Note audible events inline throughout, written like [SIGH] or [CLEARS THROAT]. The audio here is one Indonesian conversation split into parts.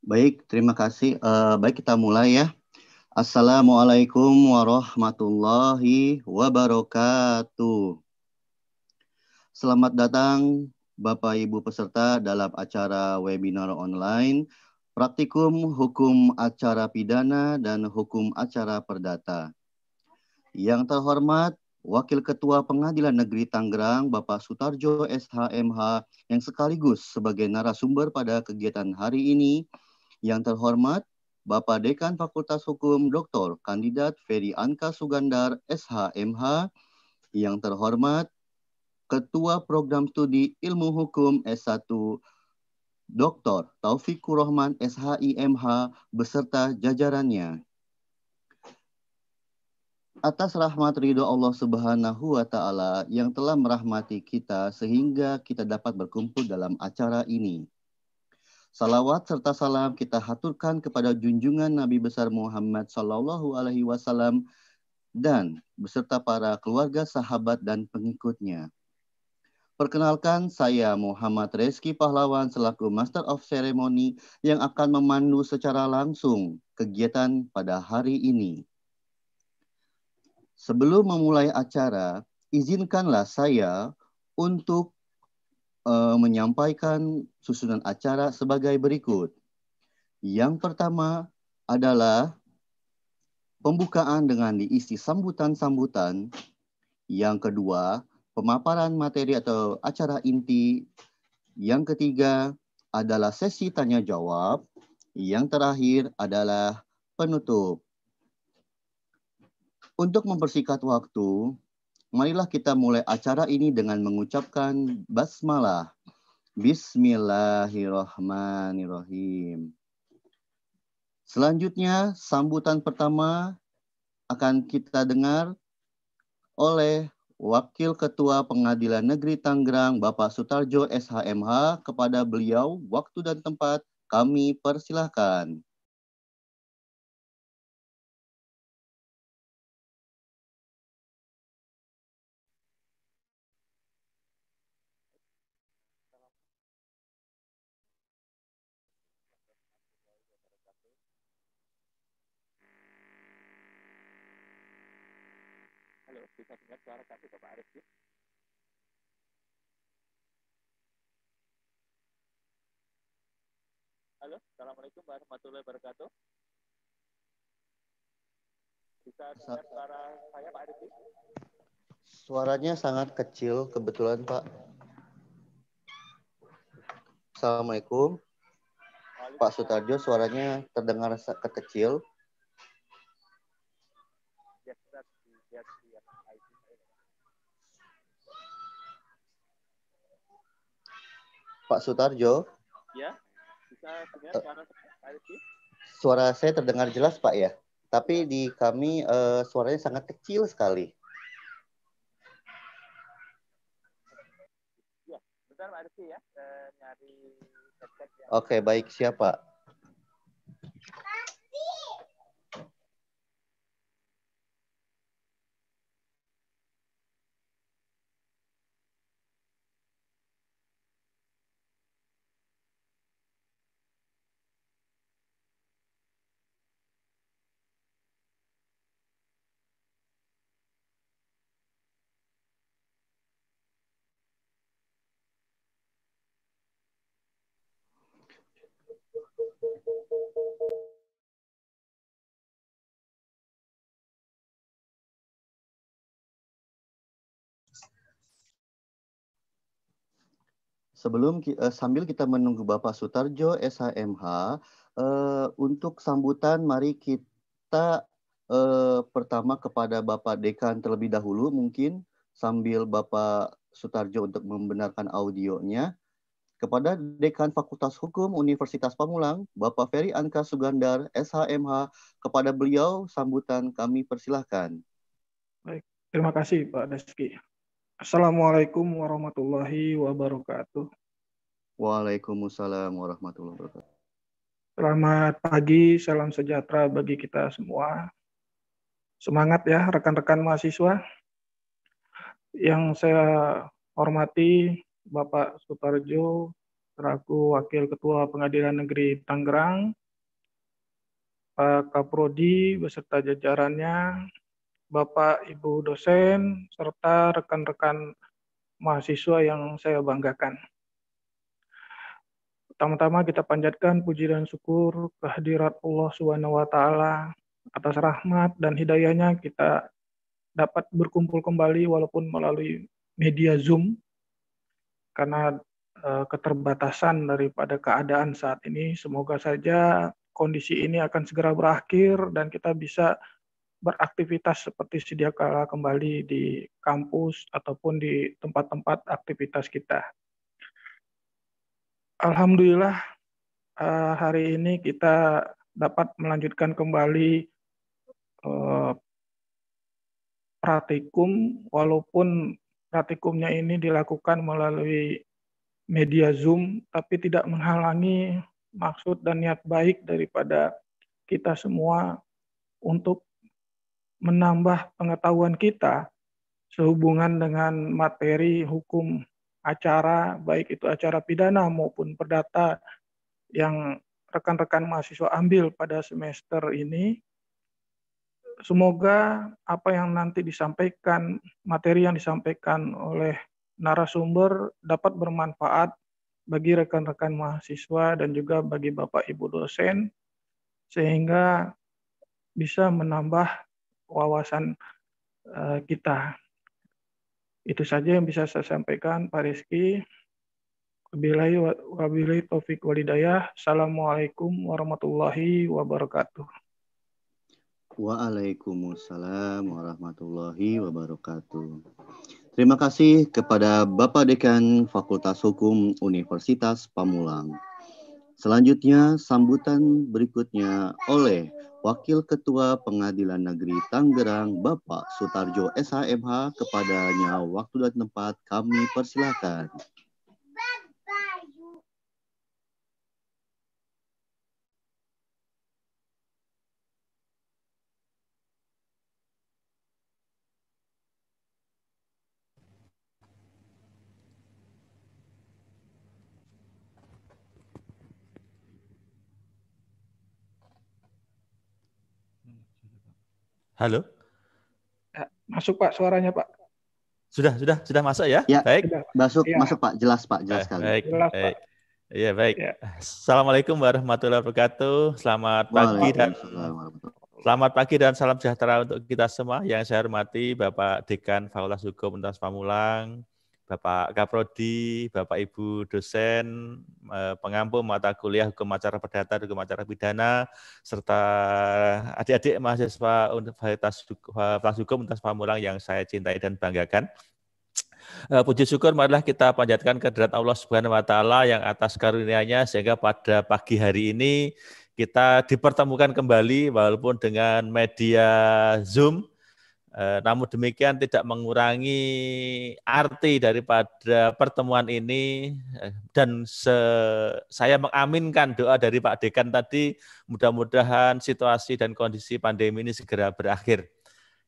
Baik, terima kasih. Uh, baik, kita mulai ya. Assalamualaikum warahmatullahi wabarakatuh. Selamat datang Bapak Ibu peserta dalam acara webinar online Praktikum Hukum Acara Pidana dan Hukum Acara Perdata. Yang terhormat Wakil Ketua Pengadilan Negeri Tangerang Bapak Sutarjo SHMH yang sekaligus sebagai narasumber pada kegiatan hari ini yang terhormat Bapak Dekan Fakultas Hukum Dr. Kandidat Ferry Anka Sugandar SHMH. Yang terhormat Ketua Program Studi Ilmu Hukum S1 Dr. Taufikur Rahman SHIMH beserta jajarannya. Atas rahmat ridho Allah Subhanahu wa taala yang telah merahmati kita sehingga kita dapat berkumpul dalam acara ini. Salawat serta salam kita haturkan kepada junjungan Nabi besar Muhammad Sallallahu Alaihi Wasallam dan beserta para keluarga sahabat dan pengikutnya. Perkenalkan, saya Muhammad Reski Pahlawan selaku Master of Ceremony yang akan memandu secara langsung kegiatan pada hari ini. Sebelum memulai acara, izinkanlah saya untuk uh, menyampaikan susunan acara sebagai berikut. Yang pertama adalah pembukaan dengan diisi sambutan-sambutan. Yang kedua, pemaparan materi atau acara inti. Yang ketiga adalah sesi tanya jawab. Yang terakhir adalah penutup. Untuk mempersingkat waktu, marilah kita mulai acara ini dengan mengucapkan basmalah. Bismillahirrahmanirrahim. Selanjutnya, sambutan pertama akan kita dengar oleh Wakil Ketua Pengadilan Negeri Tangerang Bapak Sutarjo SHMH kepada beliau waktu dan tempat kami persilahkan. Halo, Assalamualaikum warahmatullahi wabarakatuh. Bisa dengar suara saya Pak Arifin? Suaranya sangat kecil kebetulan Pak. Assalamualaikum. Pak Sutarjo suaranya terdengar kekecil. Pak Sutarjo. Ya. Eh. Suara saya terdengar jelas, Pak ya. Tapi di kami uh, suaranya sangat kecil sekali. Ya, bentar Pak ya, eh, nyari ya. Oke, baik siapa? sebelum uh, sambil kita menunggu Bapak Sutarjo SHMH uh, eh, untuk sambutan mari kita uh, pertama kepada Bapak Dekan terlebih dahulu mungkin sambil Bapak Sutarjo untuk membenarkan audionya kepada Dekan Fakultas Hukum Universitas Pamulang, Bapak Ferry Anka Sugandar, SHMH, kepada beliau sambutan kami persilahkan. Baik, terima kasih Pak Deski. Assalamualaikum warahmatullahi wabarakatuh. Waalaikumsalam warahmatullahi wabarakatuh. Selamat pagi, salam sejahtera bagi kita semua. Semangat ya rekan-rekan mahasiswa. Yang saya hormati Bapak Sutarjo selaku Wakil Ketua Pengadilan Negeri Tangerang, Pak Kaprodi beserta jajarannya, Bapak Ibu dosen serta rekan-rekan mahasiswa yang saya banggakan. Pertama-tama kita panjatkan puji dan syukur kehadirat Allah Subhanahu wa taala atas rahmat dan hidayahnya kita dapat berkumpul kembali walaupun melalui media Zoom karena eh, keterbatasan daripada keadaan saat ini semoga saja kondisi ini akan segera berakhir dan kita bisa beraktivitas seperti sedia kala kembali di kampus ataupun di tempat-tempat aktivitas kita. Alhamdulillah eh, hari ini kita dapat melanjutkan kembali eh, praktikum walaupun praktikumnya ini dilakukan melalui media Zoom tapi tidak menghalangi maksud dan niat baik daripada kita semua untuk menambah pengetahuan kita sehubungan dengan materi hukum acara, baik itu acara pidana maupun perdata yang rekan-rekan mahasiswa ambil pada semester ini. Semoga apa yang nanti disampaikan, materi yang disampaikan oleh narasumber dapat bermanfaat bagi rekan-rekan mahasiswa dan juga bagi Bapak Ibu dosen, sehingga bisa menambah wawasan eh, kita. Itu saja yang bisa saya sampaikan, Pak Rizky. Wabillahi, wabillahi taufik walidayah. Assalamualaikum warahmatullahi wabarakatuh. Waalaikumsalam warahmatullahi wabarakatuh. Terima kasih kepada Bapak Dekan Fakultas Hukum Universitas Pamulang. Selanjutnya, sambutan berikutnya oleh Wakil Ketua Pengadilan Negeri Tangerang, Bapak Sutarjo SHMH, kepadanya waktu dan tempat kami persilahkan. Halo? Eh, masuk Pak suaranya Pak. Sudah, sudah, sudah masuk ya? ya baik. Sudah. Masuk, ya. masuk Pak. Jelas Pak, jelas eh, sekali. Baik, jelas, baik. Pak. Ya baik. Ya. Assalamualaikum warahmatullahi wabarakatuh. Selamat pagi dan selamat pagi dan salam sejahtera untuk kita semua yang saya hormati Bapak Dekan Fakultas Hukum Universitas Pamulang, Bapak Kaprodi, Bapak Ibu dosen, eh, pengampu mata kuliah hukum acara perdata, hukum acara pidana, serta adik-adik mahasiswa Universitas Hukum Universitas Pamulang yang saya cintai dan banggakan. Eh, puji syukur marilah kita panjatkan kehadirat Allah Subhanahu wa taala yang atas karunia-Nya sehingga pada pagi hari ini kita dipertemukan kembali walaupun dengan media Zoom Eh, namun demikian tidak mengurangi arti daripada pertemuan ini eh, dan se, saya mengaminkan doa dari Pak Dekan tadi mudah-mudahan situasi dan kondisi pandemi ini segera berakhir.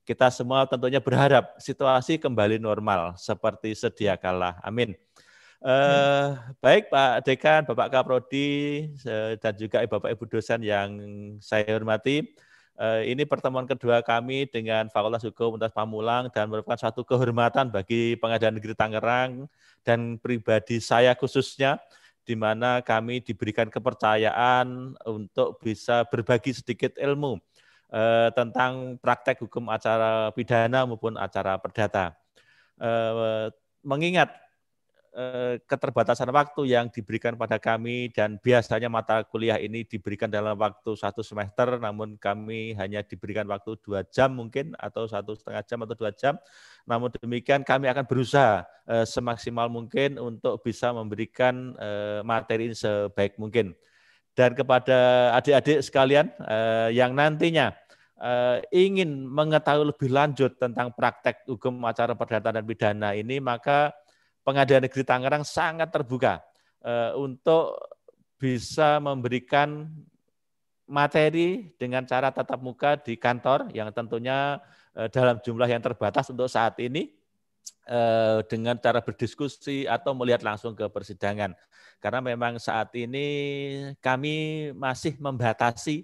Kita semua tentunya berharap situasi kembali normal seperti sedia kala. Amin. Eh, baik Pak Dekan, Bapak Kaprodi, eh, dan juga Bapak Ibu dosen yang saya hormati. Eh, ini pertemuan kedua kami dengan Fakultas Hukum Universitas Pamulang dan merupakan satu kehormatan bagi Pengadilan Negeri Tangerang dan pribadi saya khususnya di mana kami diberikan kepercayaan untuk bisa berbagi sedikit ilmu eh, tentang praktek hukum acara pidana maupun acara perdata. Eh, mengingat Eh, keterbatasan waktu yang diberikan pada kami dan biasanya mata kuliah ini diberikan dalam waktu satu semester namun kami hanya diberikan waktu dua jam mungkin atau satu setengah jam atau dua jam namun demikian kami akan berusaha eh, semaksimal mungkin untuk bisa memberikan eh, materi ini sebaik mungkin dan kepada adik-adik sekalian yang nantinya ingin mengetahui lebih lanjut tentang praktek hukum acara perdata dan pidana ini maka Pengadilan Negeri Tangerang sangat terbuka eh, untuk bisa memberikan materi dengan cara tatap muka di kantor yang tentunya eh, dalam jumlah yang terbatas untuk saat ini eh, dengan cara berdiskusi atau melihat langsung ke persidangan. Karena memang saat ini kami masih membatasi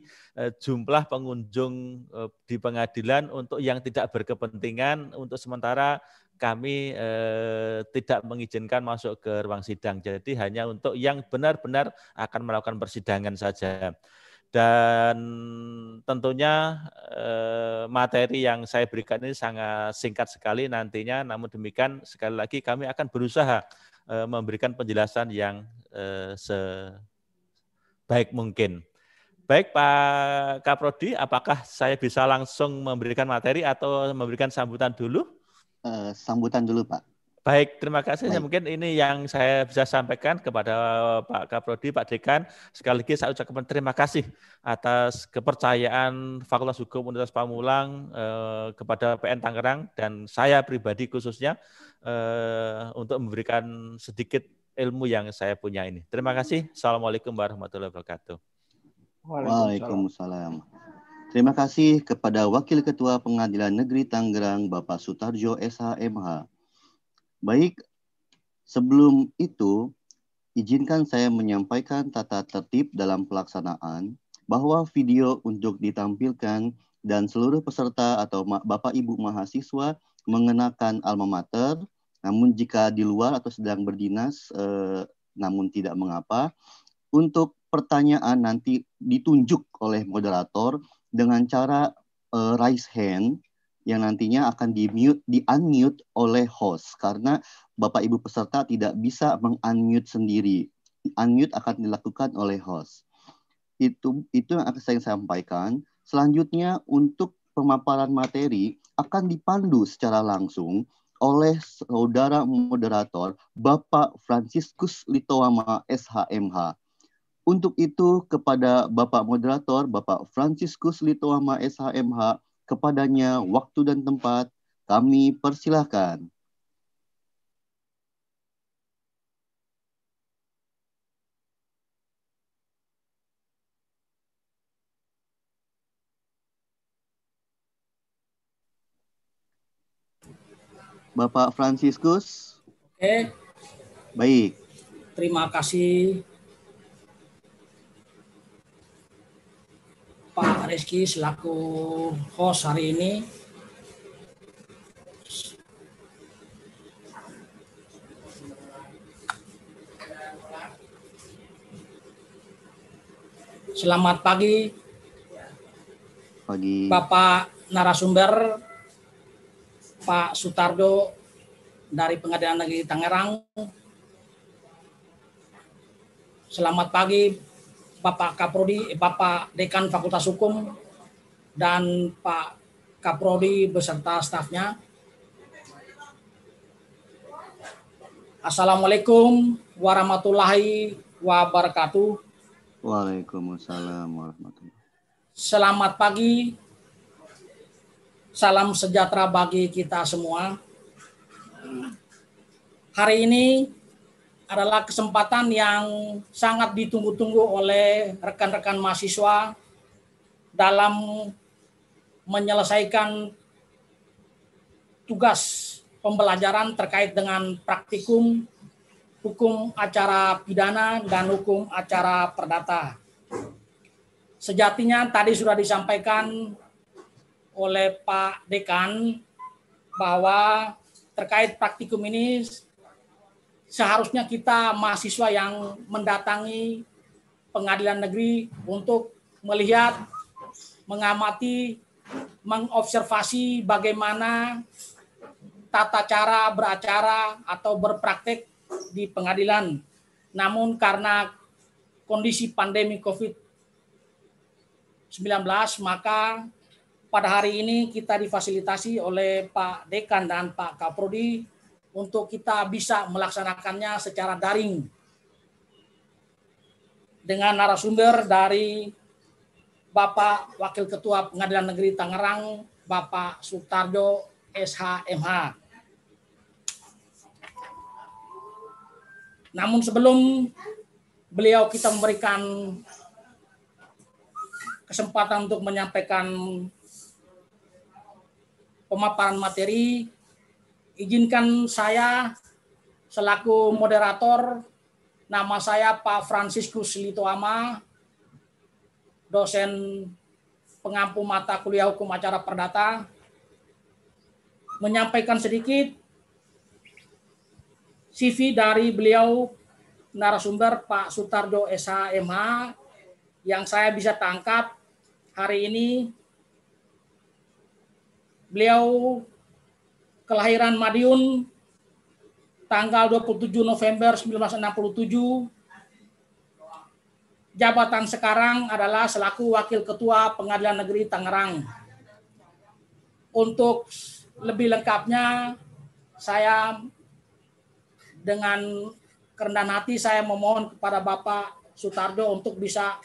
jumlah pengunjung di pengadilan untuk yang tidak berkepentingan untuk sementara kami eh, tidak mengizinkan masuk ke ruang sidang. Jadi hanya untuk yang benar-benar akan melakukan persidangan saja. Dan tentunya eh, materi yang saya berikan ini sangat singkat sekali nantinya. Namun demikian sekali lagi kami akan berusaha eh, memberikan penjelasan yang eh, sebaik mungkin. Baik Pak Kaprodi, apakah saya bisa langsung memberikan materi atau memberikan sambutan dulu? Eh, sambutan dulu Pak. Baik, terima kasih. Baik. Mungkin ini yang saya bisa sampaikan kepada Pak Kaprodi, Pak Dekan. Sekali lagi saya ucapkan terima kasih atas kepercayaan Fakultas Hukum Universitas Pamulang eh, kepada PN Tangerang dan saya pribadi khususnya eh, untuk memberikan sedikit ilmu yang saya punya ini. Terima kasih. Assalamualaikum warahmatullahi wabarakatuh. Waalaikumsalam. Waalaikumsalam. Terima kasih kepada Wakil Ketua Pengadilan Negeri Tangerang Bapak Sutarjo SHMH. Baik, sebelum itu izinkan saya menyampaikan tata tertib dalam pelaksanaan bahwa video untuk ditampilkan dan seluruh peserta atau Bapak Ibu mahasiswa mengenakan alma mater. Namun jika di luar atau sedang berdinas eh, namun tidak mengapa untuk pertanyaan nanti ditunjuk oleh moderator dengan cara uh, raise hand yang nantinya akan di mute, di unmute oleh host karena Bapak Ibu peserta tidak bisa mengunmute sendiri. Unmute akan dilakukan oleh host. Itu itu yang akan saya sampaikan. Selanjutnya untuk pemaparan materi akan dipandu secara langsung oleh saudara moderator Bapak Franciscus Litowama SHMH untuk itu, kepada Bapak Moderator, Bapak Franciscus Litoama SHMH, kepadanya waktu dan tempat, kami persilahkan. Bapak Franciscus. Oke. Baik. Terima kasih Rizky selaku host hari ini. Selamat pagi. Pagi. Bapak narasumber Pak Sutardo dari Pengadilan Negeri Tangerang. Selamat pagi Bapak Kaprodi, Bapak Dekan Fakultas Hukum dan Pak Kaprodi beserta stafnya. Assalamualaikum warahmatullahi wabarakatuh. Waalaikumsalam warahmatullahi wabarakatuh. Selamat pagi. Salam sejahtera bagi kita semua. Hari ini adalah kesempatan yang sangat ditunggu-tunggu oleh rekan-rekan mahasiswa dalam menyelesaikan tugas pembelajaran terkait dengan praktikum hukum acara pidana dan hukum acara perdata. Sejatinya tadi sudah disampaikan oleh Pak Dekan bahwa terkait praktikum ini seharusnya kita mahasiswa yang mendatangi pengadilan negeri untuk melihat, mengamati, mengobservasi bagaimana tata cara beracara atau berpraktek di pengadilan. Namun karena kondisi pandemi COVID-19, maka pada hari ini kita difasilitasi oleh Pak Dekan dan Pak Kaprodi untuk kita bisa melaksanakannya secara daring dengan narasumber dari Bapak Wakil Ketua Pengadilan Negeri Tangerang, Bapak Sutarjo SHMH. Namun sebelum beliau kita memberikan kesempatan untuk menyampaikan pemaparan materi, izinkan saya selaku moderator nama saya Pak Fransiskus Litoama dosen pengampu mata kuliah hukum acara perdata menyampaikan sedikit CV dari beliau narasumber Pak Sutarjo SHMH yang saya bisa tangkap hari ini beliau kelahiran Madiun tanggal 27 November 1967. Jabatan sekarang adalah selaku Wakil Ketua Pengadilan Negeri Tangerang. Untuk lebih lengkapnya, saya dengan kerendahan hati saya memohon kepada Bapak Sutardo untuk bisa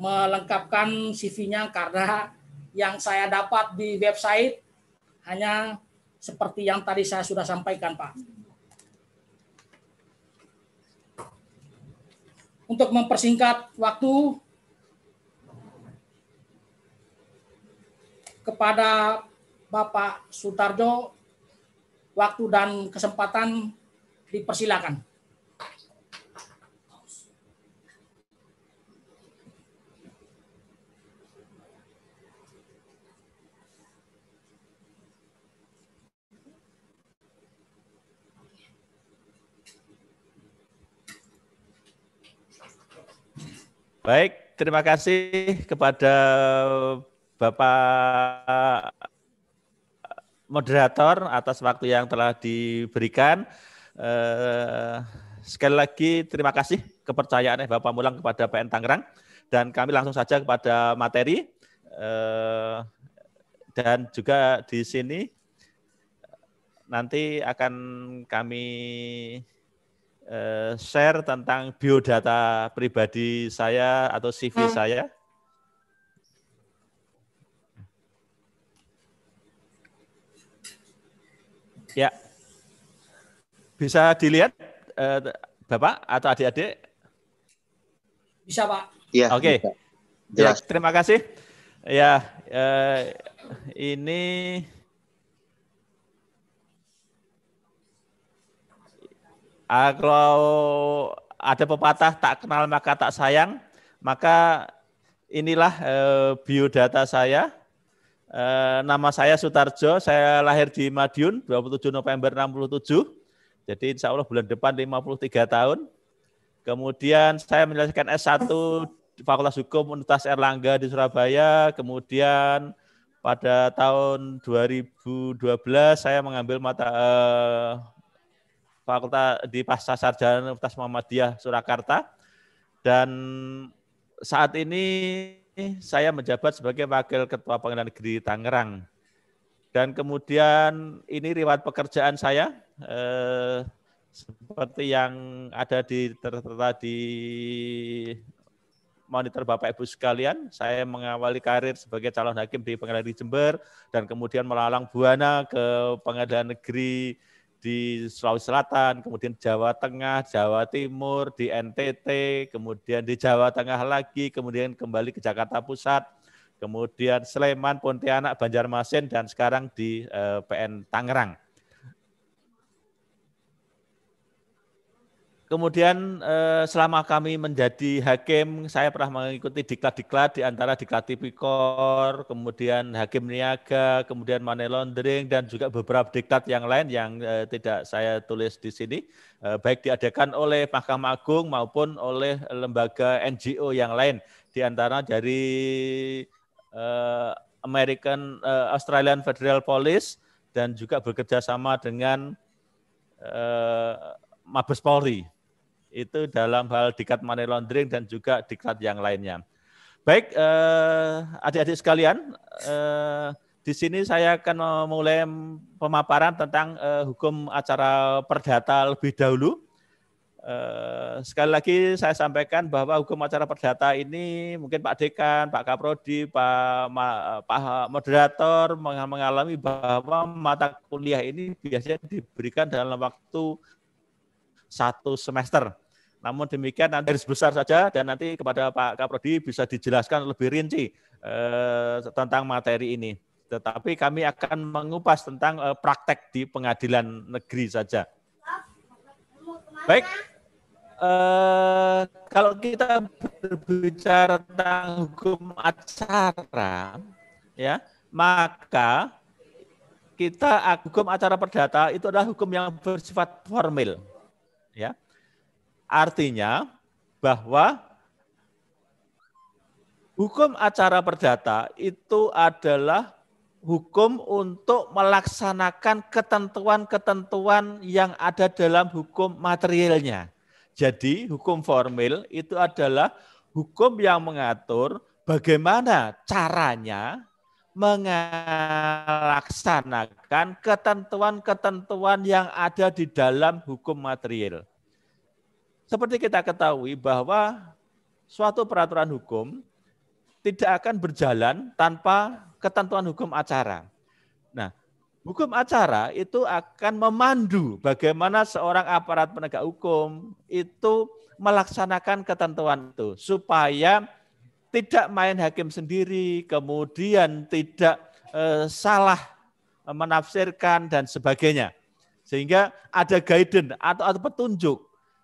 melengkapkan CV-nya karena yang saya dapat di website hanya seperti yang tadi saya sudah sampaikan, Pak. Untuk mempersingkat waktu kepada Bapak Sutarjo, waktu dan kesempatan dipersilakan. Baik, terima kasih kepada Bapak moderator atas waktu yang telah diberikan. Eh, sekali lagi terima kasih kepercayaan Bapak Mulang kepada PN Tangerang dan kami langsung saja kepada materi eh, dan juga di sini nanti akan kami eh, share tentang biodata pribadi saya atau CV hmm. saya? Ya, bisa dilihat eh, Bapak atau adik-adik? Bisa Pak. Ya, Oke. Okay. Ya, terima kasih. Ya, eh, ini Uh, kalau ada pepatah tak kenal maka tak sayang, maka inilah uh, biodata saya. Uh, nama saya Sutarjo, saya lahir di Madiun 27 November 67. Jadi insya Allah bulan depan 53 tahun. Kemudian saya menyelesaikan S1 Fakultas Hukum Universitas Erlangga di Surabaya. Kemudian pada tahun 2012 saya mengambil mata uh, fakultas di pasca sarjana Universitas Muhammadiyah Surakarta dan saat ini saya menjabat sebagai wakil ketua pengadilan negeri Tangerang dan kemudian ini riwayat pekerjaan saya eh, seperti yang ada di tertera di monitor Bapak Ibu sekalian, saya mengawali karir sebagai calon hakim di Pengadilan Negeri Jember dan kemudian melalang buana ke Pengadilan Negeri di Sulawesi Selatan, kemudian Jawa Tengah, Jawa Timur, di NTT, kemudian di Jawa Tengah lagi, kemudian kembali ke Jakarta Pusat, kemudian Sleman, Pontianak, Banjarmasin, dan sekarang di eh, PN Tangerang. Kemudian eh, selama kami menjadi hakim, saya pernah mengikuti diklat-diklat di antara diklat tipikor, kemudian hakim niaga, kemudian money laundering, dan juga beberapa diklat yang lain yang eh, tidak saya tulis di sini, eh, baik diadakan oleh Mahkamah Agung maupun oleh lembaga NGO yang lain, di antara dari American Australian Federal Police dan juga bekerja sama dengan Mabes Polri itu dalam hal diklat money laundering dan juga diklat yang lainnya. Baik, eh, adik-adik sekalian, eh, di sini saya akan memulai pemaparan tentang eh, hukum acara perdata lebih dahulu. Eh, sekali lagi saya sampaikan bahwa hukum acara perdata ini mungkin Pak Dekan, Pak Kaprodi, Pak, Ma, Pak Moderator mengalami bahwa mata kuliah ini biasanya diberikan dalam waktu satu semester namun demikian nanti garis besar saja dan nanti kepada Pak Kaprodi bisa dijelaskan lebih rinci eh, tentang materi ini. Tetapi kami akan mengupas tentang eh, praktek di pengadilan negeri saja. Baik, eh, kalau kita berbicara tentang hukum acara, ya maka kita hukum acara perdata itu adalah hukum yang bersifat formal, ya Artinya bahwa hukum acara perdata itu adalah hukum untuk melaksanakan ketentuan-ketentuan yang ada dalam hukum materialnya. Jadi hukum formil itu adalah hukum yang mengatur bagaimana caranya melaksanakan ketentuan-ketentuan yang ada di dalam hukum material. Seperti kita ketahui bahwa suatu peraturan hukum tidak akan berjalan tanpa ketentuan hukum acara. Nah, hukum acara itu akan memandu bagaimana seorang aparat penegak hukum itu melaksanakan ketentuan itu supaya tidak main hakim sendiri, kemudian tidak eh, salah menafsirkan dan sebagainya. Sehingga ada guidance atau, atau petunjuk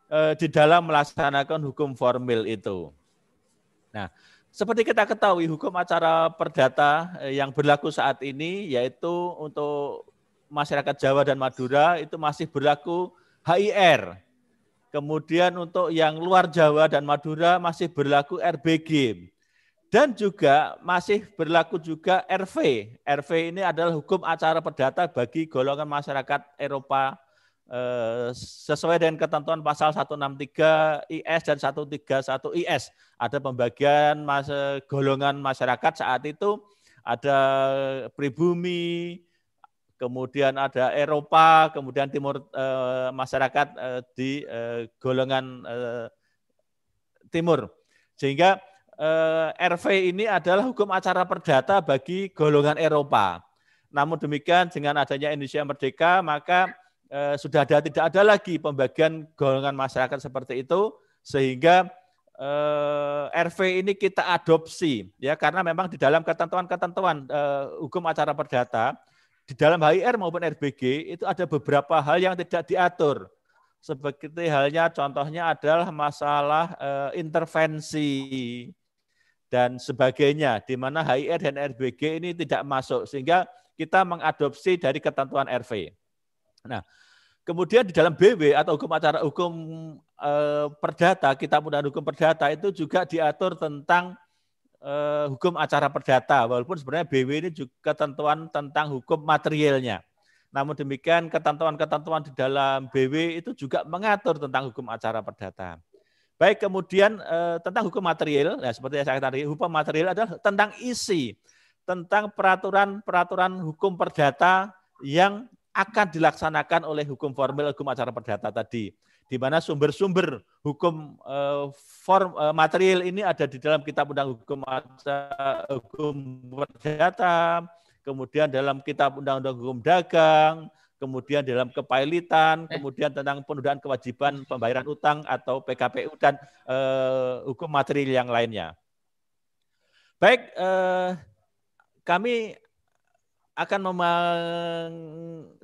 Eh, di dalam melaksanakan hukum formil itu. Nah, seperti kita ketahui hukum acara perdata eh, yang berlaku saat ini yaitu untuk masyarakat Jawa dan Madura itu masih berlaku HIR. Kemudian untuk yang luar Jawa dan Madura masih berlaku RBG. Dan juga masih berlaku juga RV. RV ini adalah hukum acara perdata bagi golongan masyarakat Eropa Eh, sesuai dengan ketentuan pasal 163 IS dan 131 IS. Ada pembagian mas, golongan masyarakat saat itu ada pribumi, kemudian ada Eropa, kemudian timur eh, masyarakat eh, di golongan timur. Sehingga RV ini adalah hukum acara perdata bagi golongan Eropa. Namun demikian dengan adanya Indonesia Merdeka maka eh, sudah ada tidak ada lagi pembagian golongan masyarakat seperti itu sehingga eh, RV ini kita adopsi ya karena memang di dalam ketentuan-ketentuan eh, hukum acara perdata di dalam HIR maupun RBG itu ada beberapa hal yang tidak diatur seperti halnya contohnya adalah masalah eh, intervensi dan sebagainya di mana HIR dan RBG ini tidak masuk sehingga kita mengadopsi dari ketentuan RV. Nah, kemudian di dalam BW atau hukum acara hukum eh, perdata, kita undang hukum perdata itu juga diatur tentang eh, hukum acara perdata, walaupun sebenarnya BW ini juga ketentuan tentang hukum materialnya. Namun demikian ketentuan-ketentuan di dalam BW itu juga mengatur tentang hukum acara perdata. Baik kemudian eh, tentang hukum material, ya seperti yang saya tadi, hukum material adalah tentang isi, tentang peraturan-peraturan hukum perdata yang akan dilaksanakan oleh hukum formal hukum acara perdata tadi di mana sumber-sumber hukum uh, form uh, material ini ada di dalam kitab undang hukum acara hukum perdata kemudian dalam kitab undang-undang hukum dagang kemudian dalam kepailitan, eh. kemudian tentang penundaan kewajiban pembayaran utang atau PKPU dan uh, hukum material yang lainnya. Baik, uh, kami akan memang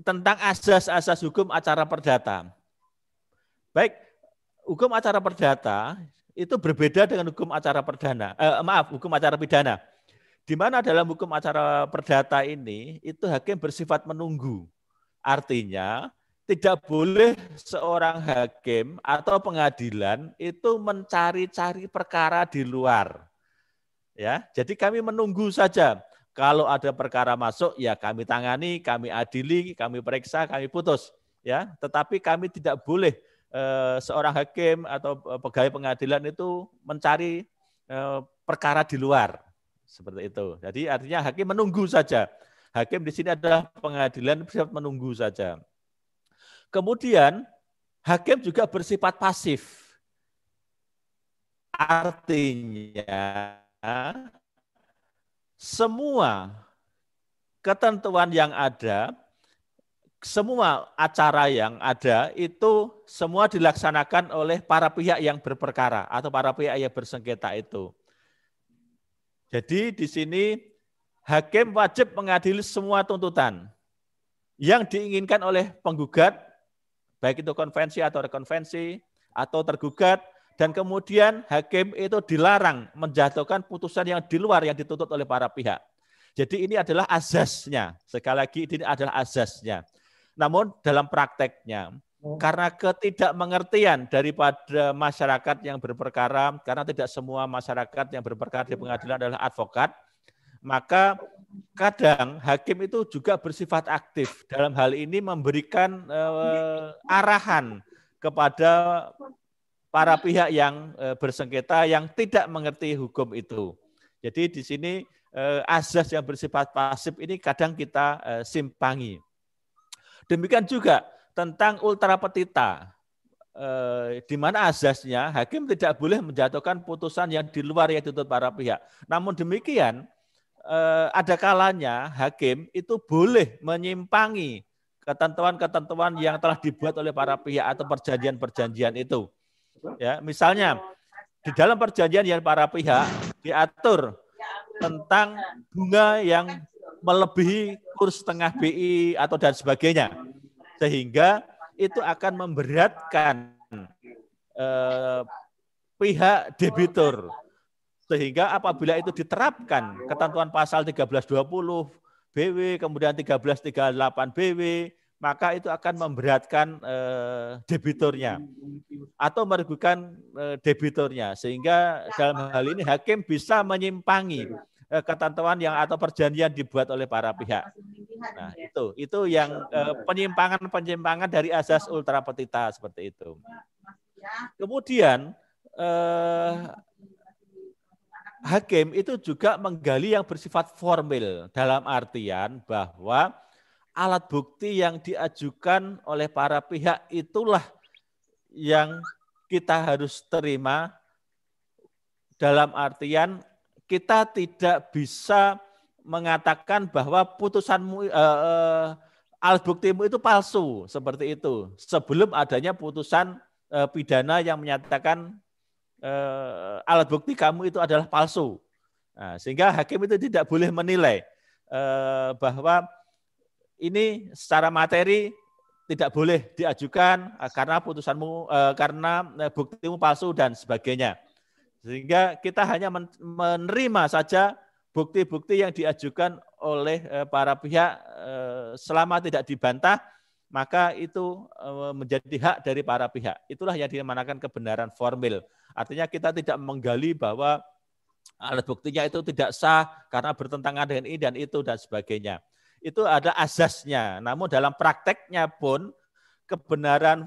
tentang asas-asas hukum acara perdata. Baik, hukum acara perdata itu berbeda dengan hukum acara perdana. Eh, maaf, hukum acara pidana. Di mana dalam hukum acara perdata ini itu hakim bersifat menunggu. Artinya tidak boleh seorang hakim atau pengadilan itu mencari-cari perkara di luar. Ya, jadi kami menunggu saja kalau ada perkara masuk, ya kami tangani, kami adili, kami periksa, kami putus. Ya, tetapi kami tidak boleh eh, seorang hakim atau eh, pegawai pengadilan itu mencari eh, perkara di luar seperti itu. Jadi artinya hakim menunggu saja. Hakim di sini adalah pengadilan bisa menunggu saja. Kemudian hakim juga bersifat pasif. Artinya semua ketentuan yang ada, semua acara yang ada itu semua dilaksanakan oleh para pihak yang berperkara atau para pihak yang bersengketa itu. Jadi di sini hakim wajib mengadili semua tuntutan yang diinginkan oleh penggugat, baik itu konvensi atau rekonvensi, atau tergugat, dan kemudian hakim itu dilarang menjatuhkan putusan yang di luar yang dituntut oleh para pihak. Jadi ini adalah azasnya. Sekali lagi ini adalah azasnya. Namun dalam prakteknya oh. karena ketidakmengertian daripada masyarakat yang berperkara, karena tidak semua masyarakat yang berperkara di pengadilan adalah advokat, maka kadang hakim itu juga bersifat aktif dalam hal ini memberikan eh, arahan kepada para pihak yang eh, bersengketa yang tidak mengerti hukum itu. Jadi di sini eh, azas yang bersifat pasif ini kadang kita eh, simpangi. Demikian juga tentang ultra petita. Di mana azasnya hakim tidak boleh menjatuhkan putusan yang di luar yang dituntut para pihak. Namun demikian ada kalanya hakim itu boleh menyimpangi ketentuan-ketentuan yang telah dibuat oleh para pihak atau perjanjian-perjanjian itu Ya, misalnya di dalam perjanjian yang para pihak diatur tentang bunga yang melebihi kurs setengah BI atau dan sebagainya. Sehingga itu akan memberatkan eh, pihak debitur. Sehingga apabila itu diterapkan ketentuan pasal 1320 BW, kemudian 1338 BW, maka itu akan memberatkan eh, debiturnya atau merugikan eh, debiturnya sehingga dalam hal ini hakim bisa menyimpangi eh, ketentuan yang atau perjanjian dibuat oleh para pihak. Nah, itu itu yang eh, penyimpangan-penyimpangan dari asas ultra petita seperti itu. Kemudian eh, hakim itu juga menggali yang bersifat formal dalam artian bahwa alat bukti yang diajukan oleh para pihak itulah yang kita harus terima dalam artian kita tidak bisa mengatakan bahwa putusan eh, eh, alat buktimu itu palsu seperti itu sebelum adanya putusan eh, pidana yang menyatakan alat bukti kamu itu adalah palsu nah, sehingga hakim itu tidak boleh menilai bahwa ini secara materi tidak boleh diajukan eh, karena putusanmu eh, karena eh, buktimu palsu dan sebagainya. Sehingga kita hanya menerima saja bukti-bukti yang diajukan oleh para pihak selama tidak dibantah maka itu menjadi hak dari para pihak. Itulah yang dimanakan kebenaran formil. Artinya kita tidak menggali bahwa alat buktinya itu tidak sah karena bertentangan dengan ini dan itu dan sebagainya itu ada azasnya. Namun dalam prakteknya pun kebenaran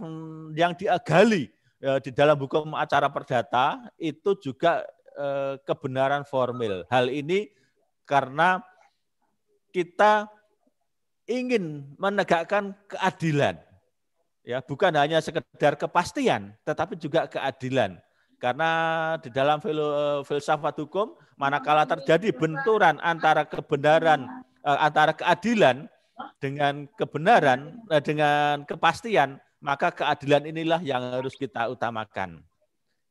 yang diagali ya, di dalam hukum acara perdata itu juga eh, kebenaran formil. Hal ini karena kita ingin menegakkan keadilan. Ya, bukan hanya sekedar kepastian, tetapi juga keadilan. Karena di dalam eh, filsafat hukum, manakala terjadi benturan antara kebenaran Eh, antara keadilan dengan kebenaran eh, dengan kepastian maka keadilan inilah yang harus kita utamakan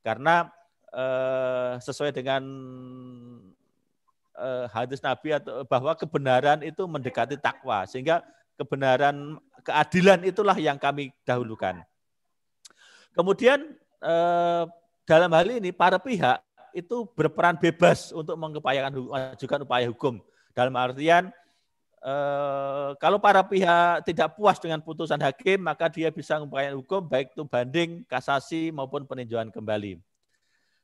karena eh, sesuai dengan eh, hadis Nabi atau bahwa kebenaran itu mendekati takwa sehingga kebenaran keadilan itulah yang kami dahulukan kemudian eh, dalam hal ini para pihak itu berperan bebas untuk mengupayakan mengajukan upaya hukum dalam artian Eh, kalau para pihak tidak puas dengan putusan hakim, maka dia bisa mengupayakan hukum baik itu banding, kasasi maupun peninjauan kembali.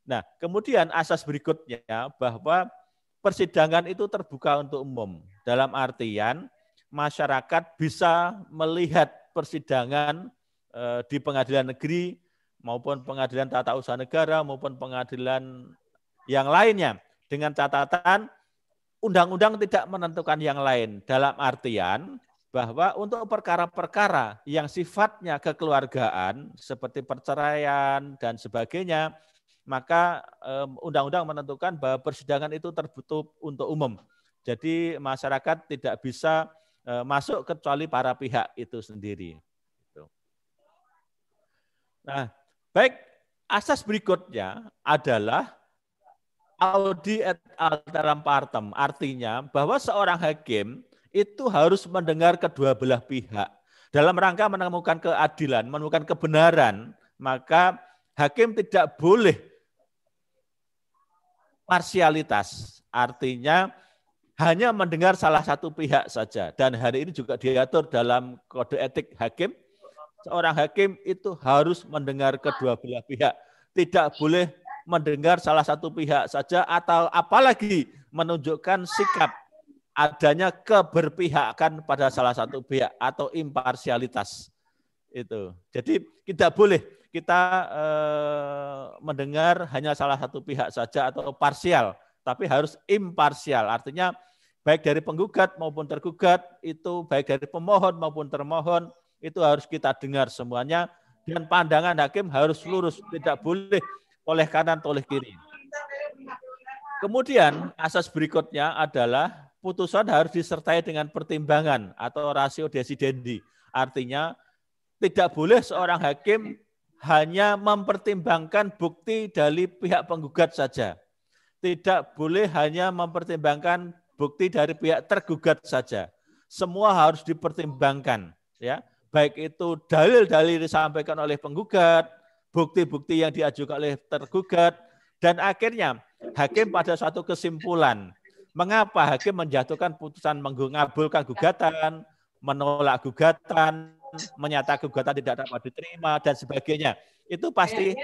Nah, kemudian asas berikutnya bahwa persidangan itu terbuka untuk umum. Dalam artian masyarakat bisa melihat persidangan eh, di pengadilan negeri maupun pengadilan tata usaha negara maupun pengadilan yang lainnya dengan catatan undang-undang tidak menentukan yang lain. Dalam artian bahwa untuk perkara-perkara yang sifatnya kekeluargaan seperti perceraian dan sebagainya, maka undang-undang menentukan bahwa persidangan itu tertutup untuk umum. Jadi masyarakat tidak bisa e, masuk kecuali para pihak itu sendiri. Gitu. Nah, baik asas berikutnya adalah Audi et alteram partem artinya bahwa seorang hakim itu harus mendengar kedua belah pihak dalam rangka menemukan keadilan, menemukan kebenaran, maka hakim tidak boleh parsialitas. Artinya hanya mendengar salah satu pihak saja. Dan hari ini juga diatur dalam kode etik hakim. Seorang hakim itu harus mendengar kedua belah pihak. Tidak boleh mendengar salah satu pihak saja atau apalagi menunjukkan sikap adanya keberpihakan pada salah satu pihak atau imparsialitas itu. Jadi tidak boleh kita eh, mendengar hanya salah satu pihak saja atau parsial, tapi harus imparsial. Artinya baik dari penggugat maupun tergugat itu baik dari pemohon maupun termohon itu harus kita dengar semuanya dan pandangan hakim harus lurus, tidak boleh toleh kanan, toleh kiri. Kemudian asas berikutnya adalah putusan harus disertai dengan pertimbangan atau rasio desidendi. Artinya tidak boleh seorang hakim hanya mempertimbangkan bukti dari pihak penggugat saja. Tidak boleh hanya mempertimbangkan bukti dari pihak tergugat saja. Semua harus dipertimbangkan, ya. Baik itu dalil-dalil disampaikan oleh penggugat, bukti-bukti yang diajukan oleh tergugat, dan akhirnya hakim pada suatu kesimpulan. Mengapa hakim menjatuhkan putusan mengabulkan gugatan, menolak gugatan, menyatakan gugatan tidak dapat diterima, dan sebagainya. Itu pasti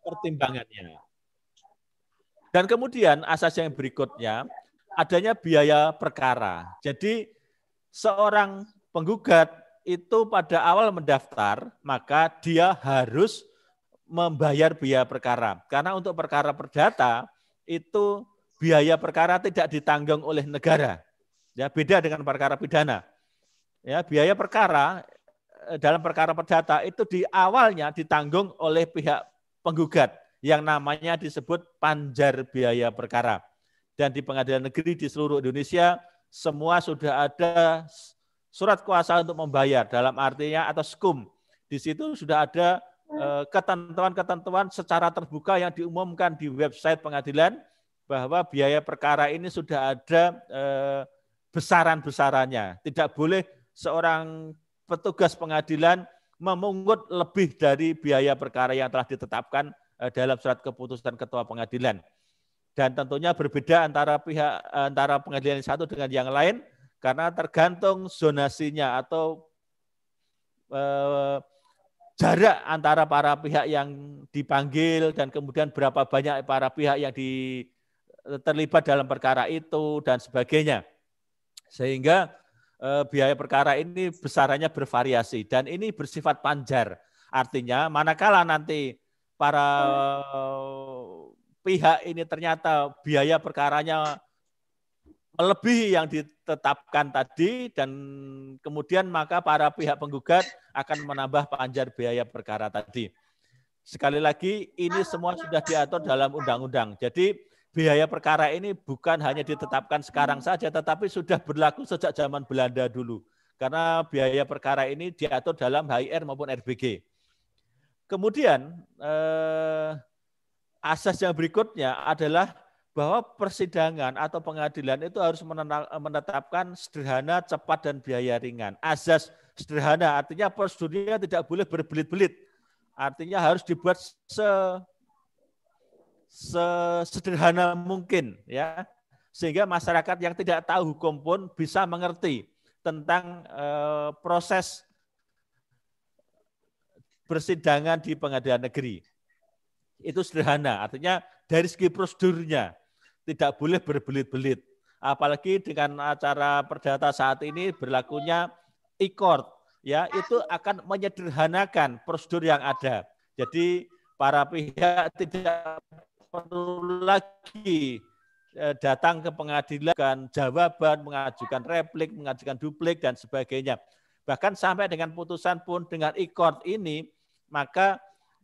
pertimbangannya. Dan kemudian asas yang berikutnya, adanya biaya perkara. Jadi seorang penggugat itu pada awal mendaftar, maka dia harus membayar biaya perkara. Karena untuk perkara perdata itu biaya perkara tidak ditanggung oleh negara. Ya, beda dengan perkara pidana. Ya, biaya perkara eh, dalam perkara perdata itu di awalnya ditanggung oleh pihak penggugat yang namanya disebut panjar biaya perkara. Dan di pengadilan negeri di seluruh Indonesia semua sudah ada surat kuasa untuk membayar dalam artinya atau skum. Di situ sudah ada Eh, ketentuan-ketentuan secara terbuka yang diumumkan di website pengadilan bahwa biaya perkara ini sudah ada eh, besaran-besarannya. Tidak boleh seorang petugas pengadilan memungut lebih dari biaya perkara yang telah ditetapkan eh, dalam surat keputusan ketua pengadilan. Dan tentunya berbeda antara pihak antara pengadilan satu dengan yang lain karena tergantung zonasinya atau eh, jarak antara para pihak yang dipanggil dan kemudian berapa banyak para pihak yang di, terlibat dalam perkara itu dan sebagainya. Sehingga eh, biaya perkara ini besarannya bervariasi dan ini bersifat panjar. Artinya manakala nanti para eh, pihak ini ternyata biaya perkaranya melebihi yang ditetapkan tadi dan kemudian maka para pihak penggugat akan menambah panjar biaya perkara tadi. Sekali lagi ini semua sudah diatur dalam undang-undang. Jadi biaya perkara ini bukan hanya ditetapkan sekarang saja tetapi sudah berlaku sejak zaman Belanda dulu. Karena biaya perkara ini diatur dalam HIR maupun RBG. Kemudian eh, asas yang berikutnya adalah bahwa persidangan atau pengadilan itu harus menetapkan sederhana, cepat, dan biaya ringan. Azas sederhana artinya prosedurnya tidak boleh berbelit-belit. Artinya harus dibuat se sederhana mungkin ya sehingga masyarakat yang tidak tahu hukum pun bisa mengerti tentang e, proses persidangan di pengadilan negeri. Itu sederhana, artinya dari segi prosedurnya tidak boleh berbelit-belit. Apalagi dengan acara perdata saat ini berlakunya e-court, ya itu akan menyederhanakan prosedur yang ada. Jadi para pihak tidak perlu lagi e, datang ke pengadilan kan jawaban, mengajukan replik, mengajukan duplik dan sebagainya. Bahkan sampai dengan putusan pun dengan e-court ini maka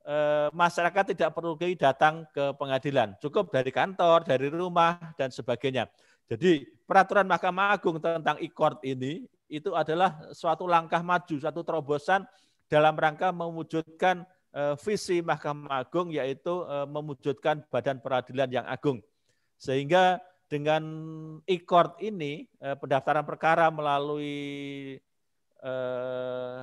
Eh, masyarakat tidak perlu datang ke pengadilan, cukup dari kantor, dari rumah dan sebagainya. Jadi peraturan Mahkamah Agung tentang e-court ini itu adalah suatu langkah maju, suatu terobosan dalam rangka mewujudkan eh, visi Mahkamah Agung yaitu eh, mewujudkan badan peradilan yang agung. Sehingga dengan e-court ini pendaftaran perkara melalui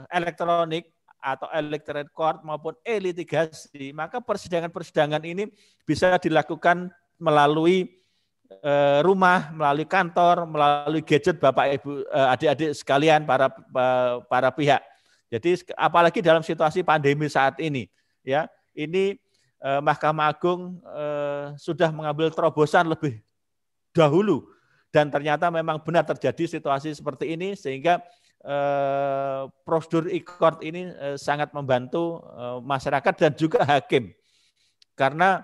elektronik atau elektronik court maupun e-litigasi, maka persidangan-persidangan ini bisa dilakukan melalui eh, rumah, melalui kantor, melalui gadget Bapak Ibu eh, adik-adik sekalian para para pihak. Jadi apalagi dalam situasi pandemi saat ini, ya. Ini eh, Mahkamah Agung sudah mengambil terobosan lebih dahulu dan ternyata memang benar terjadi situasi seperti ini sehingga Eh, prosedur e-court ini eh, sangat membantu eh, masyarakat dan juga hakim. Karena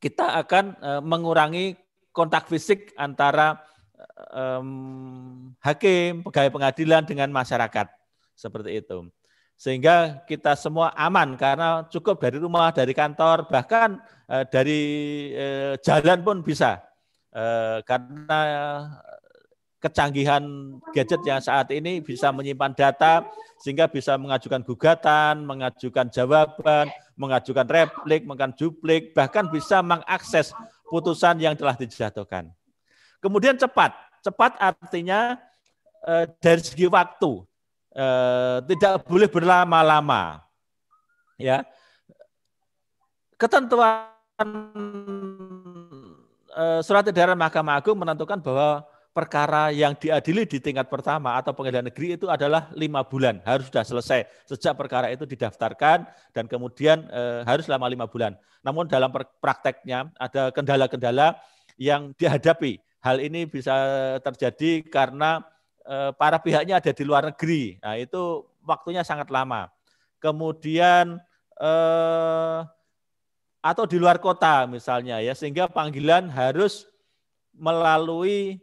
kita akan mengurangi kontak fisik antara hakim, pegawai pengadilan dengan masyarakat. Seperti itu. Sehingga kita semua aman karena cukup dari rumah, dari kantor, bahkan dari jalan pun bisa. karena kecanggihan gadget yang saat ini bisa menyimpan data sehingga bisa mengajukan gugatan, mengajukan jawaban, mengajukan replik, mengajukan duplik, bahkan bisa mengakses putusan yang telah dijatuhkan. Kemudian cepat. Cepat artinya eh, dari segi waktu. Eh, tidak boleh berlama-lama. Ya. Ketentuan eh, surat edaran Mahkamah Agung menentukan bahwa perkara yang diadili di tingkat pertama atau pengadilan negeri itu adalah lima bulan harus sudah selesai sejak perkara itu didaftarkan dan kemudian e, harus selama lima bulan. Namun dalam prakteknya ada kendala-kendala yang dihadapi. Hal ini bisa terjadi karena e, para pihaknya ada di luar negeri. Nah itu waktunya sangat lama. Kemudian e, atau di luar kota misalnya ya sehingga panggilan harus melalui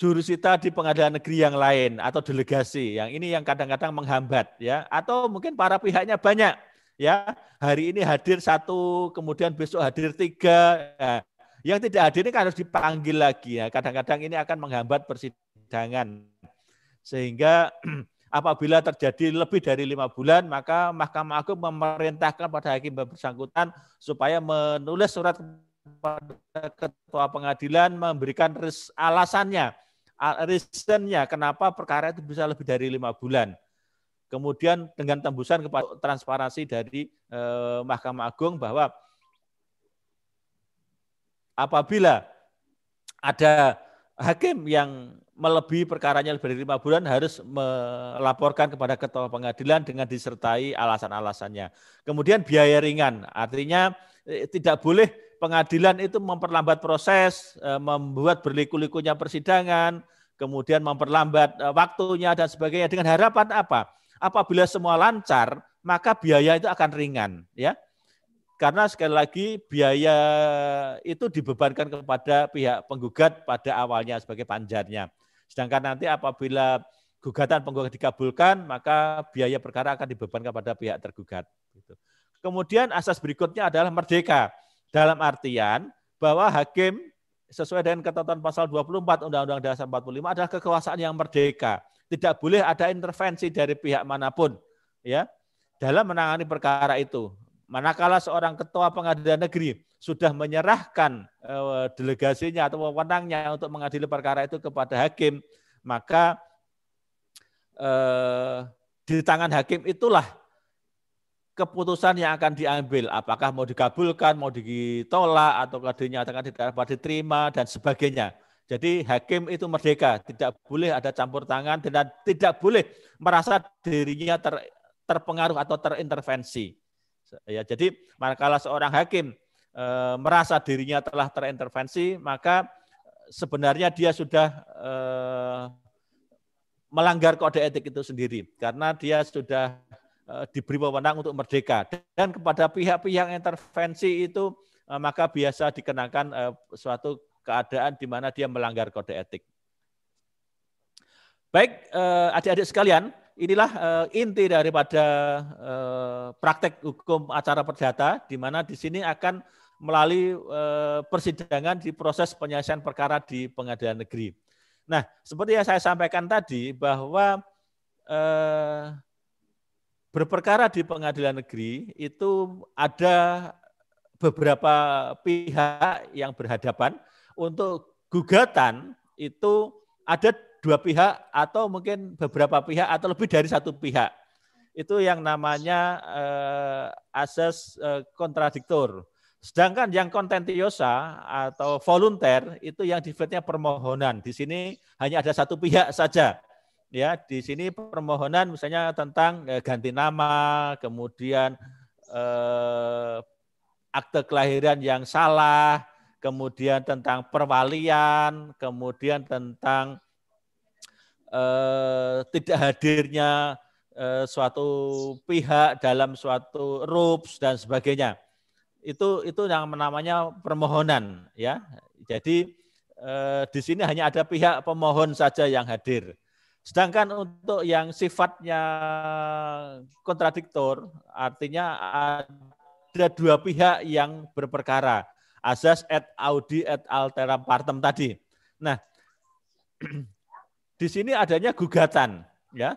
jurusita di pengadilan negeri yang lain atau delegasi. Yang ini yang kadang-kadang menghambat ya atau mungkin para pihaknya banyak ya. Hari ini hadir satu, kemudian besok hadir tiga. ya. yang tidak hadir ini kan harus dipanggil lagi ya. Kadang-kadang ini akan menghambat persidangan. Sehingga [CLEARS THROAT] apabila terjadi lebih dari lima bulan, maka Mahkamah Agung memerintahkan pada hakim bersangkutan supaya menulis surat kepada ketua pengadilan memberikan alasannya reasonnya kenapa perkara itu bisa lebih dari lima bulan. Kemudian dengan tembusan kepada transparansi dari eh, Mahkamah Agung bahwa apabila ada hakim yang melebihi perkaranya lebih dari lima bulan harus melaporkan kepada ketua pengadilan dengan disertai alasan-alasannya. Kemudian biaya ringan, artinya eh, tidak boleh pengadilan itu memperlambat proses, eh, membuat berliku-likunya persidangan, kemudian memperlambat eh, waktunya dan sebagainya dengan harapan apa? Apabila semua lancar, maka biaya itu akan ringan, ya. Karena sekali lagi biaya itu dibebankan kepada pihak penggugat pada awalnya sebagai panjarnya. Sedangkan nanti apabila gugatan penggugat dikabulkan, maka biaya perkara akan dibebankan kepada pihak tergugat. Gitu. Kemudian asas berikutnya adalah merdeka dalam artian bahwa hakim sesuai dengan ketentuan pasal 24 Undang-Undang Dasar 45 adalah kekuasaan yang merdeka. Tidak boleh ada intervensi dari pihak manapun ya dalam menangani perkara itu. Manakala seorang ketua pengadilan negeri sudah menyerahkan eh, delegasinya atau wewenangnya untuk mengadili perkara itu kepada hakim, maka eh, di tangan hakim itulah keputusan yang akan diambil, apakah mau dikabulkan, mau ditolak, atau dinyatakan tidak dapat diterima, dan sebagainya. Jadi hakim itu merdeka, tidak boleh ada campur tangan, dan tidak boleh merasa dirinya ter, terpengaruh atau terintervensi. Ya, jadi manakala seorang hakim e, merasa dirinya telah terintervensi, maka eh, sebenarnya dia sudah e, melanggar kode etik itu sendiri, karena dia sudah Eh, diberi wewenang untuk merdeka dan kepada pihak-pihak intervensi itu eh, maka biasa dikenakan eh, suatu keadaan di mana dia melanggar kode etik. Baik, adik-adik sekalian, inilah inti daripada praktek hukum acara perdata di mana di sini akan melalui persidangan di proses penyelesaian perkara di pengadilan negeri. Nah, seperti yang saya sampaikan tadi bahwa berperkara di pengadilan negeri itu ada beberapa pihak yang berhadapan untuk gugatan itu ada dua pihak atau mungkin beberapa pihak atau lebih dari satu pihak itu yang namanya eh, asas eh, Sedangkan yang kontentiosa atau volunteer itu yang sifatnya permohonan. Di sini hanya ada satu pihak saja ya di sini permohonan misalnya tentang eh, ganti nama, kemudian eh, akte kelahiran yang salah, kemudian tentang perwalian, kemudian tentang eh, tidak hadirnya eh, suatu pihak dalam suatu rups dan sebagainya. Itu itu yang namanya permohonan ya. Jadi eh, di sini hanya ada pihak pemohon saja yang hadir. Sedangkan untuk yang sifatnya kontradiktor, artinya ada dua pihak yang berperkara. Asas et audi et altera partem tadi. Nah, [CLEARS THROAT] di sini adanya gugatan, ya.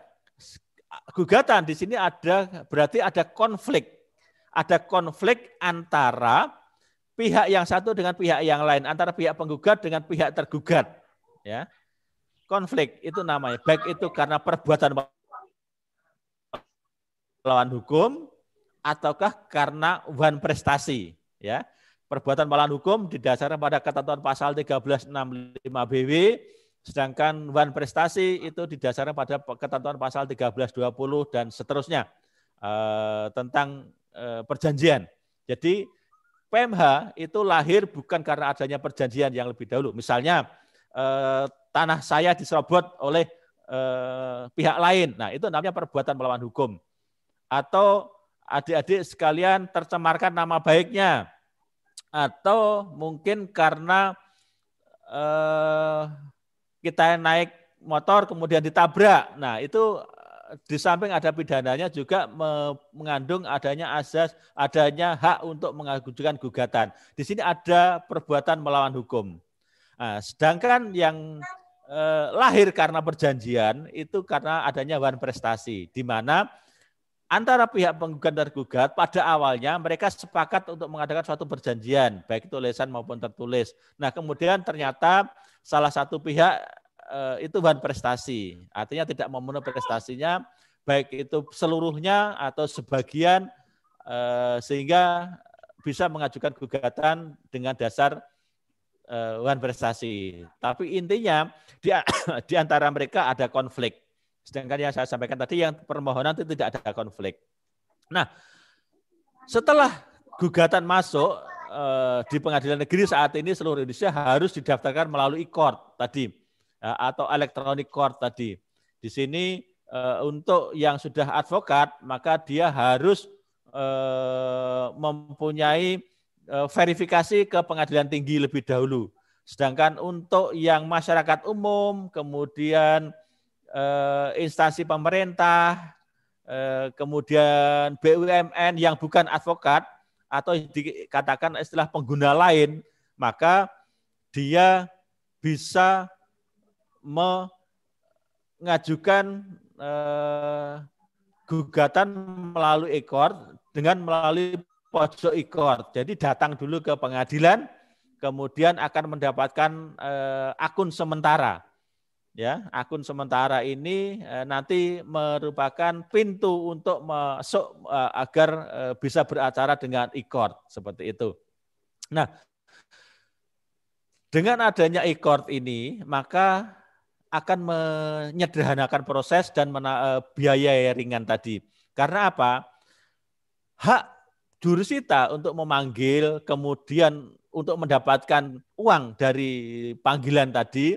Gugatan di sini ada berarti ada konflik. Ada konflik antara pihak yang satu dengan pihak yang lain, antara pihak penggugat dengan pihak tergugat, ya konflik itu namanya baik itu karena perbuatan melawan hukum ataukah karena wan prestasi ya perbuatan melawan hukum didasarkan pada ketentuan pasal 1365 BW sedangkan wan prestasi itu didasarkan pada ketentuan pasal 1320 dan seterusnya eh, tentang eh, perjanjian. Jadi PMH itu lahir bukan karena adanya perjanjian yang lebih dahulu. Misalnya Eh, tanah saya diserobot oleh eh, pihak lain. Nah, itu namanya perbuatan melawan hukum. Atau adik-adik sekalian tercemarkan nama baiknya. Atau mungkin karena eh, kita naik motor kemudian ditabrak. Nah, itu di samping ada pidananya juga mengandung adanya asas, adanya hak untuk mengajukan gugatan. Di sini ada perbuatan melawan hukum. Nah, sedangkan yang eh, lahir karena perjanjian itu karena adanya wan prestasi, di mana antara pihak penggugat dan gugat pada awalnya mereka sepakat untuk mengadakan suatu perjanjian, baik tulisan maupun tertulis. Nah, kemudian ternyata salah satu pihak eh, itu bahan prestasi, artinya tidak memenuhi prestasinya, baik itu seluruhnya atau sebagian, eh, sehingga bisa mengajukan gugatan dengan dasar uh, prestasi. Tapi intinya di, [COUGHS] di antara mereka ada konflik. Sedangkan yang saya sampaikan tadi yang permohonan itu tidak ada konflik. Nah, setelah gugatan masuk uh, di pengadilan negeri saat ini seluruh Indonesia harus didaftarkan melalui court tadi ya, atau electronic court tadi. Di sini uh, untuk yang sudah advokat maka dia harus mempunyai Eh, verifikasi ke pengadilan tinggi lebih dahulu. Sedangkan untuk yang masyarakat umum, kemudian eh, instansi pemerintah, eh, kemudian BUMN yang bukan advokat atau dikatakan istilah pengguna lain, maka dia bisa mengajukan gugatan melalui ekor dengan melalui pojok ikor. Jadi datang dulu ke pengadilan, kemudian akan mendapatkan eh, akun sementara. Ya, akun sementara ini eh, nanti merupakan pintu untuk masuk eh, agar eh, bisa beracara dengan ikor seperti itu. Nah, dengan adanya ikor ini, maka akan menyederhanakan proses dan eh, biaya ringan tadi. Karena apa? Hak jurusita untuk memanggil, kemudian untuk mendapatkan uang dari panggilan tadi,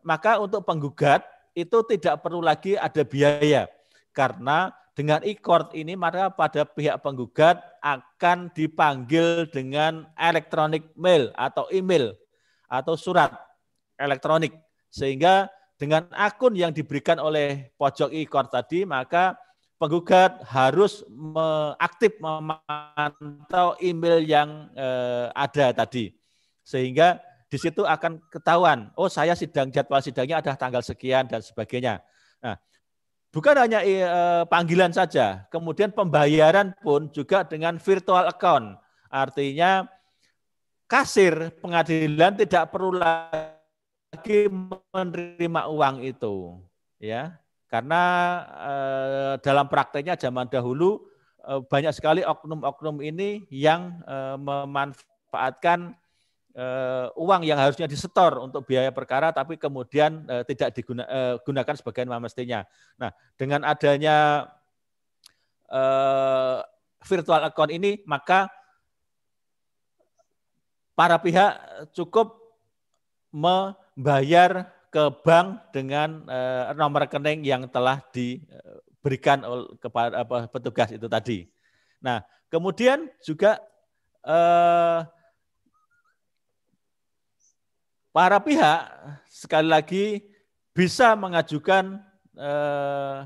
maka untuk penggugat itu tidak perlu lagi ada biaya. Karena dengan e-court ini maka pada pihak penggugat akan dipanggil dengan elektronik mail atau email atau surat elektronik. Sehingga dengan akun yang diberikan oleh pojok e-court tadi, maka penggugat harus aktif memantau email yang eh, ada tadi. Sehingga di situ akan ketahuan, oh saya sidang jadwal sidangnya ada tanggal sekian dan sebagainya. Nah, bukan hanya eh, panggilan saja, kemudian pembayaran pun juga dengan virtual account. Artinya kasir pengadilan tidak perlu lagi menerima uang itu, ya karena eh, dalam prakteknya zaman dahulu eh, banyak sekali oknum-oknum ini yang eh, memanfaatkan eh, uang yang harusnya disetor untuk biaya perkara tapi kemudian eh, tidak digunakan eh, gunakan sebagian mestinya. Nah, dengan adanya eh, virtual account ini maka para pihak cukup membayar ke bank dengan uh, nomor rekening yang telah diberikan kepada apa, petugas itu tadi. Nah, kemudian juga uh, para pihak sekali lagi bisa mengajukan bukti eh,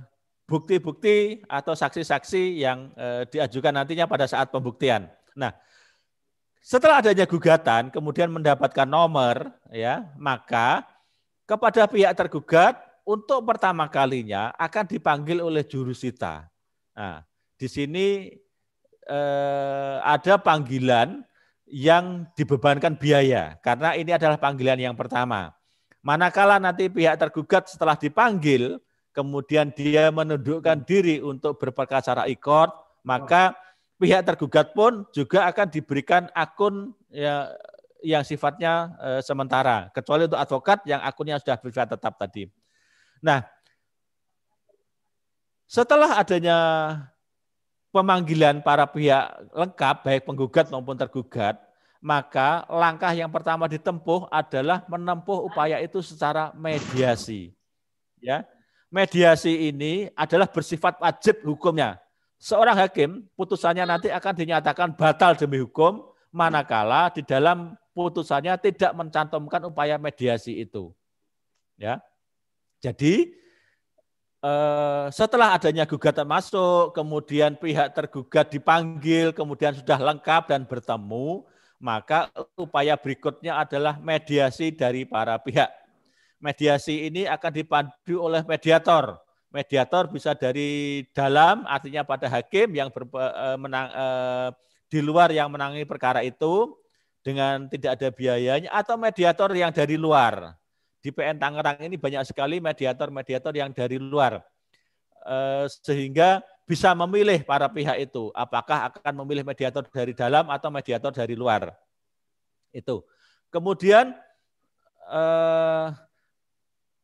bukti-bukti atau saksi-saksi yang uh, diajukan nantinya pada saat pembuktian. Nah, setelah adanya gugatan kemudian mendapatkan nomor ya, maka kepada pihak tergugat untuk pertama kalinya akan dipanggil oleh jurusita. Nah, di sini eh, ada panggilan yang dibebankan biaya karena ini adalah panggilan yang pertama. Manakala nanti pihak tergugat setelah dipanggil kemudian dia menundukkan diri untuk berperkara secara maka pihak tergugat pun juga akan diberikan akun ya yang sifatnya e, sementara, kecuali untuk advokat yang akunnya sudah bersifat tetap tadi. Nah, setelah adanya pemanggilan para pihak lengkap, baik penggugat maupun tergugat, maka langkah yang pertama ditempuh adalah menempuh upaya itu secara mediasi. Ya, mediasi ini adalah bersifat wajib hukumnya. Seorang hakim putusannya nanti akan dinyatakan batal demi hukum manakala di dalam putusannya tidak mencantumkan upaya mediasi itu. Ya. Jadi eh, setelah adanya gugatan masuk, kemudian pihak tergugat dipanggil, kemudian sudah lengkap dan bertemu, maka upaya berikutnya adalah mediasi dari para pihak. Mediasi ini akan dipandu oleh mediator. Mediator bisa dari dalam, artinya pada hakim yang eh, menang, eh, di luar yang menangani perkara itu, dengan tidak ada biayanya atau mediator yang dari luar. Di PN Tangerang ini banyak sekali mediator-mediator yang dari luar. Eh, sehingga bisa memilih para pihak itu, apakah akan memilih mediator dari dalam atau mediator dari luar. Itu. Kemudian eh,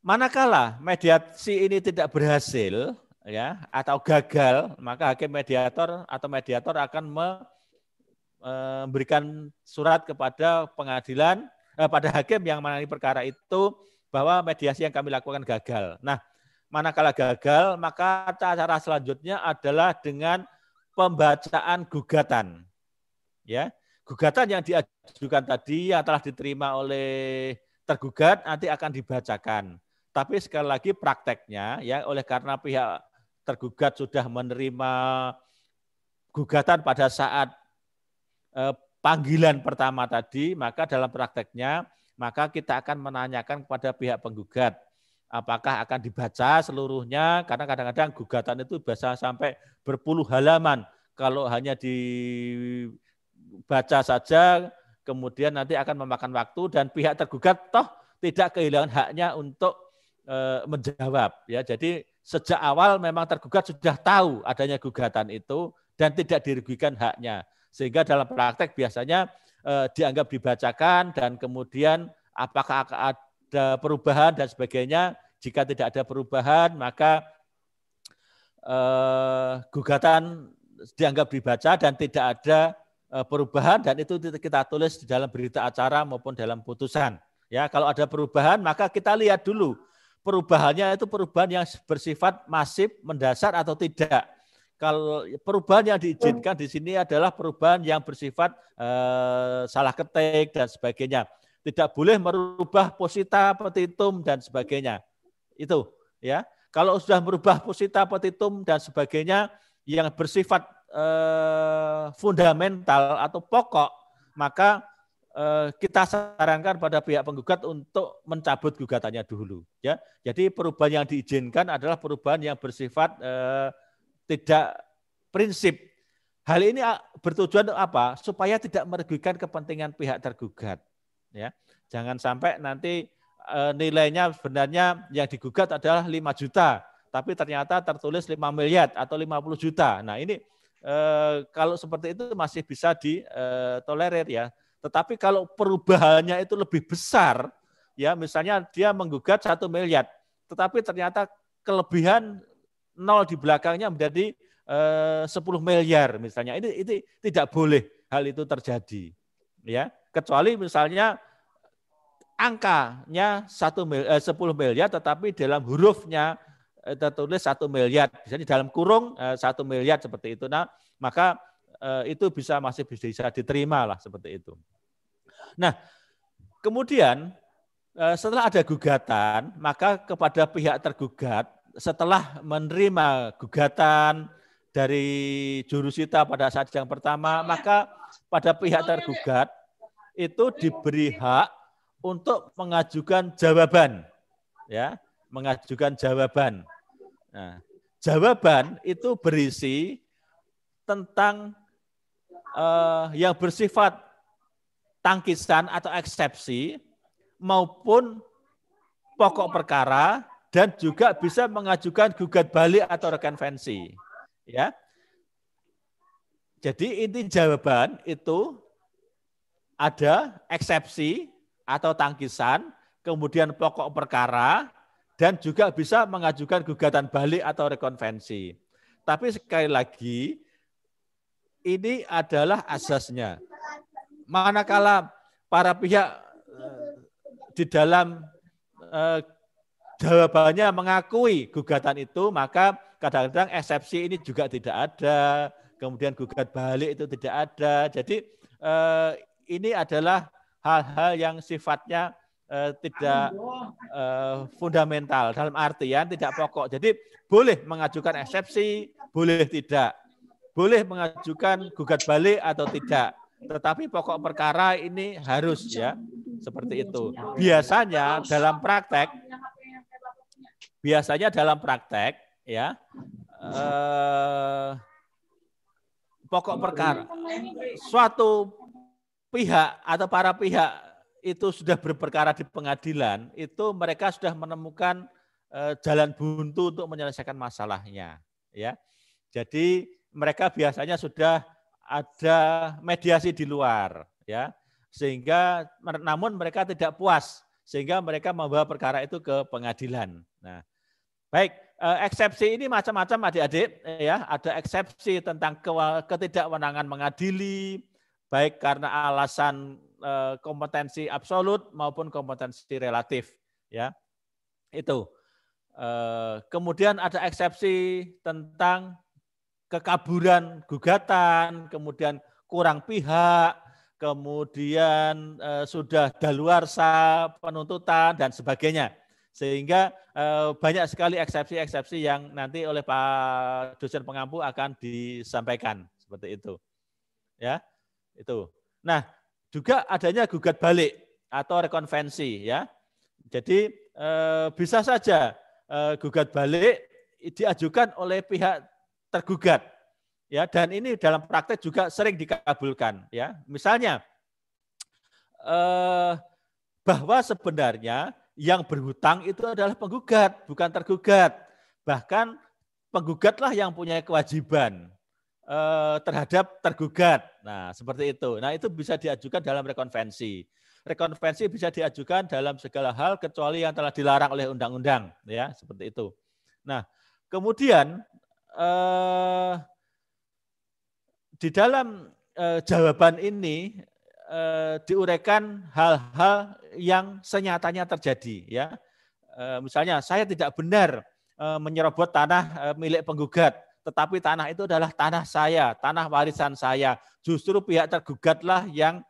manakala mediasi ini tidak berhasil ya atau gagal, maka hakim mediator atau mediator akan Eh, memberikan surat kepada pengadilan eh, pada hakim yang menangani perkara itu bahwa mediasi yang kami lakukan gagal. Nah, manakala gagal, maka cara selanjutnya adalah dengan pembacaan gugatan. Ya, gugatan yang diajukan tadi yang telah diterima oleh tergugat nanti akan dibacakan. Tapi sekali lagi prakteknya ya oleh karena pihak tergugat sudah menerima gugatan pada saat Eh, panggilan pertama tadi, maka dalam prakteknya maka kita akan menanyakan kepada pihak penggugat apakah akan dibaca seluruhnya karena kadang-kadang gugatan itu bisa sampai berpuluh halaman kalau hanya dibaca saja kemudian nanti akan memakan waktu dan pihak tergugat toh tidak kehilangan haknya untuk e, menjawab ya jadi sejak awal memang tergugat sudah tahu adanya gugatan itu dan tidak dirugikan haknya sehingga dalam praktek biasanya eh, dianggap dibacakan dan kemudian apakah ada perubahan dan sebagainya. Jika tidak ada perubahan maka eh, gugatan dianggap dibaca dan tidak ada eh, perubahan dan itu kita tulis di dalam berita acara maupun dalam putusan. Ya, kalau ada perubahan maka kita lihat dulu perubahannya itu perubahan yang bersifat masif, mendasar atau tidak kalau perubahan yang diizinkan di sini adalah perubahan yang bersifat eh, salah ketik dan sebagainya. Tidak boleh merubah posita, petitum dan sebagainya. Itu ya. Kalau sudah merubah posita, petitum dan sebagainya yang bersifat eh, fundamental atau pokok, maka eh, kita sarankan pada pihak penggugat untuk mencabut gugatannya dulu ya. Jadi perubahan yang diizinkan adalah perubahan yang bersifat eh, tidak prinsip. Hal ini ah, bertujuan untuk apa? Supaya tidak merugikan kepentingan pihak tergugat. Ya, jangan sampai nanti e, nilainya sebenarnya yang digugat adalah 5 juta, tapi ternyata tertulis 5 miliar atau 50 juta. Nah ini e, kalau seperti itu masih bisa ditolerir eh, ya. Tetapi kalau perubahannya itu lebih besar, ya misalnya dia menggugat satu miliar, tetapi ternyata kelebihan nol di belakangnya menjadi eh, 10 miliar misalnya. Ini itu tidak boleh hal itu terjadi. Ya, kecuali misalnya angkanya satu mil, eh, 10 miliar tetapi dalam hurufnya eh, tertulis satu miliar misalnya dalam kurung eh, satu eh, miliar seperti itu nah maka eh, itu bisa masih bisa diterima lah seperti itu nah kemudian eh, setelah ada gugatan maka kepada pihak tergugat setelah menerima gugatan dari jurusita pada saat yang pertama, iya. maka pada pihak iya, iya, tergugat itu diberi hak untuk mengajukan jawaban, ya, mengajukan jawaban. Nah, jawaban itu berisi tentang eh, yang bersifat tangkisan atau eksepsi maupun pokok perkara dan juga bisa mengajukan gugat balik atau rekonvensi. Ya. Jadi inti jawaban itu ada eksepsi atau tangkisan, kemudian pokok perkara, dan juga bisa mengajukan gugatan balik atau rekonvensi. Tapi sekali lagi, ini adalah asasnya. Manakala para pihak eh, di dalam eh, jawabannya mengakui gugatan itu, maka kadang-kadang eksepsi ini juga tidak ada, kemudian gugat balik itu tidak ada. Jadi eh, ini adalah hal-hal yang sifatnya eh, tidak eh, fundamental dalam artian tidak pokok. Jadi boleh mengajukan eksepsi, boleh tidak. Boleh mengajukan gugat balik atau tidak. Tetapi pokok perkara ini harus ya seperti itu. Biasanya dalam praktek biasanya dalam praktek ya eh, pokok perkara suatu pihak atau para pihak itu sudah berperkara di pengadilan itu mereka sudah menemukan eh, jalan buntu untuk menyelesaikan masalahnya ya jadi mereka biasanya sudah ada mediasi di luar ya sehingga namun mereka tidak puas sehingga mereka membawa perkara itu ke pengadilan nah Baik, eh, eksepsi ini macam-macam adik-adik ya. Ada eksepsi tentang ketidakwenangan mengadili, baik karena alasan eh, kompetensi absolut maupun kompetensi relatif ya. Itu. Eh, kemudian ada eksepsi tentang kekaburan gugatan, kemudian kurang pihak, kemudian sudah daluarsa penuntutan dan sebagainya sehingga eh, banyak sekali eksepsi-eksepsi yang nanti oleh Pak dosen pengampu akan disampaikan seperti itu. Ya. Itu. Nah, juga adanya gugat balik atau rekonvensi ya. Jadi eh, bisa saja eh, gugat balik diajukan oleh pihak tergugat. Ya, dan ini dalam praktek juga sering dikabulkan ya. Misalnya bahwa sebenarnya yang berhutang itu adalah penggugat, bukan tergugat. Bahkan penggugatlah yang punya kewajiban eh, terhadap tergugat. Nah, seperti itu. Nah, itu bisa diajukan dalam rekonvensi. Rekonvensi bisa diajukan dalam segala hal kecuali yang telah dilarang oleh undang-undang, ya, seperti itu. Nah, kemudian eh, di dalam eh, jawaban ini diurekan eh, diuraikan hal-hal yang senyatanya terjadi ya. Eh, misalnya saya tidak benar eh, menyerobot tanah milik penggugat, tetapi tanah itu adalah tanah saya, tanah warisan saya. Justru pihak tergugatlah yang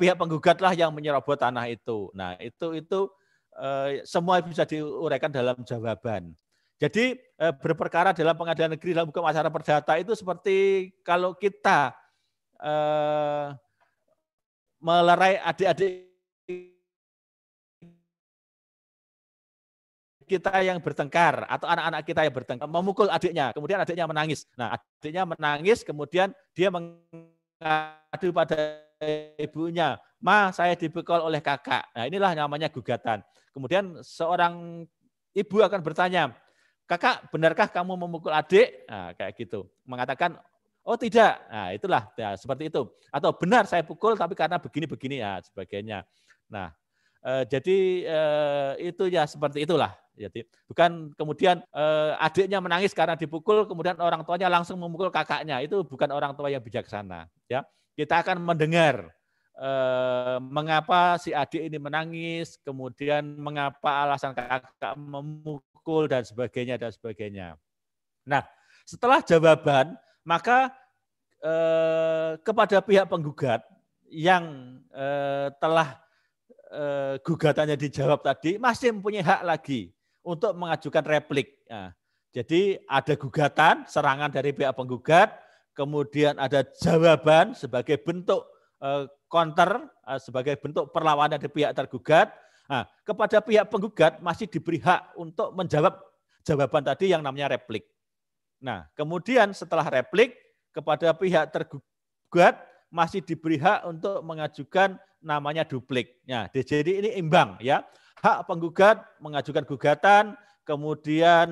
pihak penggugatlah yang menyerobot tanah itu. Nah, itu itu semua bisa diuraikan dalam jawaban. Jadi berperkara dalam pengadilan negeri dalam hukum acara perdata itu seperti kalau kita melerai adik-adik kita yang bertengkar atau anak-anak kita yang bertengkar memukul adiknya, kemudian adiknya menangis. Nah, adiknya menangis, kemudian dia mengadu pada ibunya, "Ma, saya dibekol oleh kakak." Nah, inilah namanya gugatan. Kemudian seorang ibu akan bertanya, "Kakak, benarkah kamu memukul adik?" Nah, kayak gitu. Mengatakan, Oh tidak, nah itulah ya, seperti itu. Atau benar saya pukul tapi karena begini-begini ya sebagainya. Nah eh, jadi eh, itu ya seperti itulah. Jadi bukan kemudian eh, adiknya menangis karena dipukul, kemudian orang tuanya langsung memukul kakaknya. Itu bukan orang tua yang bijaksana. Ya kita akan mendengar eh, mengapa si adik ini menangis, kemudian mengapa alasan kakak memukul dan sebagainya dan sebagainya. Nah setelah jawaban maka eh, kepada pihak penggugat yang eh, telah eh, gugatannya dijawab tadi masih mempunyai hak lagi untuk mengajukan replik. Nah, jadi ada gugatan, serangan dari pihak penggugat, kemudian ada jawaban sebagai bentuk konter eh, sebagai bentuk perlawanan dari pihak tergugat. Nah, kepada pihak penggugat masih diberi hak untuk menjawab jawaban tadi yang namanya replik. Nah, kemudian setelah replik kepada pihak tergugat masih diberi hak untuk mengajukan namanya duplik. Nah, ya, jadi ini imbang ya. Hak penggugat mengajukan gugatan, kemudian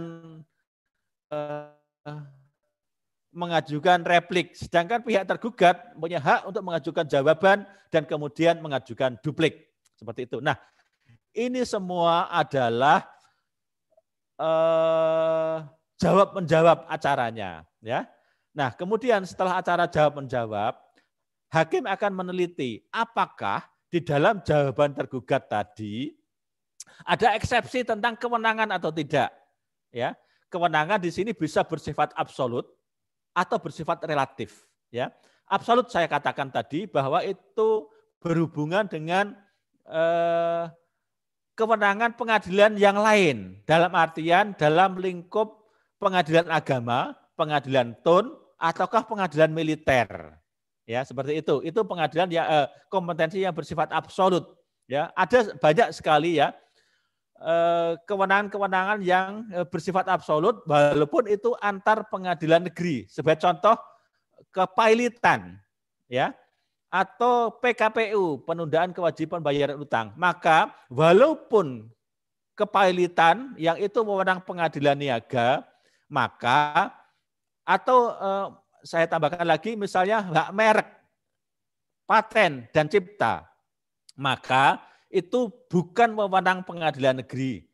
eh, mengajukan replik. Sedangkan pihak tergugat punya hak untuk mengajukan jawaban dan kemudian mengajukan duplik. Seperti itu. Nah, ini semua adalah eh, jawab menjawab acaranya, ya. Nah, kemudian setelah acara jawab menjawab, hakim akan meneliti apakah di dalam jawaban tergugat tadi ada eksepsi tentang kewenangan atau tidak, ya. Kewenangan di sini bisa bersifat absolut atau bersifat relatif, ya. Absolut saya katakan tadi bahwa itu berhubungan dengan eh, kewenangan pengadilan yang lain dalam artian dalam lingkup pengadilan agama, pengadilan tun, ataukah pengadilan militer. Ya, seperti itu. Itu pengadilan ya eh, kompetensi yang bersifat absolut. Ya, ada banyak sekali ya eh, kewenangan-kewenangan yang eh, bersifat absolut walaupun itu antar pengadilan negeri. Sebagai contoh kepailitan ya atau PKPU penundaan kewajiban bayaran utang. Maka walaupun kepailitan yang itu wewenang pengadilan niaga maka atau eh, saya tambahkan lagi misalnya hak merek, paten dan cipta, maka itu bukan wewenang pengadilan negeri,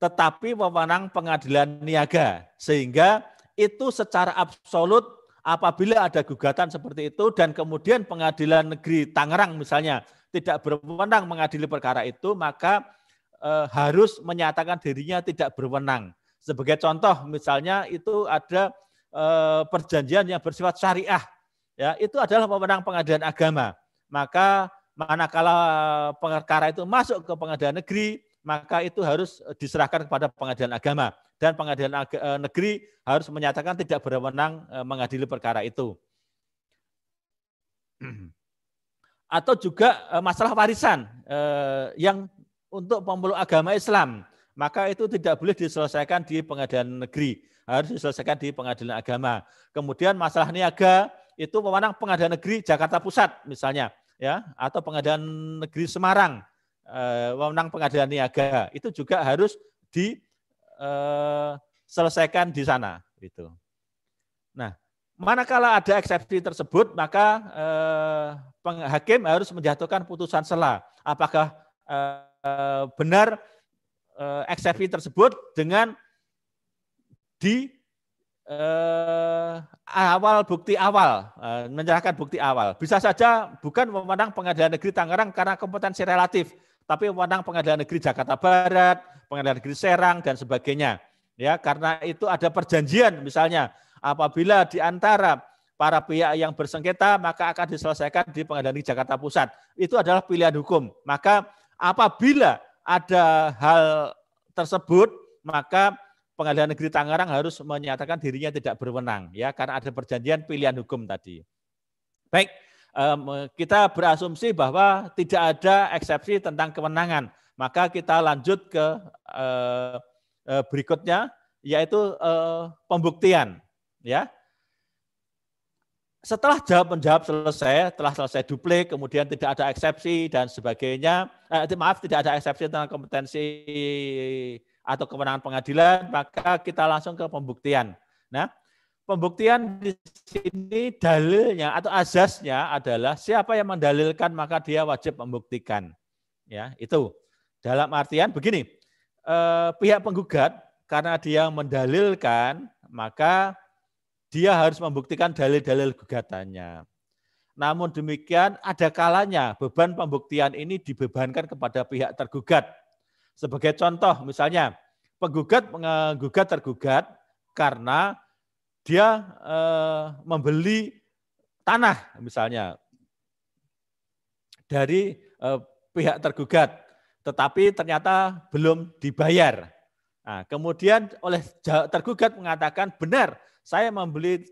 tetapi wewenang pengadilan niaga. Sehingga itu secara absolut apabila ada gugatan seperti itu dan kemudian pengadilan negeri Tangerang misalnya tidak berwenang mengadili perkara itu, maka eh, harus menyatakan dirinya tidak berwenang sebagai contoh misalnya itu ada eh, perjanjian yang bersifat syariah. Ya, itu adalah pemenang pengadilan agama. Maka manakala perkara itu masuk ke pengadilan negeri, maka itu harus diserahkan kepada pengadilan agama dan pengadilan eh, negeri harus menyatakan tidak berwenang eh, mengadili perkara itu. Atau juga masalah warisan yang untuk pemeluk agama Islam maka itu tidak boleh diselesaikan di pengadilan negeri, harus diselesaikan di pengadilan agama. Kemudian masalah niaga itu memandang pengadilan negeri Jakarta Pusat misalnya, ya, atau pengadilan negeri Semarang, eh, memandang pengadilan niaga itu juga harus diselesaikan eh, di sana, gitu. Nah, manakala ada eksepsi tersebut, maka eh, hakim harus menjatuhkan putusan sela. Apakah benar Eh, XFI tersebut dengan di uh, awal bukti awal, uh, menyerahkan bukti awal. Bisa saja bukan memandang pengadilan negeri Tangerang karena kompetensi relatif, tapi memandang pengadilan negeri Jakarta Barat, pengadilan negeri Serang dan sebagainya. Ya, karena itu ada perjanjian misalnya apabila di antara para pihak yang bersengketa maka akan diselesaikan di pengadilan negeri Jakarta Pusat. Itu adalah pilihan hukum. Maka apabila ada hal tersebut, maka Pengadilan Negeri Tangerang harus menyatakan dirinya tidak berwenang ya karena ada perjanjian pilihan hukum tadi. Baik, kita berasumsi bahwa tidak ada eksepsi tentang kewenangan, maka kita lanjut ke eh, eh, berikutnya yaitu eh, pembuktian ya setelah jawab menjawab selesai, telah selesai duplik, kemudian tidak ada eksepsi dan sebagainya, eh, maaf tidak ada eksepsi tentang kompetensi atau kewenangan pengadilan, maka kita langsung ke pembuktian. Nah, pembuktian di sini dalilnya atau azasnya adalah siapa yang mendalilkan maka dia wajib membuktikan. Ya, itu. Dalam artian begini, eh, pihak penggugat karena dia mendalilkan maka dia harus membuktikan dalil-dalil gugatannya. Namun demikian, ada kalanya beban pembuktian ini dibebankan kepada pihak tergugat. Sebagai contoh, misalnya penggugat menggugat tergugat karena dia e, membeli tanah, misalnya dari e, pihak tergugat, tetapi ternyata belum dibayar. Nah, kemudian oleh tergugat mengatakan benar saya membeli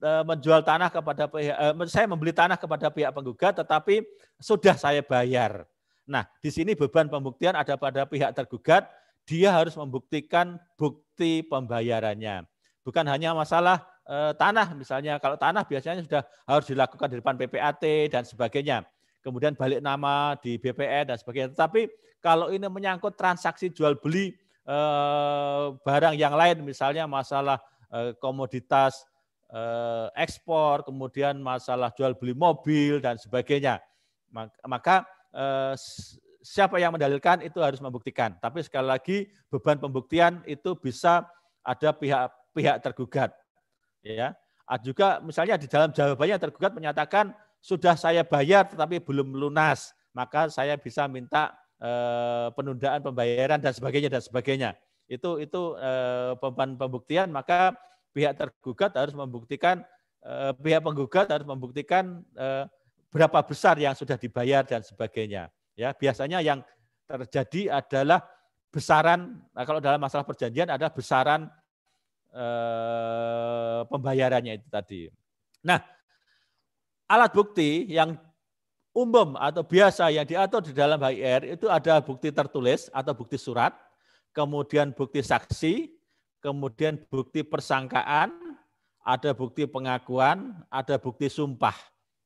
eh, menjual tanah kepada pihak eh, saya membeli tanah kepada pihak penggugat tetapi sudah saya bayar. Nah, di sini beban pembuktian ada pada pihak tergugat, dia harus membuktikan bukti pembayarannya. Bukan hanya masalah e, tanah misalnya kalau tanah biasanya sudah harus dilakukan di depan PPAT dan sebagainya. Kemudian balik nama di BPN dan sebagainya. Tetapi kalau ini menyangkut transaksi jual beli e, barang yang lain misalnya masalah Eh, komoditas eh, ekspor, kemudian masalah jual beli mobil dan sebagainya. Maka eh, siapa yang mendalilkan itu harus membuktikan. Tapi sekali lagi beban pembuktian itu bisa ada pihak-pihak tergugat. Ya, ada ah, juga misalnya di dalam jawabannya tergugat menyatakan sudah saya bayar tetapi belum lunas, maka saya bisa minta penundaan pembayaran dan sebagainya dan sebagainya itu itu eh, pembuktian maka pihak tergugat harus membuktikan eh, pihak penggugat harus membuktikan eh, berapa besar yang sudah dibayar dan sebagainya. Ya, biasanya yang terjadi adalah besaran nah kalau dalam masalah perjanjian ada besaran eh, pembayarannya itu tadi. Nah, alat bukti yang umum atau biasa yang diatur di dalam HIR itu ada bukti tertulis atau bukti surat, kemudian bukti saksi, kemudian bukti persangkaan, ada bukti pengakuan, ada bukti sumpah,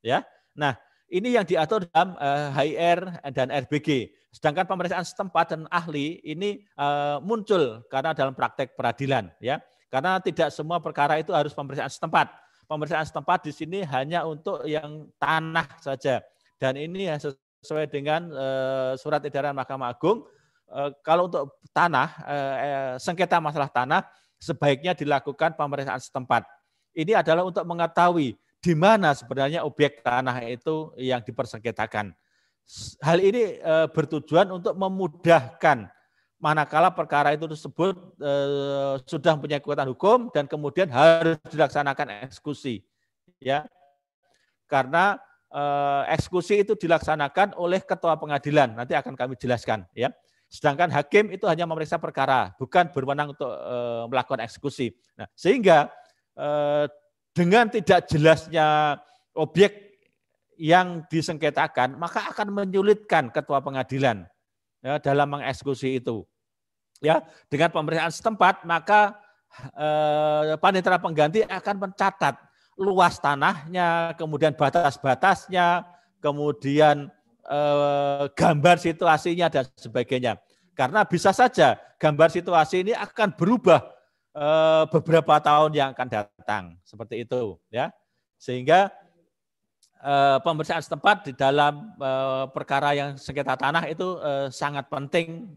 ya. Nah, ini yang diatur dalam HIR eh, dan RBG. Sedangkan pemeriksaan setempat dan ahli ini eh, muncul karena dalam praktek peradilan, ya. Karena tidak semua perkara itu harus pemeriksaan setempat. Pemeriksaan setempat di sini hanya untuk yang tanah saja. Dan ini sesuai dengan eh, surat edaran Mahkamah Agung Eh, kalau untuk tanah, eh, eh, sengketa masalah tanah, sebaiknya dilakukan pemeriksaan setempat. Ini adalah untuk mengetahui di mana sebenarnya objek tanah itu yang dipersengketakan. Hal ini bertujuan untuk memudahkan manakala perkara itu tersebut sudah punya kekuatan hukum dan kemudian harus dilaksanakan eksekusi. Ya, karena eksekusi itu dilaksanakan oleh ketua pengadilan. Nanti akan kami jelaskan. Ya. Sedangkan hakim itu hanya memeriksa perkara, bukan berwenang untuk e, melakukan eksekusi. Nah, sehingga e, dengan tidak jelasnya objek yang disengketakan, maka akan menyulitkan ketua pengadilan ya, dalam mengeksekusi itu. Ya, dengan pemeriksaan setempat, maka e, panitera pengganti akan mencatat luas tanahnya, kemudian batas-batasnya, kemudian Eh, gambar situasinya dan sebagainya. Karena bisa saja gambar situasi ini akan berubah eh, beberapa tahun yang akan datang seperti itu, ya. Sehingga eh, pemeriksaan setempat di dalam perkara yang sengketa tanah itu sangat penting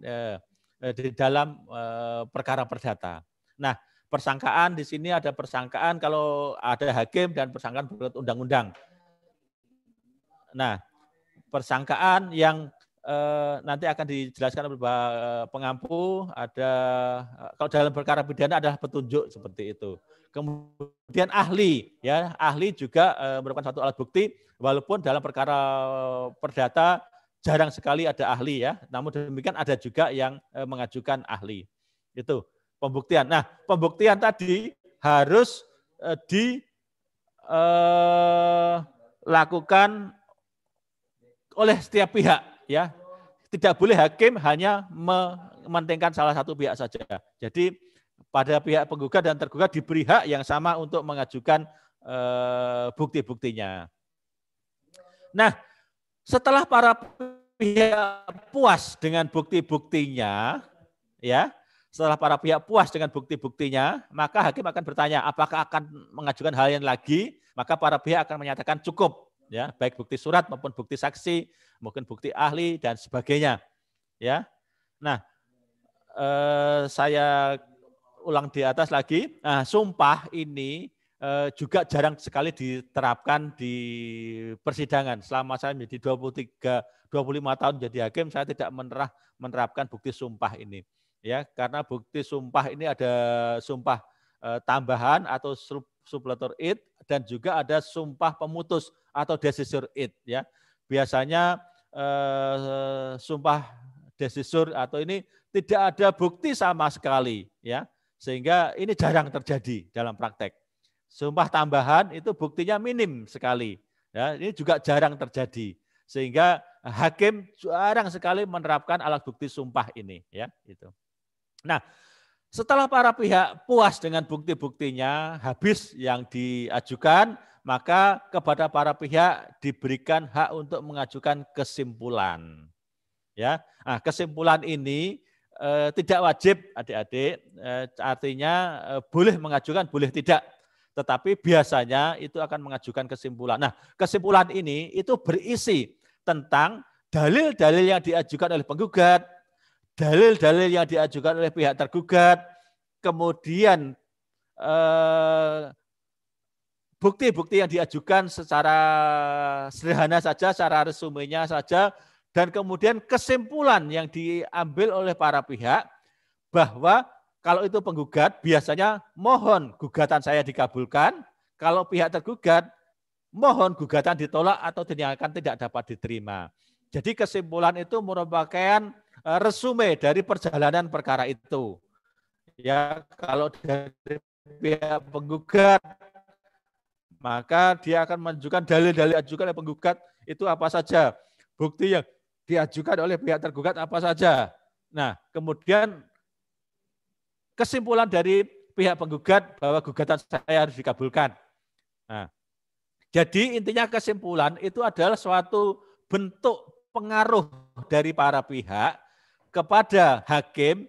di dalam perkara perdata. Nah, persangkaan di sini ada persangkaan kalau ada hakim dan persangkaan menurut undang-undang. Nah, persangkaan yang eh, nanti akan dijelaskan oleh eh, pengampu ada eh, kalau dalam perkara pidana adalah petunjuk seperti itu. Kemudian ahli ya, ahli juga merupakan satu alat bukti walaupun dalam perkara perdata jarang sekali ada ahli ya. Namun demikian ada juga yang mengajukan ahli. Itu pembuktian. Nah, pembuktian tadi harus dilakukan oleh setiap pihak ya. Tidak boleh hakim hanya mementingkan salah satu pihak saja. Jadi pada pihak penggugat dan tergugat diberi hak yang sama untuk mengajukan e, bukti-buktinya. Nah, setelah para pihak puas dengan bukti-buktinya, ya, setelah para pihak puas dengan bukti-buktinya, maka hakim akan bertanya apakah akan mengajukan hal yang lagi, maka para pihak akan menyatakan cukup ya baik bukti surat maupun bukti saksi mungkin bukti ahli dan sebagainya ya nah eh, saya ulang di atas lagi nah sumpah ini eh, juga jarang sekali diterapkan di persidangan selama saya menjadi 23 25 tahun jadi hakim saya tidak menerah menerapkan bukti sumpah ini ya karena bukti sumpah ini ada sumpah eh, tambahan atau supletor dan juga ada sumpah pemutus atau desisur it, ya. Biasanya eh, sumpah desisur atau ini tidak ada bukti sama sekali ya. Sehingga ini jarang terjadi dalam praktek. Sumpah tambahan itu buktinya minim sekali. Ya, ini juga jarang terjadi. Sehingga hakim jarang sekali menerapkan alat bukti sumpah ini ya itu. Nah, setelah para pihak puas dengan bukti-buktinya, habis yang diajukan, maka kepada para pihak diberikan hak untuk mengajukan kesimpulan. Ya, nah, kesimpulan ini e, tidak wajib, adik-adik. E, artinya e, boleh mengajukan, boleh tidak. Tetapi biasanya itu akan mengajukan kesimpulan. Nah, kesimpulan ini itu berisi tentang dalil-dalil yang diajukan oleh penggugat, dalil-dalil yang diajukan oleh pihak tergugat, kemudian eh, bukti-bukti eh, yang diajukan secara sederhana saja, secara resumenya saja, dan kemudian kesimpulan yang diambil oleh para pihak bahwa kalau itu penggugat biasanya mohon gugatan saya dikabulkan, kalau pihak tergugat mohon gugatan ditolak atau dinyatakan tidak dapat diterima. Jadi kesimpulan itu merupakan Eh, resume dari perjalanan perkara itu. Ya, kalau dari pihak penggugat maka dia akan menunjukkan dalil-dalil ajukan oleh penggugat itu apa saja, bukti yang diajukan oleh pihak tergugat apa saja. Nah, kemudian kesimpulan dari pihak penggugat bahwa gugatan saya harus dikabulkan. Nah, jadi intinya kesimpulan itu adalah suatu bentuk pengaruh dari para pihak kepada hakim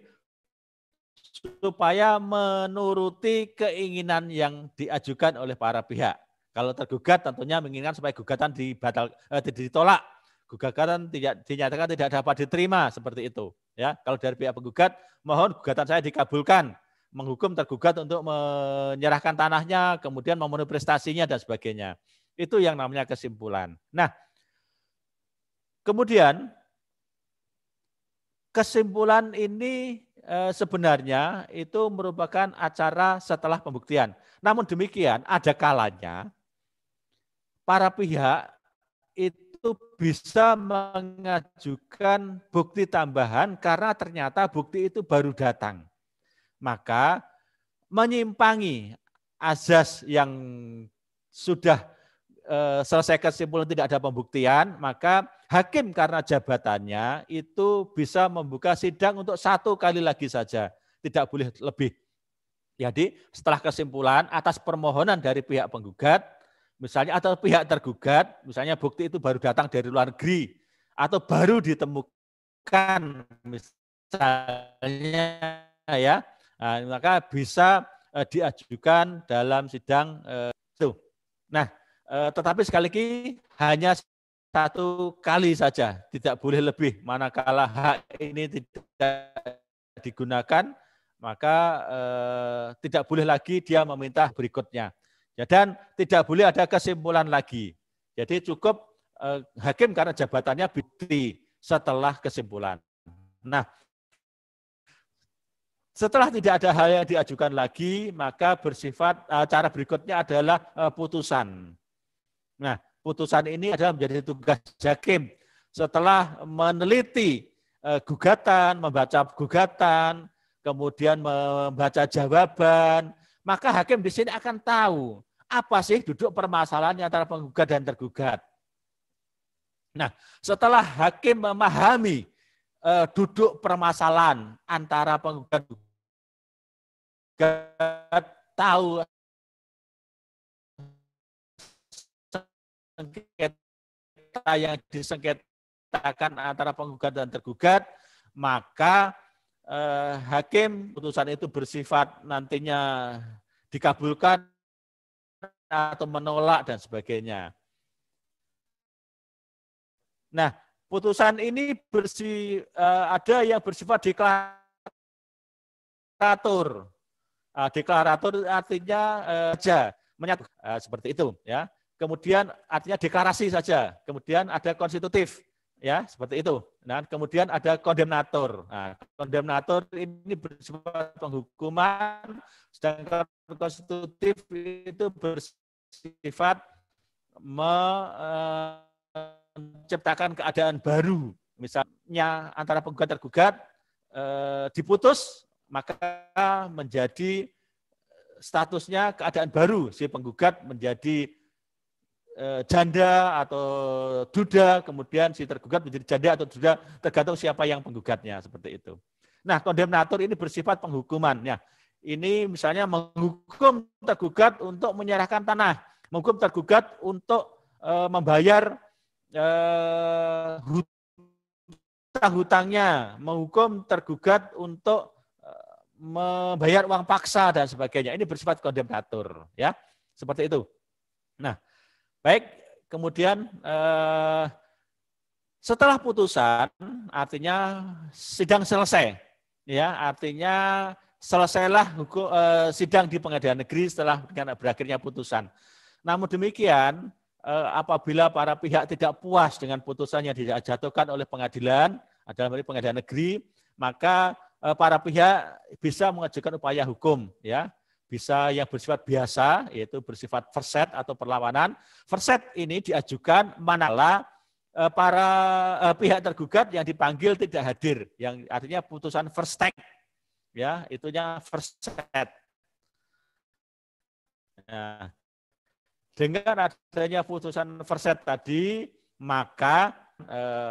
supaya menuruti keinginan yang diajukan oleh para pihak. Kalau tergugat tentunya menginginkan supaya gugatan dibatal eh, ditolak, gugatan tidak dinyatakan tidak dapat diterima seperti itu. Ya, kalau dari pihak penggugat mohon gugatan saya dikabulkan, menghukum tergugat untuk menyerahkan tanahnya, kemudian memenuhi prestasinya dan sebagainya. Itu yang namanya kesimpulan. Nah, kemudian kesimpulan ini eh, sebenarnya itu merupakan acara setelah pembuktian. Namun demikian, ada kalanya para pihak itu bisa mengajukan bukti tambahan karena ternyata bukti itu baru datang. Maka menyimpangi azas yang sudah eh, selesai kesimpulan tidak ada pembuktian, maka hakim karena jabatannya itu bisa membuka sidang untuk satu kali lagi saja, tidak boleh lebih. Jadi setelah kesimpulan atas permohonan dari pihak penggugat, misalnya atau pihak tergugat, misalnya bukti itu baru datang dari luar negeri atau baru ditemukan misalnya ya, nah, maka bisa eh, diajukan dalam sidang eh, itu. Nah, eh, tetapi sekali lagi hanya satu kali saja, tidak boleh lebih. Manakala hak ini tidak digunakan, maka eh, tidak boleh lagi dia meminta berikutnya. Ya, dan tidak boleh ada kesimpulan lagi. Jadi cukup eh, hakim karena jabatannya bukti setelah kesimpulan. Nah, setelah tidak ada hal yang diajukan lagi, maka bersifat eh, cara berikutnya adalah eh, putusan. Nah, putusan ini adalah menjadi tugas Jakim setelah meneliti eh, gugatan, membaca gugatan, kemudian membaca jawaban, maka hakim di sini akan tahu apa sih duduk permasalahan antara penggugat dan tergugat. Nah, setelah hakim memahami eh, duduk permasalahan antara penggugat tahu sengketa yang disengketakan antara penggugat dan tergugat, maka eh, hakim putusan itu bersifat nantinya dikabulkan atau menolak dan sebagainya. Nah, putusan ini bersi, eh, ada yang bersifat deklarator. Eh, deklarator artinya eh, aja menyatu eh, seperti itu ya kemudian artinya deklarasi saja, kemudian ada konstitutif, ya seperti itu. Nah, kemudian ada kondemnator. Nah, kondemnator ini bersifat penghukuman, sedangkan konstitutif itu bersifat eh, menciptakan keadaan baru. Misalnya antara penggugat tergugat eh, diputus, maka menjadi statusnya keadaan baru si penggugat menjadi Eh, janda atau duda, kemudian si tergugat menjadi janda atau duda, tergantung siapa yang penggugatnya seperti itu. Nah, kondemnator ini bersifat penghukuman. Ya, Ini misalnya menghukum tergugat untuk menyerahkan tanah, menghukum tergugat untuk e, membayar e, hutang-hutangnya, menghukum tergugat untuk e, membayar uang paksa dan sebagainya. Ini bersifat kondemnator, ya. Seperti itu. Nah, Baik, kemudian eh, setelah putusan artinya sidang selesai. Ya, artinya selesailah hukum, eh, sidang di pengadilan negeri setelah berakhirnya putusan. Namun demikian, eh, apabila para pihak tidak puas dengan putusan yang dijatuhkan oleh pengadilan, adalah dari pengadilan negeri, maka eh, para pihak bisa mengajukan upaya hukum ya bisa yang bersifat biasa, yaitu bersifat verset atau perlawanan. Verset ini diajukan manala e, para e, pihak tergugat yang dipanggil tidak hadir, yang artinya putusan first verstek, ya itunya set. Nah, dengan adanya putusan first set tadi, maka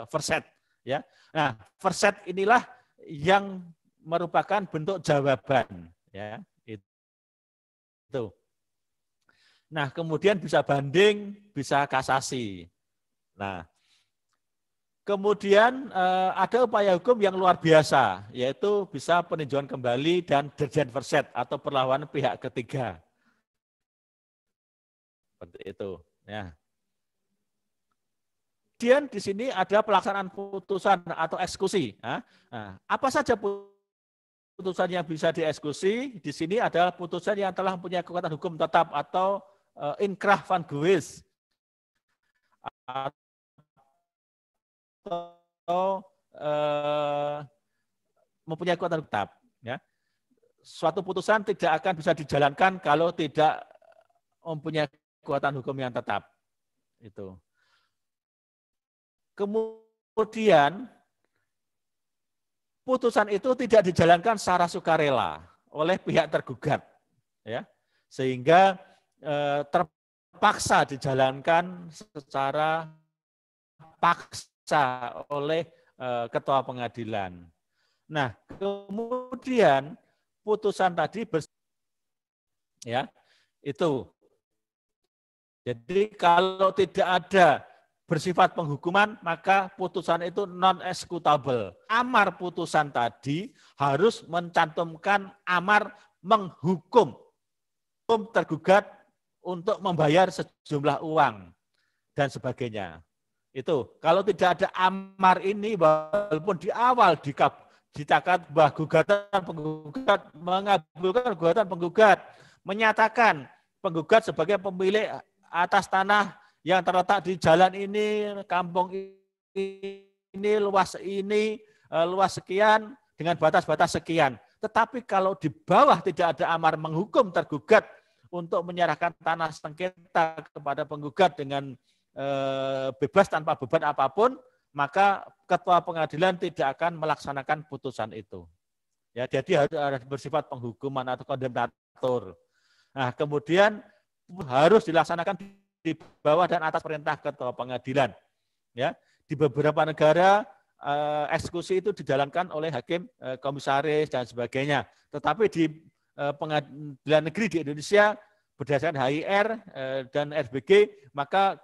first e, set, ya. Nah, first set inilah yang merupakan bentuk jawaban, ya itu. Nah, kemudian bisa banding, bisa kasasi. Nah, kemudian eh, ada upaya hukum yang luar biasa, yaitu bisa peninjauan kembali dan derjen verset atau perlawanan pihak ketiga. Seperti itu. Ya. Kemudian di sini ada pelaksanaan putusan atau eksekusi. Nah, apa saja putusan putusan yang bisa dieksekusi di sini adalah putusan yang telah punya kekuatan hukum tetap atau uh, eh, inkrah van gewis atau uh, mempunyai kekuatan tetap ya suatu putusan tidak akan bisa dijalankan kalau tidak mempunyai kekuatan hukum yang tetap itu kemudian putusan itu tidak dijalankan secara sukarela oleh pihak tergugat. ya Sehingga eh, terpaksa dijalankan secara paksa oleh eh, ketua pengadilan. Nah, kemudian putusan tadi bers ya itu. Jadi kalau tidak ada bersifat penghukuman, maka putusan itu non executable. Amar putusan tadi harus mencantumkan amar menghukum. Hukum tergugat untuk membayar sejumlah uang dan sebagainya. Itu kalau tidak ada amar ini walaupun di awal dikab ditakat bahwa gugatan penggugat mengabulkan gugatan penggugat menyatakan penggugat sebagai pemilik atas tanah yang terletak di jalan ini, kampung ini, luas ini, eh, luas sekian, dengan batas-batas sekian. Tetapi kalau di bawah tidak ada amar menghukum tergugat untuk menyerahkan tanah sengketa kepada penggugat dengan eh, bebas tanpa beban apapun, maka ketua pengadilan tidak akan melaksanakan putusan itu. Ya, jadi harus bersifat penghukuman atau kondemnator. Nah, kemudian harus dilaksanakan di bawah dan atas perintah ketua pengadilan. Ya, di beberapa negara eh, eksekusi itu dijalankan oleh hakim, eh, komisaris dan sebagainya. Tetapi di eh, pengadilan negeri di Indonesia berdasarkan HIR dan RBG maka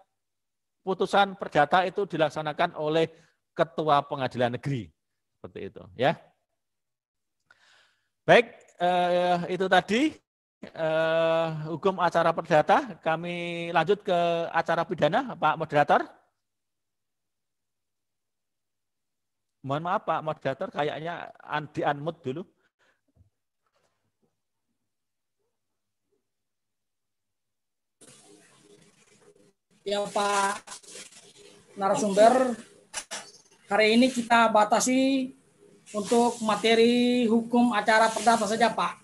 putusan perdata itu dilaksanakan oleh ketua pengadilan negeri seperti itu ya. Baik, itu tadi eh, hukum acara perdata. Kami lanjut ke acara pidana, Pak Moderator. Mohon maaf Pak Moderator, kayaknya anti unmute dulu. Ya Pak narasumber, hari ini kita batasi untuk materi hukum acara perdata saja Pak.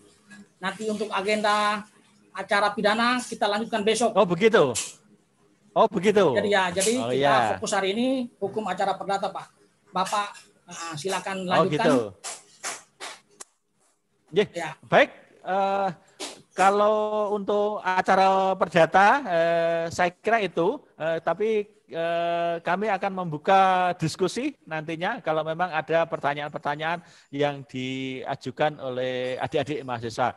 Nanti untuk agenda acara pidana kita lanjutkan besok. Oh begitu. Oh begitu. Jadi ya, jadi oh, kita yeah. fokus hari ini hukum acara perdata Pak. Bapak uh, silakan oh, lanjutkan. Oh gitu. Yeah. Ya. Baik. Uh, kalau untuk acara perdata, eh, saya kira itu. Eh, tapi eh, kami akan membuka diskusi nantinya kalau memang ada pertanyaan-pertanyaan yang diajukan oleh adik-adik mahasiswa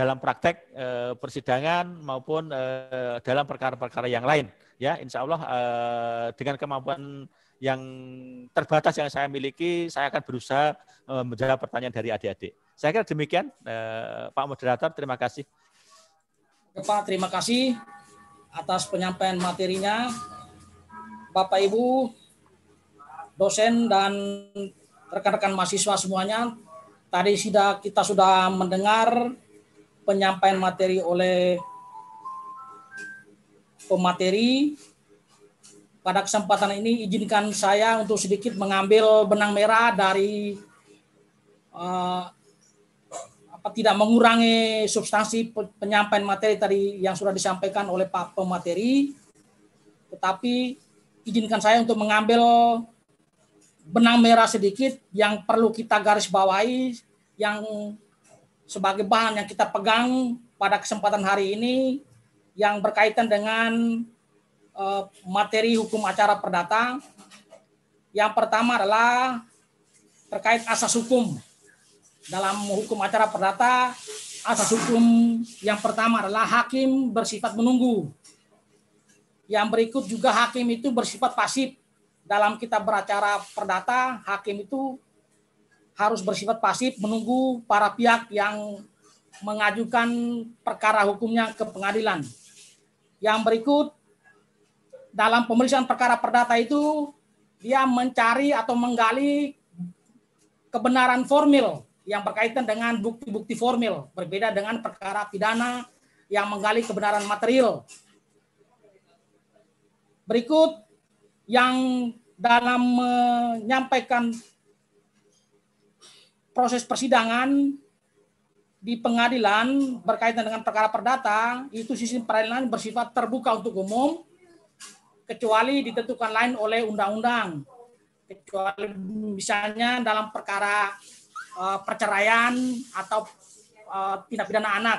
dalam praktek eh, persidangan maupun eh, dalam perkara-perkara yang lain. Ya, insya Allah eh, dengan kemampuan yang terbatas yang saya miliki, saya akan berusaha menjawab pertanyaan dari adik-adik. Saya kira demikian, Pak Moderator. Terima kasih. Pak, terima kasih atas penyampaian materinya. Bapak Ibu, dosen dan rekan-rekan mahasiswa semuanya, tadi sudah kita sudah mendengar penyampaian materi oleh pemateri. Pada kesempatan ini izinkan saya untuk sedikit mengambil benang merah dari uh, apa tidak mengurangi substansi penyampaian materi tadi yang sudah disampaikan oleh Pak pemateri, tetapi izinkan saya untuk mengambil benang merah sedikit yang perlu kita garis bawahi yang sebagai bahan yang kita pegang pada kesempatan hari ini yang berkaitan dengan eh, materi hukum acara perdata. Yang pertama adalah terkait asas hukum. Dalam hukum acara perdata, asas hukum yang pertama adalah hakim bersifat menunggu. Yang berikut juga hakim itu bersifat pasif. Dalam kita beracara perdata, hakim itu harus bersifat pasif menunggu para pihak yang mengajukan perkara hukumnya ke pengadilan. Yang berikut dalam pemeriksaan perkara perdata itu dia mencari atau menggali kebenaran formil yang berkaitan dengan bukti-bukti formil, berbeda dengan perkara pidana yang menggali kebenaran material. Berikut yang dalam menyampaikan proses persidangan di pengadilan berkaitan dengan perkara perdata itu sistem peradilan bersifat terbuka untuk umum kecuali ditentukan lain oleh undang-undang kecuali misalnya dalam perkara uh, perceraian atau uh, tindak pidana anak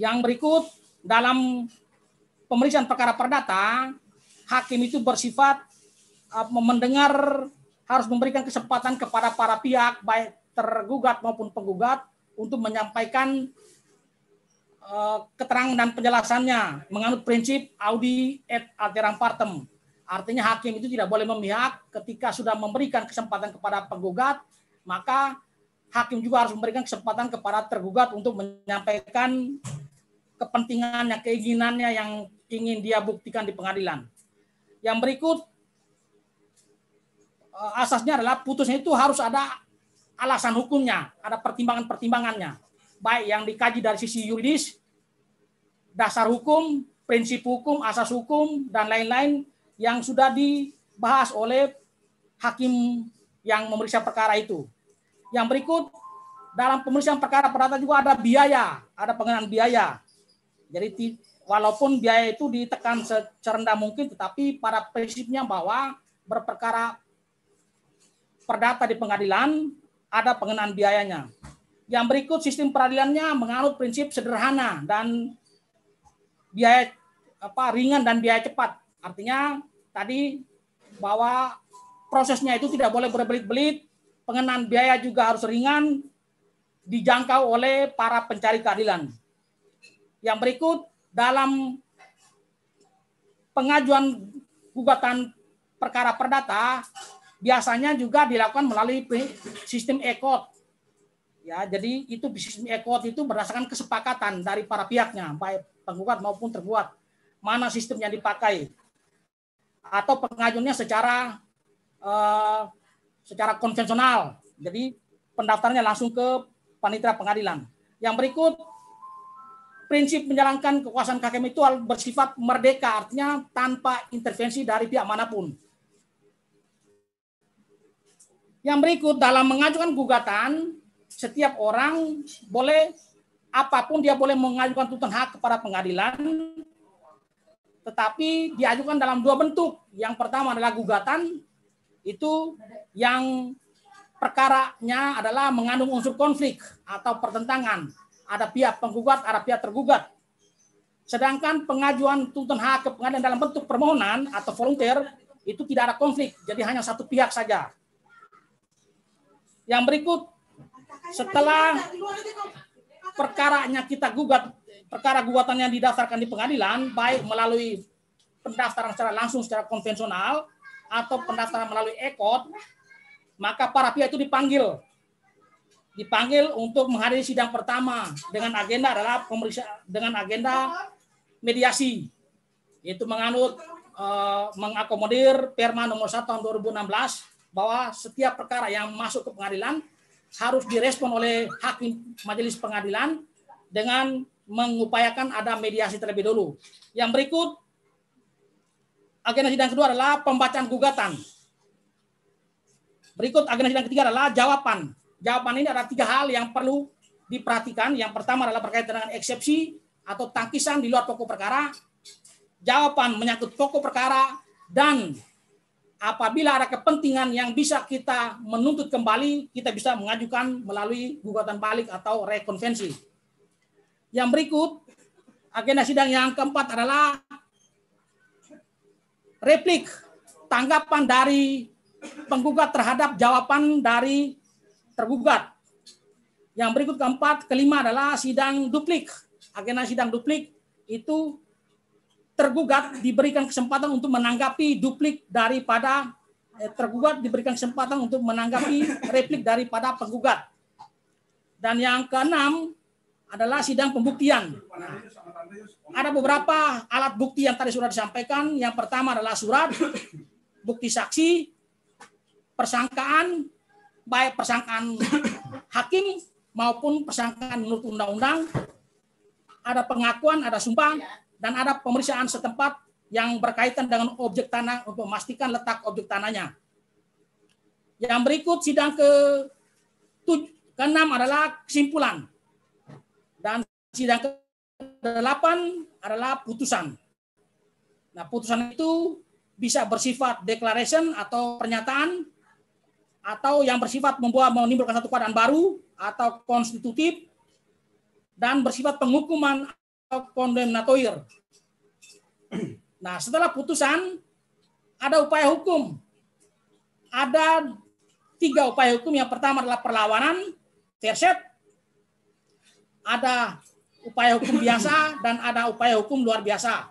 yang berikut dalam pemeriksaan perkara perdata hakim itu bersifat uh, mendengar harus memberikan kesempatan kepada para pihak baik tergugat maupun penggugat untuk menyampaikan eh, keterangan dan penjelasannya menganut prinsip audi et alteram partem. Artinya hakim itu tidak boleh memihak ketika sudah memberikan kesempatan kepada penggugat, maka hakim juga harus memberikan kesempatan kepada tergugat untuk menyampaikan kepentingannya, keinginannya yang ingin dia buktikan di pengadilan. Yang berikut Eh, asasnya adalah putusnya itu harus ada alasan hukumnya, ada pertimbangan-pertimbangannya. Baik yang dikaji dari sisi yuridis, dasar hukum, prinsip hukum, asas hukum, dan lain-lain yang sudah dibahas oleh hakim yang memeriksa perkara itu. Yang berikut, dalam pemeriksaan perkara perdata juga ada biaya, ada pengenalan biaya. Jadi walaupun biaya itu ditekan serendah mungkin, tetapi pada prinsipnya bahwa berperkara perdata di pengadilan ada pengenaan biayanya. Yang berikut sistem peradilannya menganut prinsip sederhana dan biaya apa ringan dan biaya cepat. Artinya tadi bahwa prosesnya itu tidak boleh berbelit-belit, pengenaan biaya juga harus ringan, dijangkau oleh para pencari keadilan. Yang berikut dalam pengajuan gugatan perkara perdata biasanya juga dilakukan melalui sistem ekot. Ya, jadi itu sistem ekot itu berdasarkan kesepakatan dari para pihaknya, baik penggugat maupun tergugat. Mana sistem yang dipakai atau pengajuannya secara uh, secara konvensional. Jadi pendaftarnya langsung ke panitera pengadilan. Yang berikut prinsip menjalankan kekuasaan KKM itu bersifat merdeka, artinya tanpa intervensi dari pihak manapun yang berikut dalam mengajukan gugatan setiap orang boleh apapun dia boleh mengajukan tuntutan hak kepada pengadilan tetapi diajukan dalam dua bentuk. Yang pertama adalah gugatan itu yang perkaranya adalah mengandung unsur konflik atau pertentangan. Ada pihak penggugat, ada pihak tergugat. Sedangkan pengajuan tuntutan hak ke pengadilan dalam bentuk permohonan atau volunteer itu tidak ada konflik, jadi hanya satu pihak saja. Yang berikut, setelah perkaranya kita gugat, perkara gugatan yang didasarkan di pengadilan, baik melalui pendaftaran secara langsung secara konvensional atau pendaftaran melalui ekot, maka para pihak itu dipanggil dipanggil untuk menghadiri sidang pertama dengan agenda adalah pemeriksa dengan agenda mediasi yaitu menganut uh, mengakomodir Perma nomor 1 tahun 2016 bahwa setiap perkara yang masuk ke pengadilan harus direspon oleh hakim majelis pengadilan dengan mengupayakan ada mediasi terlebih dulu. Yang berikut agenda sidang kedua adalah pembacaan gugatan. Berikut agenda sidang ketiga adalah jawaban. Jawaban ini ada tiga hal yang perlu diperhatikan. Yang pertama adalah berkaitan dengan eksepsi atau tangkisan di luar pokok perkara. Jawaban menyangkut pokok perkara dan apabila ada kepentingan yang bisa kita menuntut kembali, kita bisa mengajukan melalui gugatan balik atau rekonvensi. Yang berikut, agenda sidang yang keempat adalah replik tanggapan dari penggugat terhadap jawaban dari tergugat. Yang berikut keempat, kelima adalah sidang duplik. Agenda sidang duplik itu tergugat diberikan kesempatan untuk menanggapi duplik daripada eh, tergugat diberikan kesempatan untuk menanggapi replik daripada penggugat. Dan yang keenam adalah sidang pembuktian. Nah, ada beberapa alat bukti yang tadi sudah disampaikan. Yang pertama adalah surat, bukti saksi, persangkaan, baik persangkaan hakim maupun persangkaan menurut undang-undang. Ada pengakuan, ada sumpah, dan ada pemeriksaan setempat yang berkaitan dengan objek tanah untuk memastikan letak objek tanahnya. Yang berikut sidang ke keenam adalah kesimpulan dan sidang ke delapan adalah putusan. Nah, putusan itu bisa bersifat declaration atau pernyataan atau yang bersifat membuat menimbulkan satu keadaan baru atau konstitutif dan bersifat penghukuman kondemnatoir. Nah, setelah putusan ada upaya hukum. Ada tiga upaya hukum. Yang pertama adalah perlawanan, terset, ada upaya hukum biasa, dan ada upaya hukum luar biasa.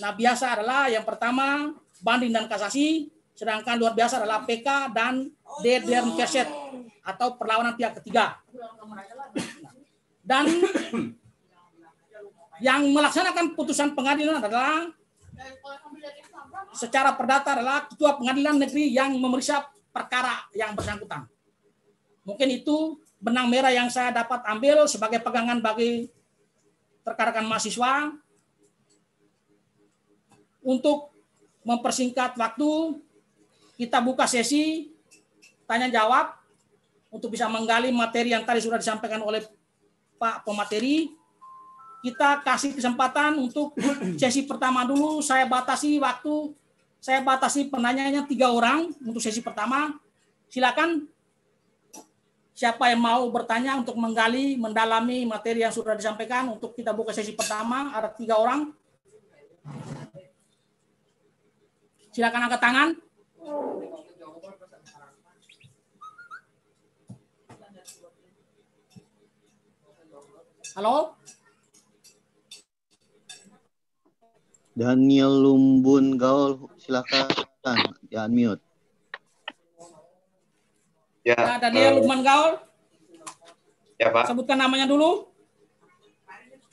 Nah, biasa adalah yang pertama banding dan kasasi, sedangkan luar biasa adalah PK dan DDR terset atau perlawanan pihak ketiga. Dan yang melaksanakan putusan pengadilan adalah secara perdata adalah ketua pengadilan negeri yang memeriksa perkara yang bersangkutan. Mungkin itu benang merah yang saya dapat ambil sebagai pegangan bagi rekan mahasiswa untuk mempersingkat waktu kita buka sesi tanya jawab untuk bisa menggali materi yang tadi sudah disampaikan oleh Pak pemateri kita kasih kesempatan untuk sesi pertama dulu. Saya batasi waktu, saya batasi penanyanya tiga orang untuk sesi pertama. Silakan siapa yang mau bertanya untuk menggali, mendalami materi yang sudah disampaikan untuk kita buka sesi pertama ada tiga orang. Silakan angkat tangan. Halo? Daniel Lumbun Gaul, silakan ya unmute. Ya. Nah, Daniel uh, Lumbun Gaul. Ya, Pak. Sebutkan namanya dulu.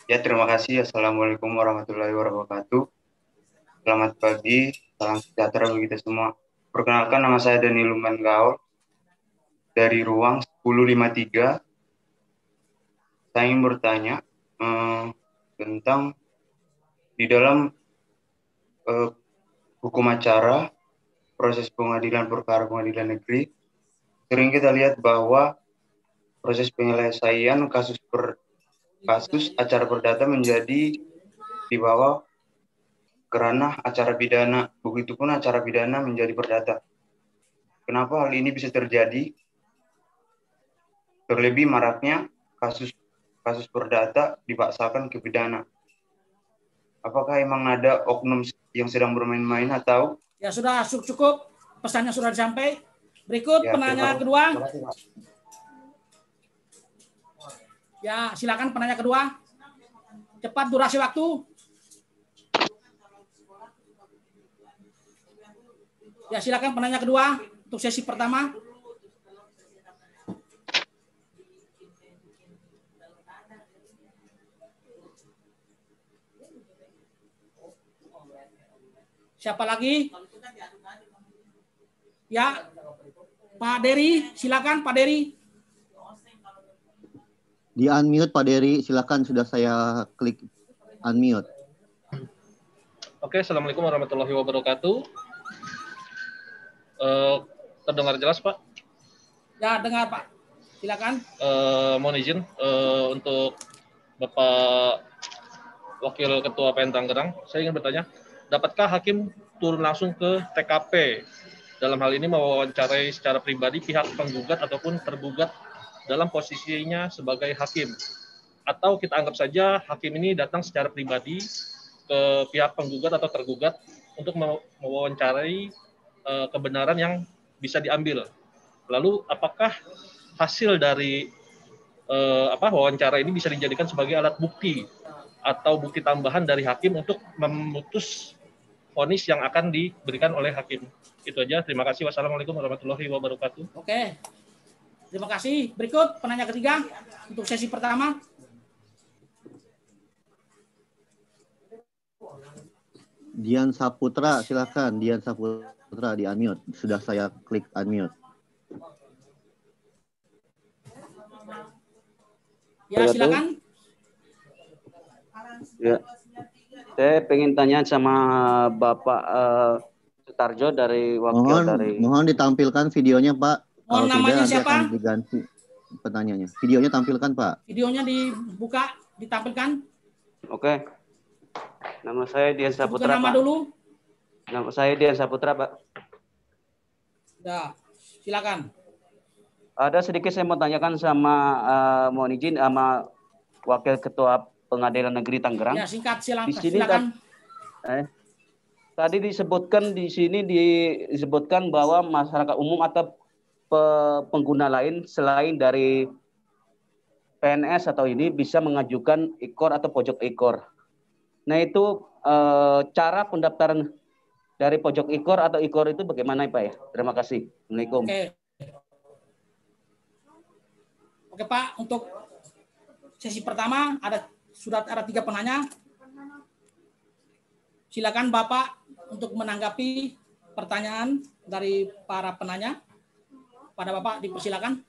Ya, terima kasih. Assalamualaikum warahmatullahi wabarakatuh. Selamat pagi, salam sejahtera bagi kita semua. Perkenalkan nama saya Dani Lumbun Gaul dari ruang 1053. Saya ingin bertanya eh, tentang di dalam eh, hukum acara, proses pengadilan perkara pengadilan negeri, sering kita lihat bahwa proses penyelesaian kasus per kasus acara perdata menjadi di bawah kerana acara pidana, begitupun acara pidana menjadi perdata. Kenapa hal ini bisa terjadi? Terlebih maraknya kasus kasus perdata dipaksakan ke pidana. Apakah emang ada oknum yang sedang bermain-main atau? Ya sudah cukup pesannya sudah sampai. Berikut ya, penanya kedua. Ya silakan penanya kedua. Cepat durasi waktu. Ya silakan penanya kedua untuk sesi pertama. Siapa lagi? Ya, Pak Dery, silakan Pak Dery. Di unmute Pak Dery, silakan sudah saya klik unmute. Oke, assalamualaikum warahmatullahi wabarakatuh. Uh, terdengar jelas Pak? Ya, dengar Pak. Silakan. Uh, mohon izin uh, untuk Bapak Wakil Ketua PN Tangerang, saya ingin bertanya, dapatkah hakim turun langsung ke TKP? Dalam hal ini mewawancarai secara pribadi pihak penggugat ataupun tergugat dalam posisinya sebagai hakim. Atau kita anggap saja hakim ini datang secara pribadi ke pihak penggugat atau tergugat untuk mewawancarai uh, kebenaran yang bisa diambil. Lalu apakah hasil dari eh, apa wawancara ini bisa dijadikan sebagai alat bukti atau bukti tambahan dari hakim untuk memutus vonis yang akan diberikan oleh hakim. Itu aja. Terima kasih. Wassalamualaikum warahmatullahi wabarakatuh. Oke. Terima kasih. Berikut penanya ketiga untuk sesi pertama. Dian Saputra, silakan. Dian Saputra di unmute. Sudah saya klik unmute. Ya, silakan. Ya, saya pengen tanya sama Bapak uh, Sutarjo dari wakil mohon, dari mohon ditampilkan videonya Pak. Mohon Kalau namanya tidak, siapa? Akan diganti pertanyaannya. Videonya tampilkan Pak. Videonya dibuka, ditampilkan. Oke. Nama saya Dian Saputra. nama Pak. dulu. Nama saya Dian Saputra Pak. Ya, silakan. Ada sedikit saya mau tanyakan sama uh, mohon izin sama Wakil Ketua Pengadilan Negeri Tangerang. Ya, singkat silakan. Di sini silakan. Eh, tadi disebutkan di sini disebutkan bahwa masyarakat umum atau pe pengguna lain selain dari PNS atau ini bisa mengajukan ekor atau pojok ekor. Nah, itu e, cara pendaftaran dari pojok ekor atau ekor itu bagaimana Pak ya? Terima kasih. Assalamualaikum. Oke. Oke Pak, untuk sesi pertama ada Surat ada tiga penanya. Silakan Bapak untuk menanggapi pertanyaan dari para penanya. Pada Bapak dipersilakan.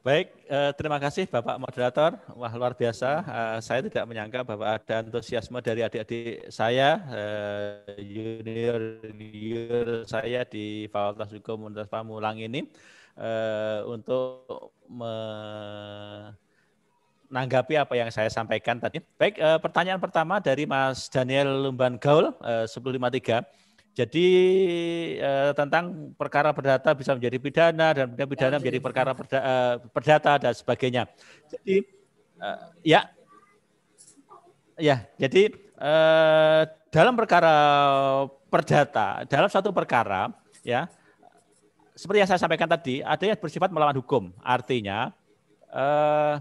Baik, eh, terima kasih Bapak Moderator. Wah luar biasa, eh, saya tidak menyangka bahwa ada antusiasme dari adik-adik saya, eh, junior, junior saya di Fakultas Hukum Universitas Pamulang ini untuk menanggapi apa yang saya sampaikan tadi. Baik, e, pertanyaan pertama dari Mas Daniel Lumban Gaul e, eh, 1053. Jadi e, tentang perkara perdata bisa menjadi pidana dan ya, pidana, pidana menjadi perkara perda, e, perdata dan sebagainya. Jadi e, ya ya, jadi e, dalam perkara perdata, dalam satu perkara ya seperti yang saya sampaikan tadi, ada yang bersifat melawan hukum. Artinya eh,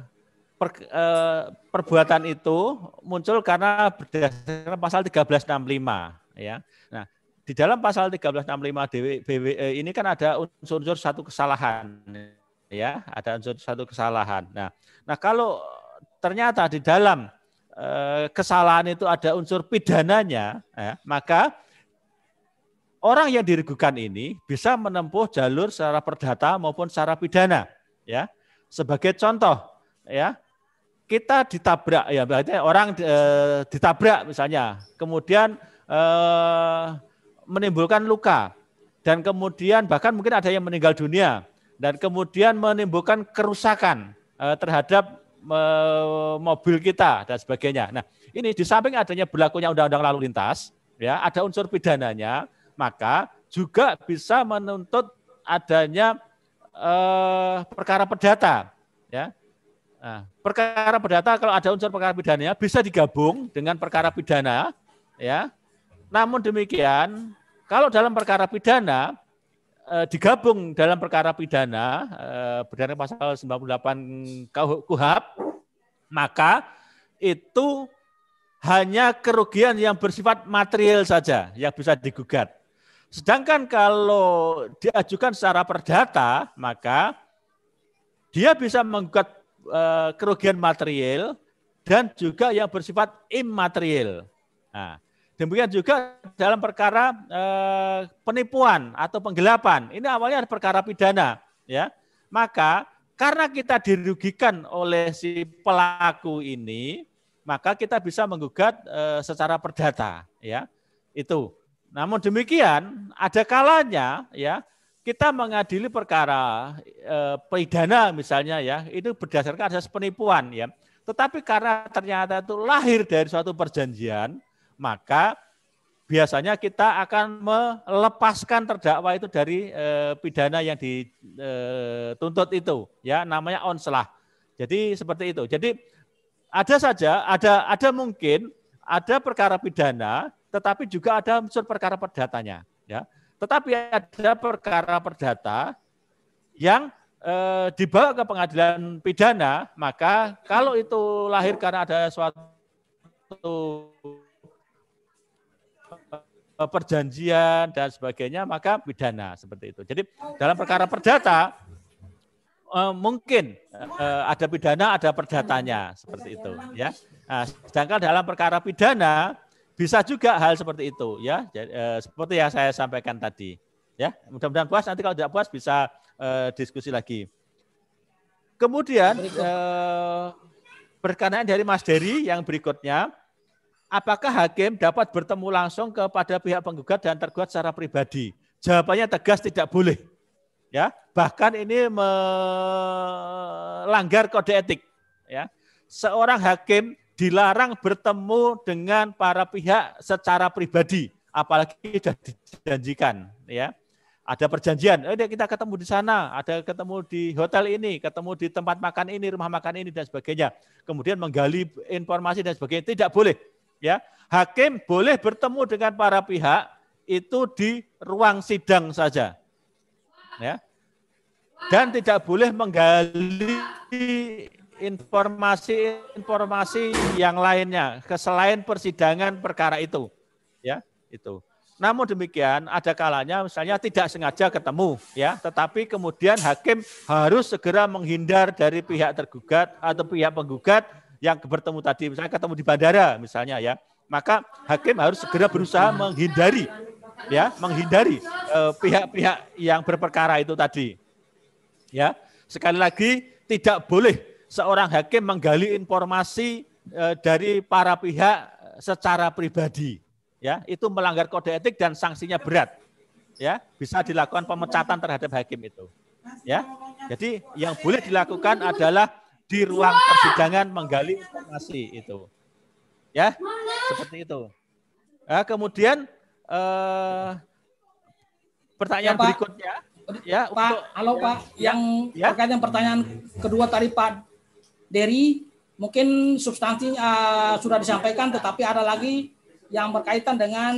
per, eh, perbuatan itu muncul karena berdasarkan pasal 1365 ya. Nah, di dalam pasal 1365 DWBW eh, ini kan ada unsur-unsur satu kesalahan ya, ada unsur satu kesalahan. Nah, nah kalau ternyata di dalam eh, kesalahan itu ada unsur pidananya, ya, maka orang yang dirugikan ini bisa menempuh jalur secara perdata maupun secara pidana, ya. Sebagai contoh, ya kita ditabrak ya berarti orang e, ditabrak misalnya kemudian e, menimbulkan luka dan kemudian bahkan mungkin ada yang meninggal dunia dan kemudian menimbulkan kerusakan e, terhadap e, mobil kita dan sebagainya. Nah, ini di samping adanya berlakunya undang-undang lalu lintas ya ada unsur pidananya maka juga bisa menuntut adanya e, perkara perdata ya Nah, perkara perdata kalau ada unsur perkara pidana ya, bisa digabung dengan perkara pidana, ya. Namun demikian, kalau dalam perkara pidana eh, digabung dalam perkara pidana eh, berdasarkan pasal 98 Kuhap, maka itu hanya kerugian yang bersifat material saja yang bisa digugat. Sedangkan kalau diajukan secara perdata, maka dia bisa menggugat Eh, kerugian material dan juga yang bersifat immaterial. Nah, demikian juga dalam perkara eh, penipuan atau penggelapan. Ini awalnya perkara pidana, ya. Maka karena kita dirugikan oleh si pelaku ini, maka kita bisa menggugat eh, secara perdata, ya. Itu. Namun demikian, ada kalanya ya kita mengadili perkara e, pidana misalnya ya, itu berdasarkan asas penipuan ya. Tetapi karena ternyata itu lahir dari suatu perjanjian, maka biasanya kita akan melepaskan terdakwa itu dari e, pidana yang dituntut eh, itu ya, namanya onslah. Jadi seperti itu. Jadi ada saja ada ada mungkin ada perkara pidana tetapi juga ada unsur perkara perdatanya ya. Tetapi ada perkara perdata yang e, dibawa ke pengadilan pidana, maka kalau itu lahir karena ada suatu eh, perjanjian dan sebagainya, maka pidana seperti itu. Jadi dalam perkara perdata e, mungkin e, ada pidana, ada perdatanya seperti itu, ya. Nah, sedangkan dalam perkara pidana bisa juga hal seperti itu ya eh, seperti yang saya sampaikan tadi ya mudah-mudahan puas nanti kalau tidak puas bisa eh, diskusi lagi kemudian eh, berkenaan dari Mas Dery yang berikutnya apakah hakim dapat bertemu langsung kepada pihak penggugat dan tergugat secara pribadi jawabannya tegas tidak boleh ya bahkan ini melanggar kode etik ya seorang hakim dilarang bertemu dengan para pihak secara pribadi, apalagi sudah dijanjikan, ya. Ada perjanjian, eh, kita ketemu di sana, ada ketemu di hotel ini, ketemu di tempat makan ini, rumah makan ini dan sebagainya. Kemudian menggali informasi dan sebagainya tidak boleh, ya. Hakim boleh bertemu dengan para pihak itu di ruang sidang saja, ya. Dan tidak boleh menggali informasi-informasi yang lainnya selain persidangan perkara itu. Ya, itu. Namun demikian, ada kalanya misalnya tidak sengaja ketemu, ya, tetapi kemudian hakim harus segera menghindar dari pihak tergugat atau pihak penggugat yang bertemu tadi, misalnya ketemu di bandara, misalnya ya, maka hakim harus segera berusaha menghindari, ya, menghindari pihak eh, pihak-pihak yang berperkara itu tadi, ya. Sekali lagi, tidak boleh seorang hakim menggali informasi e, dari para pihak secara pribadi. Ya, itu melanggar kode etik dan sanksinya berat. Ya, bisa dilakukan pemecatan terhadap hakim itu. Ya. Jadi yang boleh dilakukan adalah di ruang persidangan menggali informasi itu. Ya, seperti itu. Nah, kemudian eh, pertanyaan ya, berikutnya ya Pak, untuk, halo ya, Pak, yang ya? terkait yang pertanyaan kedua tadi Pak dari mungkin substansi uh, sudah disampaikan, tetapi ada lagi yang berkaitan dengan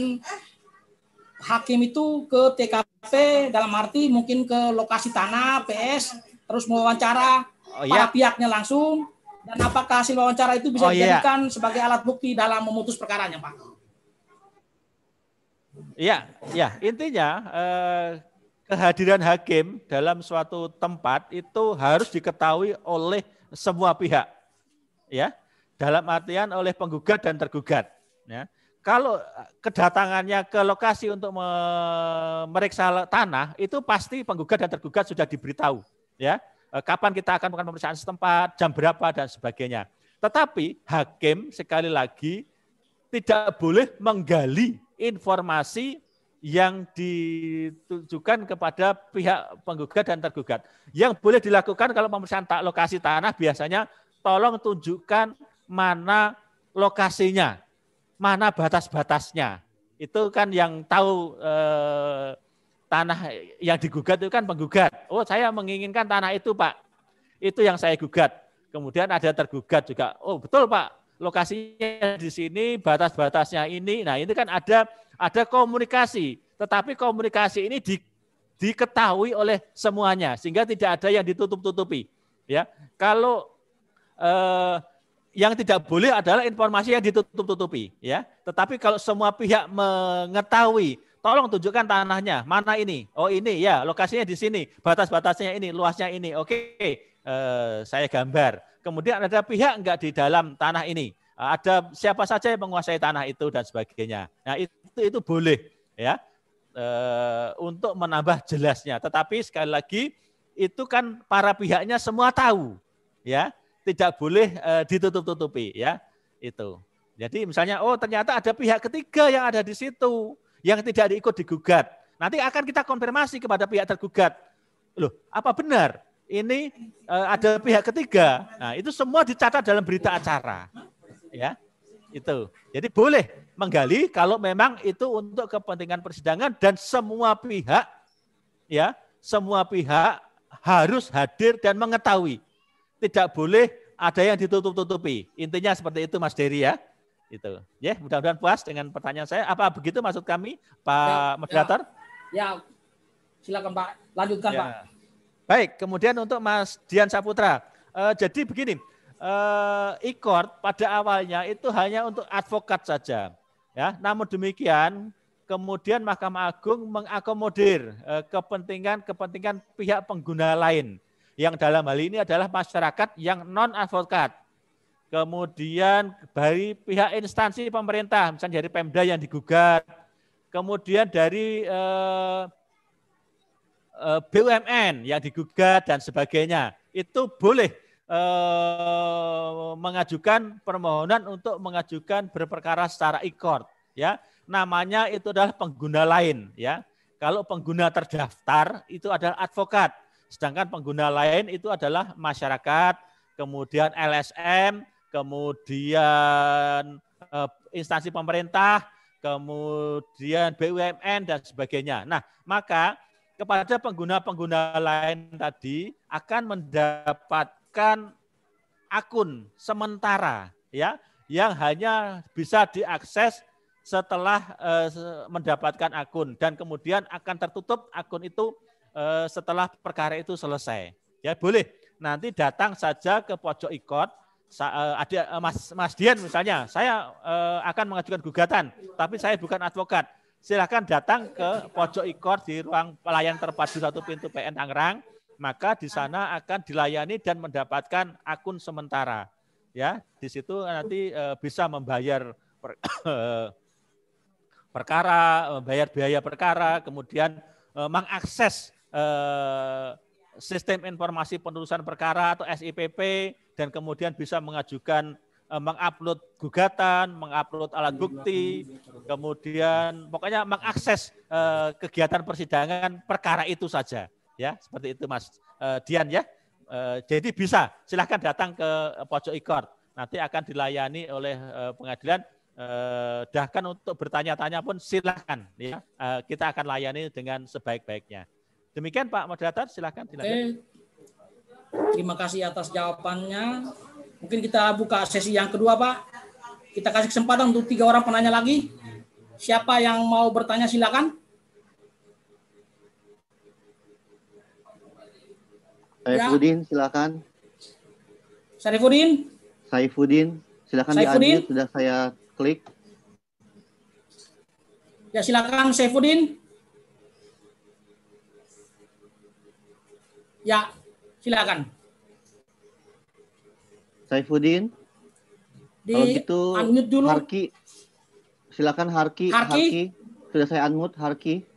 hakim itu ke TKP dalam arti mungkin ke lokasi tanah PS terus mewawancara oh, yeah. para pihaknya langsung dan apakah hasil wawancara itu bisa oh, iya. dijadikan sebagai alat bukti dalam memutus perkaranya Pak? Iya, ya intinya eh, kehadiran hakim dalam suatu tempat itu harus diketahui oleh semua pihak. Ya. Dalam artian oleh penggugat dan tergugat, ya. Kalau eh, kedatangannya ke lokasi untuk memeriksa tanah itu pasti penggugat dan tergugat sudah diberitahu, ya. Eh, kapan kita akan melakukan pemeriksaan setempat, jam berapa dan sebagainya. Tetapi hakim sekali lagi tidak boleh menggali informasi yang ditujukan kepada pihak penggugat dan tergugat. Yang boleh dilakukan kalau pemeriksaan tak lokasi tanah biasanya tolong tunjukkan mana lokasinya, mana batas-batasnya. Itu kan yang tahu eh, tanah yang digugat itu kan penggugat. Oh, saya menginginkan tanah itu, Pak. Itu yang saya gugat. Kemudian ada tergugat juga. Oh, betul, Pak. Lokasinya di sini, batas-batasnya ini. Nah, ini kan ada ada komunikasi, tetapi komunikasi ini di, diketahui oleh semuanya sehingga tidak ada yang ditutup-tutupi. Ya, kalau eh, yang tidak boleh adalah informasi yang ditutup-tutupi. Ya, tetapi kalau semua pihak mengetahui, tolong tunjukkan tanahnya, mana ini? Oh ini ya, lokasinya di sini, batas-batasnya ini, luasnya ini. Oke, eh, saya gambar. Kemudian ada pihak enggak di dalam tanah ini. Eh, ada siapa saja yang menguasai tanah itu dan sebagainya. Nah, itu itu boleh ya. E, untuk menambah jelasnya. Tetapi sekali lagi itu kan para pihaknya semua tahu ya, tidak boleh e, ditutup-tutupi ya. Itu. Jadi misalnya oh ternyata ada pihak ketiga yang ada di situ yang tidak diikut digugat. Nanti akan kita konfirmasi kepada pihak tergugat. Loh, apa benar ini e, ada pihak ketiga? Nah, itu semua dicatat dalam berita acara ya itu. Jadi boleh menggali kalau memang itu untuk kepentingan persidangan dan semua pihak ya, semua pihak harus hadir dan mengetahui. Tidak boleh ada yang ditutup-tutupi. Intinya seperti itu Mas Dery ya. Itu. Ya, mudah-mudahan puas dengan pertanyaan saya. Apa begitu maksud kami, Pak ya, ya. moderator? Ya. ya. Silakan Pak, lanjutkan ya. Pak. Baik, kemudian untuk Mas Dian Saputra. Eh, jadi begini, Eh, e-court pada awalnya itu hanya untuk advokat saja. Ya, namun demikian kemudian Mahkamah Agung mengakomodir eh, kepentingan-kepentingan pihak pengguna lain yang dalam hal ini adalah masyarakat yang non advokat. Kemudian dari pihak instansi pemerintah, misalnya dari Pemda yang digugat, kemudian dari eh, BUMN yang digugat dan sebagainya, itu boleh Eh, mengajukan permohonan untuk mengajukan berperkara secara ikut ya namanya itu adalah pengguna lain ya kalau pengguna terdaftar itu adalah advokat sedangkan pengguna lain itu adalah masyarakat kemudian LSM kemudian eh, instansi pemerintah kemudian BUMN dan sebagainya nah maka kepada pengguna-pengguna lain tadi akan mendapat bukan akun sementara ya yang hanya bisa diakses setelah eh, mendapatkan akun dan kemudian akan tertutup akun itu eh, setelah perkara itu selesai. Ya boleh nanti datang saja ke pojok ikot eh, ada eh, Mas Mas Dian misalnya saya eh, akan mengajukan gugatan tapi saya bukan advokat. Silahkan datang ke pojok ikot di ruang pelayan terpadu satu pintu PN Tangerang maka di ah. sana akan dilayani dan mendapatkan akun sementara. Ya, di situ nanti eh, bisa membayar per, [COUGHS] perkara, membayar biaya perkara, kemudian eh, mengakses eh, sistem informasi penulisan perkara atau SIPP dan kemudian bisa mengajukan mengupload gugatan, mengupload alat bukti, kemudian pokoknya mengakses kegiatan persidangan perkara itu saja ya seperti itu Mas uh, Dian ya. Uh, eh, jadi bisa silahkan datang ke eh, pojok ikor nanti akan dilayani oleh uh, pengadilan eh, kan untuk bertanya-tanya pun silahkan ya kita akan layani dengan sebaik-baiknya demikian Pak moderator silahkan Oke. terima kasih atas jawabannya mungkin kita buka sesi yang kedua Pak kita kasih kesempatan untuk tiga orang penanya lagi siapa yang mau bertanya silakan Saifuddin, ya. silakan. Saifuddin. Saifuddin, silakan di sudah saya klik. Ya silakan Saifuddin. Ya, silakan. Saifuddin. Di Kalau gitu unmute dulu. Harki. Silakan Harki. Harki. Harki. Sudah saya unmute Harki.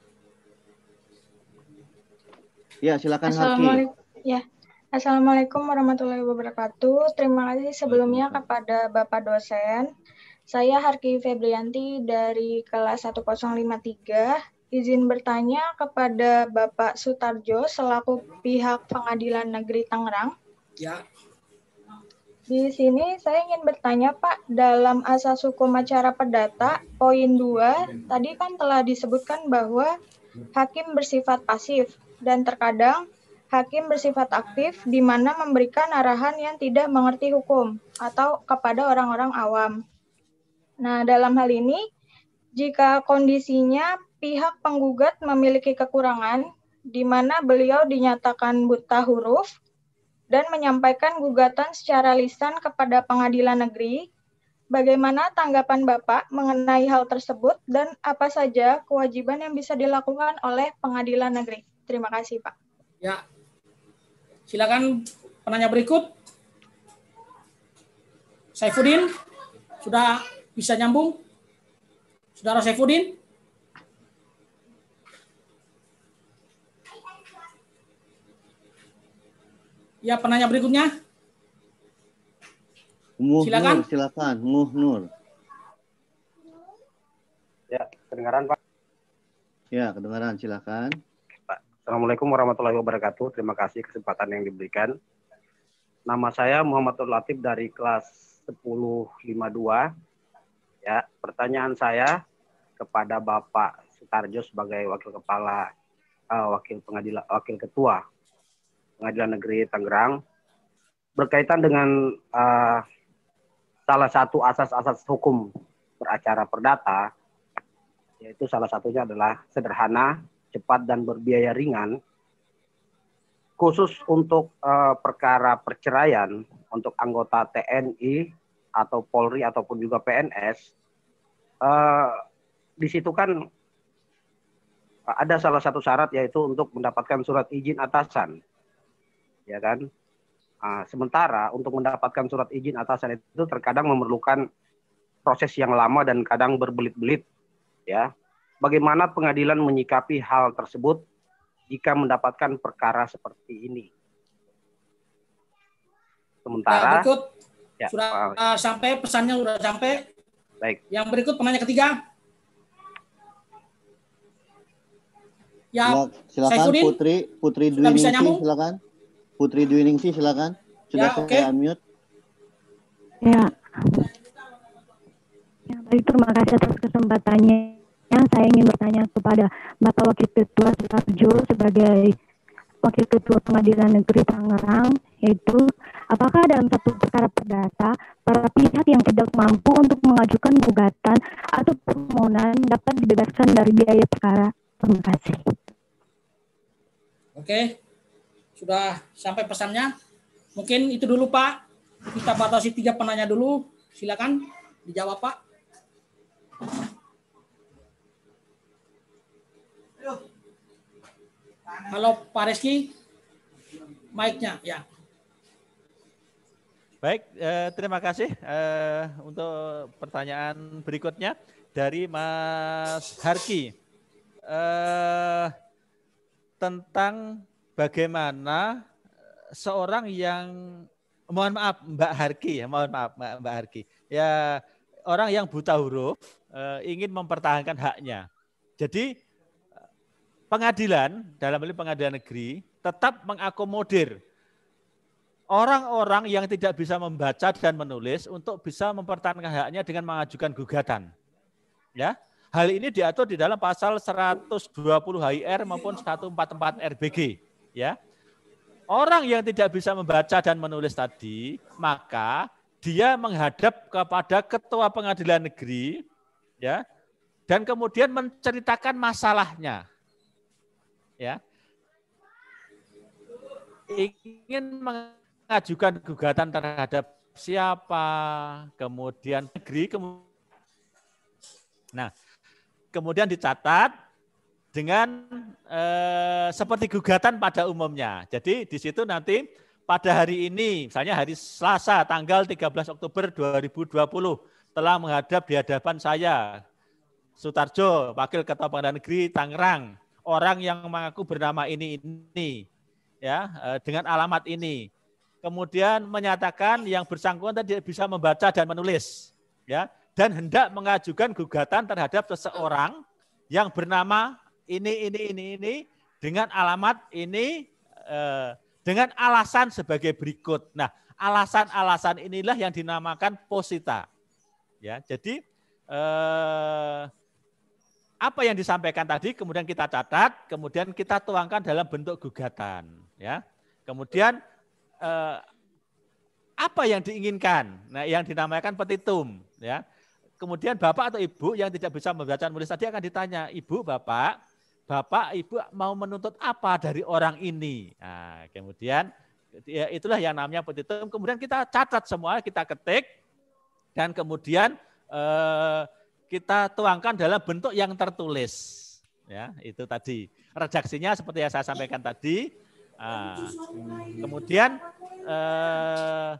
Ya, silakan Harki. Ya, Assalamualaikum warahmatullahi wabarakatuh. Terima kasih sebelumnya kepada Bapak dosen. Saya Harki Febrianti dari kelas 1053. Izin bertanya kepada Bapak Sutarjo selaku pihak Pengadilan Negeri Tangerang. Ya. Di sini saya ingin bertanya Pak, dalam asas hukum acara perdata, poin 2, tadi kan telah disebutkan bahwa hakim bersifat pasif dan terkadang Hakim bersifat aktif di mana memberikan arahan yang tidak mengerti hukum atau kepada orang-orang awam. Nah, dalam hal ini jika kondisinya pihak penggugat memiliki kekurangan di mana beliau dinyatakan buta huruf dan menyampaikan gugatan secara lisan kepada pengadilan negeri Bagaimana tanggapan Bapak mengenai hal tersebut dan apa saja kewajiban yang bisa dilakukan oleh pengadilan negeri? Terima kasih, Pak. Ya, Silakan penanya berikut. Saifuddin, sudah bisa nyambung? Saudara Saifuddin? Ya, penanya berikutnya. silakan. silakan, Muh Nur. Ya, kedengaran Pak. Ya, kedengaran, silakan. Assalamualaikum warahmatullahi wabarakatuh. Terima kasih kesempatan yang diberikan. Nama saya Muhammad Latif dari kelas 1052. Ya, pertanyaan saya kepada Bapak Sutarjo sebagai wakil kepala uh, wakil pengadilan wakil ketua Pengadilan Negeri Tangerang berkaitan dengan uh, salah satu asas-asas hukum beracara perdata yaitu salah satunya adalah sederhana, cepat dan berbiaya ringan khusus untuk uh, perkara perceraian untuk anggota TNI atau Polri ataupun juga PNS uh, eh, di situ kan ada salah satu syarat yaitu untuk mendapatkan surat izin atasan ya kan uh, sementara untuk mendapatkan surat izin atasan itu terkadang memerlukan proses yang lama dan kadang berbelit-belit ya bagaimana pengadilan menyikapi hal tersebut jika mendapatkan perkara seperti ini. Sementara nah, berikut ya, sudah uh, sampai pesannya sudah sampai. Baik. Yang berikut penanya ketiga. Ya, ya silakan Saifudin. Putri Putri Ningsih silakan. Putri Ningsih silakan. Sudah ya, okay. saya unmute. Ya. Ya, baik terima kasih atas kesempatannya saya ingin bertanya kepada Bapak Wakil Ketua Sutarjo sebagai Wakil Ketua Pengadilan Negeri Tangerang, yaitu apakah dalam satu perkara perdata, para pihak yang tidak mampu untuk mengajukan gugatan atau permohonan dapat dibebaskan dari biaya perkara? Terima kasih. Oke, sudah sampai pesannya. Mungkin itu dulu Pak. Kita batasi tiga penanya dulu. Silakan dijawab Pak. Halo Pak Reski, mic-nya ya. Baik, eh, terima kasih eh, untuk pertanyaan berikutnya dari Mas Harki eh, tentang bagaimana seorang yang mohon maaf Mbak Harki ya mohon maaf Mbak, Harki ya orang yang buta huruf eh, ingin mempertahankan haknya. Jadi pengadilan, dalam hal ini pengadilan negeri, tetap mengakomodir orang-orang yang tidak bisa membaca dan menulis untuk bisa mempertahankan haknya dengan mengajukan gugatan. Ya, Hal ini diatur di dalam pasal 120 HIR maupun 144 RBG. Ya. Orang yang tidak bisa membaca dan menulis tadi, maka dia menghadap kepada ketua pengadilan negeri ya dan kemudian menceritakan masalahnya ya ingin mengajukan gugatan terhadap siapa, kemudian negeri, kemudian Nah, kemudian dicatat dengan eh, seperti gugatan pada umumnya. Jadi di situ nanti pada hari ini, misalnya hari Selasa tanggal 13 Oktober 2020 telah menghadap di hadapan saya Sutarjo, Wakil Ketua Pengadilan Negeri Tangerang orang yang mengaku bernama ini ini ya eh, dengan alamat ini. Kemudian menyatakan yang bersangkutan tidak bisa membaca dan menulis ya dan hendak mengajukan gugatan terhadap seseorang yang bernama ini ini ini ini dengan alamat ini eh, dengan alasan sebagai berikut. Nah, alasan-alasan inilah yang dinamakan posita. Ya, jadi eh, apa yang disampaikan tadi kemudian kita catat, kemudian kita tuangkan dalam bentuk gugatan, ya. Kemudian eh, apa yang diinginkan? Nah, yang dinamakan petitum, ya. Kemudian Bapak atau Ibu yang tidak bisa membaca menulis tadi akan ditanya, "Ibu, Bapak, Bapak, Ibu mau menuntut apa dari orang ini?" Nah, kemudian ya, itulah yang namanya petitum. Kemudian kita catat semua, kita ketik dan kemudian eh, kita tuangkan dalam bentuk yang tertulis. Ya, itu tadi. Redaksinya seperti yang saya sampaikan tadi. Ah, kemudian eh,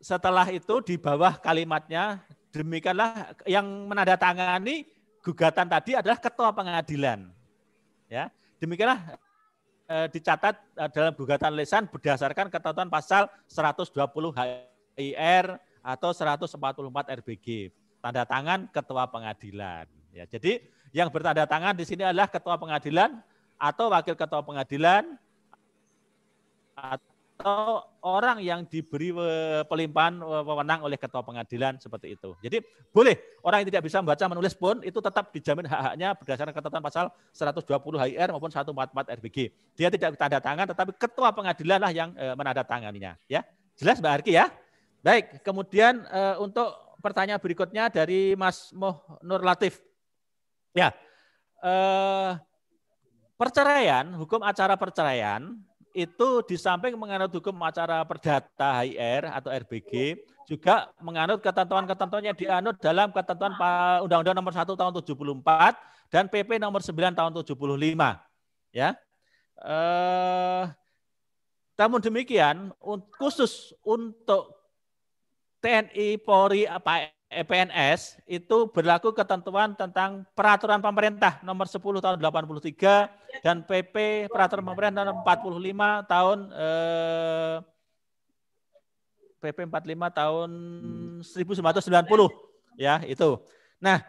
setelah itu di bawah kalimatnya demikianlah yang menandatangani gugatan tadi adalah ketua pengadilan. Ya, demikianlah eh, dicatat eh, dalam gugatan lisan berdasarkan ketentuan pasal 120 HIR atau 144 RBG tanda tangan ketua pengadilan. Ya, jadi yang bertanda tangan di sini adalah ketua pengadilan atau wakil ketua pengadilan atau orang yang diberi pelimpahan wewenang oleh ketua pengadilan seperti itu. Jadi boleh orang yang tidak bisa membaca menulis pun itu tetap dijamin hak-haknya berdasarkan ketentuan pasal 120 HIR maupun 144 RBG. Dia tidak tanda tangan tetapi ketua pengadilanlah yang eh, menandatanganinya, ya. Jelas Mbak Arki ya? Baik, kemudian eh, untuk pertanyaan berikutnya dari Mas Moh Nur Latif. Ya, eh, perceraian, hukum acara perceraian itu di samping menganut hukum acara perdata HIR atau RBG juga menganut ketentuan-ketentuan yang dianut dalam ketentuan Undang-Undang Nomor 1 Tahun 74 dan PP Nomor 9 Tahun 75. Ya. Eh, namun demikian, khusus untuk TNI, Polri, apa eh, PNS itu berlaku ketentuan tentang peraturan pemerintah nomor 10 tahun 83 dan PP peraturan pemerintah nomor 45 tahun eh, PP 45 tahun 1990 ya itu. Nah,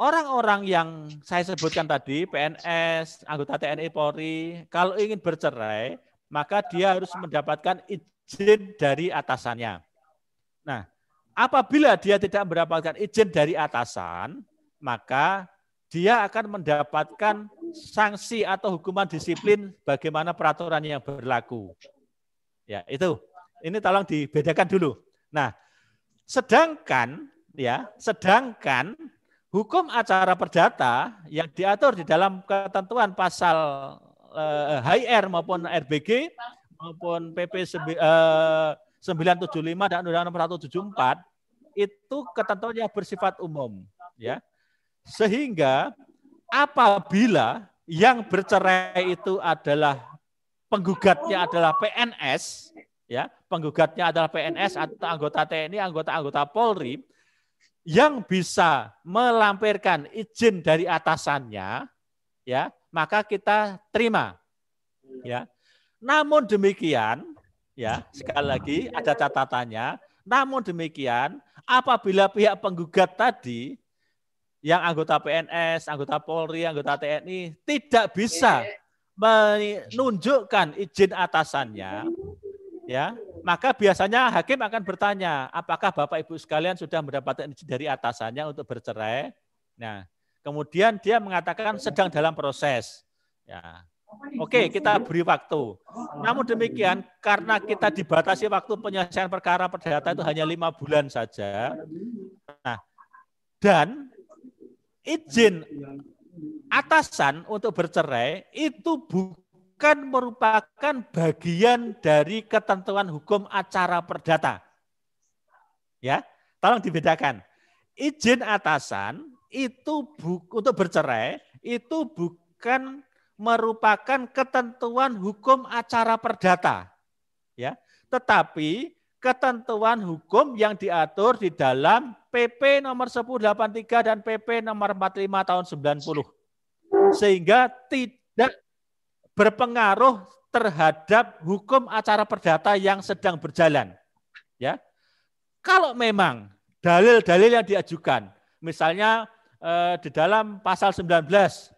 orang-orang yang saya sebutkan tadi PNS, anggota TNI Polri kalau ingin bercerai maka dia harus mendapatkan izin izin dari atasannya. Nah, apabila dia tidak mendapatkan izin dari atasan, maka dia akan mendapatkan sanksi atau hukuman disiplin bagaimana peraturan yang berlaku. Ya, itu. Ini tolong dibedakan dulu. Nah, sedangkan ya, sedangkan hukum acara perdata yang diatur di dalam ketentuan pasal HR eh, HIR maupun RBG maupun PP 975 eh, dan Undang-Undang Nomor 174 itu ketentuannya bersifat umum, ya. Sehingga apabila yang bercerai itu adalah penggugatnya adalah PNS, ya, penggugatnya adalah PNS atau anggota TNI, anggota-anggota Polri yang bisa melampirkan izin dari atasannya, ya, maka kita terima. Ya. Namun demikian, ya sekali lagi ada catatannya. Namun demikian, apabila pihak penggugat tadi yang anggota PNS, anggota Polri, anggota TNI tidak bisa menunjukkan izin atasannya, ya maka biasanya hakim akan bertanya, apakah Bapak Ibu sekalian sudah mendapatkan izin dari atasannya untuk bercerai? Nah, kemudian dia mengatakan sedang dalam proses. Ya, Oke, kita beri waktu. Namun demikian, karena kita dibatasi waktu penyelesaian perkara perdata itu hanya lima bulan saja. Nah, dan izin atasan untuk bercerai itu bukan merupakan bagian dari ketentuan hukum acara perdata. Ya, tolong dibedakan. Izin atasan itu bu, untuk bercerai itu bukan merupakan ketentuan hukum acara perdata. Ya, tetapi ketentuan hukum yang diatur di dalam PP nomor 1083 dan PP nomor 45 tahun 90. Sehingga tidak berpengaruh terhadap hukum acara perdata yang sedang berjalan. Ya. Kalau memang dalil-dalil yang diajukan, misalnya eh, di dalam pasal 19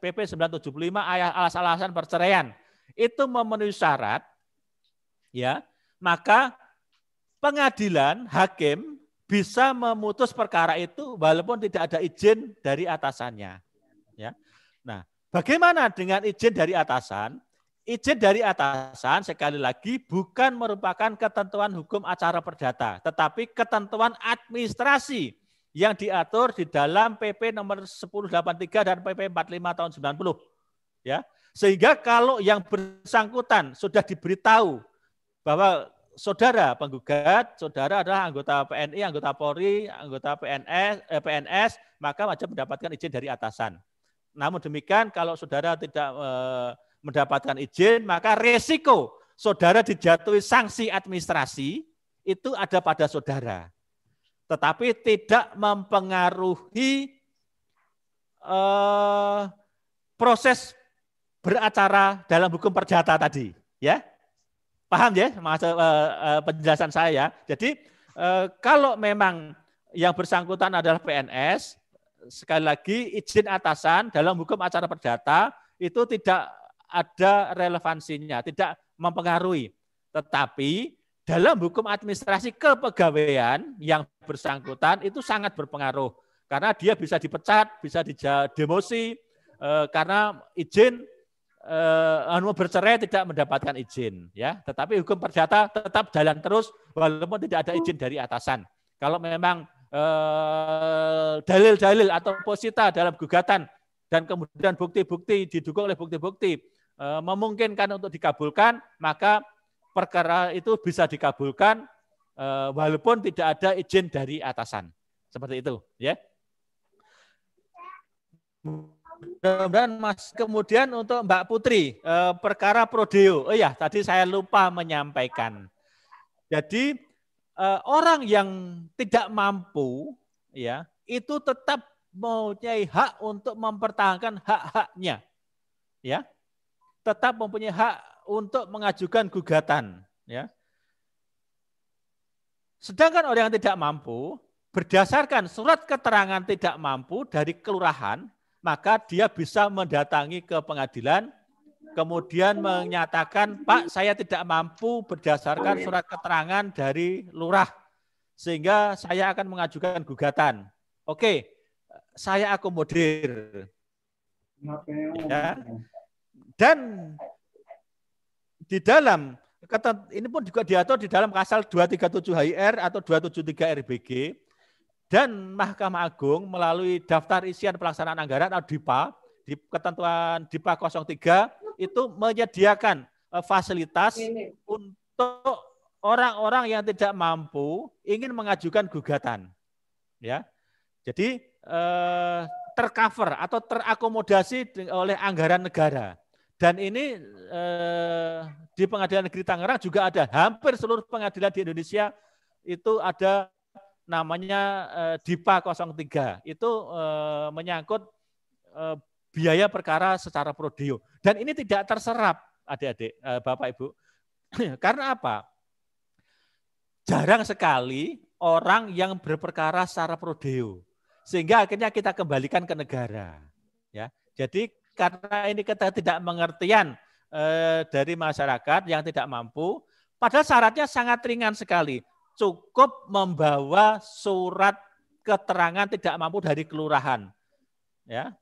PP 975 ayat alas-alasan perceraian itu memenuhi syarat ya, maka pengadilan hakim bisa memutus perkara itu walaupun tidak ada izin dari atasannya. Ya. Nah, bagaimana dengan izin dari atasan? Izin dari atasan sekali lagi bukan merupakan ketentuan hukum acara perdata, tetapi ketentuan administrasi yang diatur di dalam PP nomor 1083 dan PP 45 tahun 90. Ya. Sehingga kalau yang bersangkutan sudah diberitahu bahwa saudara penggugat, saudara adalah anggota PNI, anggota Polri, anggota PNS, eh, PNS, maka wajib mendapatkan izin dari atasan. Namun demikian kalau saudara tidak eh, mendapatkan izin, maka resiko saudara dijatuhi sanksi administrasi itu ada pada saudara tetapi tidak mempengaruhi eh, proses beracara dalam hukum perdata tadi, ya. Paham ya masa eh, eh, penjelasan saya? Ya? Jadi eh, kalau memang yang bersangkutan adalah PNS, sekali lagi izin atasan dalam hukum acara perdata itu tidak ada relevansinya, tidak mempengaruhi. Tetapi dalam hukum administrasi kepegawaian yang bersangkutan itu sangat berpengaruh karena dia bisa dipecat, bisa demosi eh, karena izin eh, anu, bercerai tidak mendapatkan izin ya. Tetapi hukum perdata tetap jalan terus walaupun tidak ada izin dari atasan. Kalau memang eh, dalil-dalil eh, atau posita dalam gugatan dan kemudian bukti-bukti didukung oleh bukti-bukti eh, memungkinkan untuk dikabulkan, maka perkara itu bisa dikabulkan eh, walaupun tidak ada izin dari atasan. Seperti itu, ya. mudah Mas. Kemudian untuk Mbak Putri, eh, perkara prodeo. Oh iya tadi saya lupa menyampaikan. Jadi eh, orang yang tidak mampu ya, itu tetap mempunyai hak untuk mempertahankan hak-haknya. Ya. Tetap mempunyai hak untuk mengajukan gugatan. Ya. Sedangkan orang yang tidak mampu, berdasarkan surat keterangan tidak mampu dari kelurahan, maka dia bisa mendatangi ke pengadilan, kemudian menyatakan, Pak, saya tidak mampu berdasarkan surat keterangan dari lurah, sehingga saya akan mengajukan gugatan. Oke, saya akomodir. Ya. Dan di dalam kata ini pun juga diatur di dalam pasal 237 HIR atau 273 RBG dan Mahkamah Agung melalui daftar isian pelaksanaan anggaran atau DIPA di ketentuan DIPA 03 itu menyediakan eh, fasilitas untuk orang-orang yang tidak mampu ingin mengajukan gugatan. Ya. Jadi eh, tercover atau terakomodasi oleh anggaran negara. Dan ini eh, di Pengadilan Negeri Tangerang juga ada. Hampir seluruh pengadilan di Indonesia itu ada namanya eh, DIPA 03. Itu eh, menyangkut eh, biaya perkara secara prodeo. Dan ini tidak terserap, adik-adik, eh, Bapak Ibu. [CLEARS THROAT] Karena apa? Jarang sekali orang yang berperkara secara prodeo. Sehingga akhirnya kita kembalikan ke negara. Ya. Jadi karena ini kita tidak eh, dari masyarakat yang tidak mampu. Padahal syaratnya sangat ringan sekali. Cukup membawa surat keterangan tidak mampu dari kelurahan. Ya.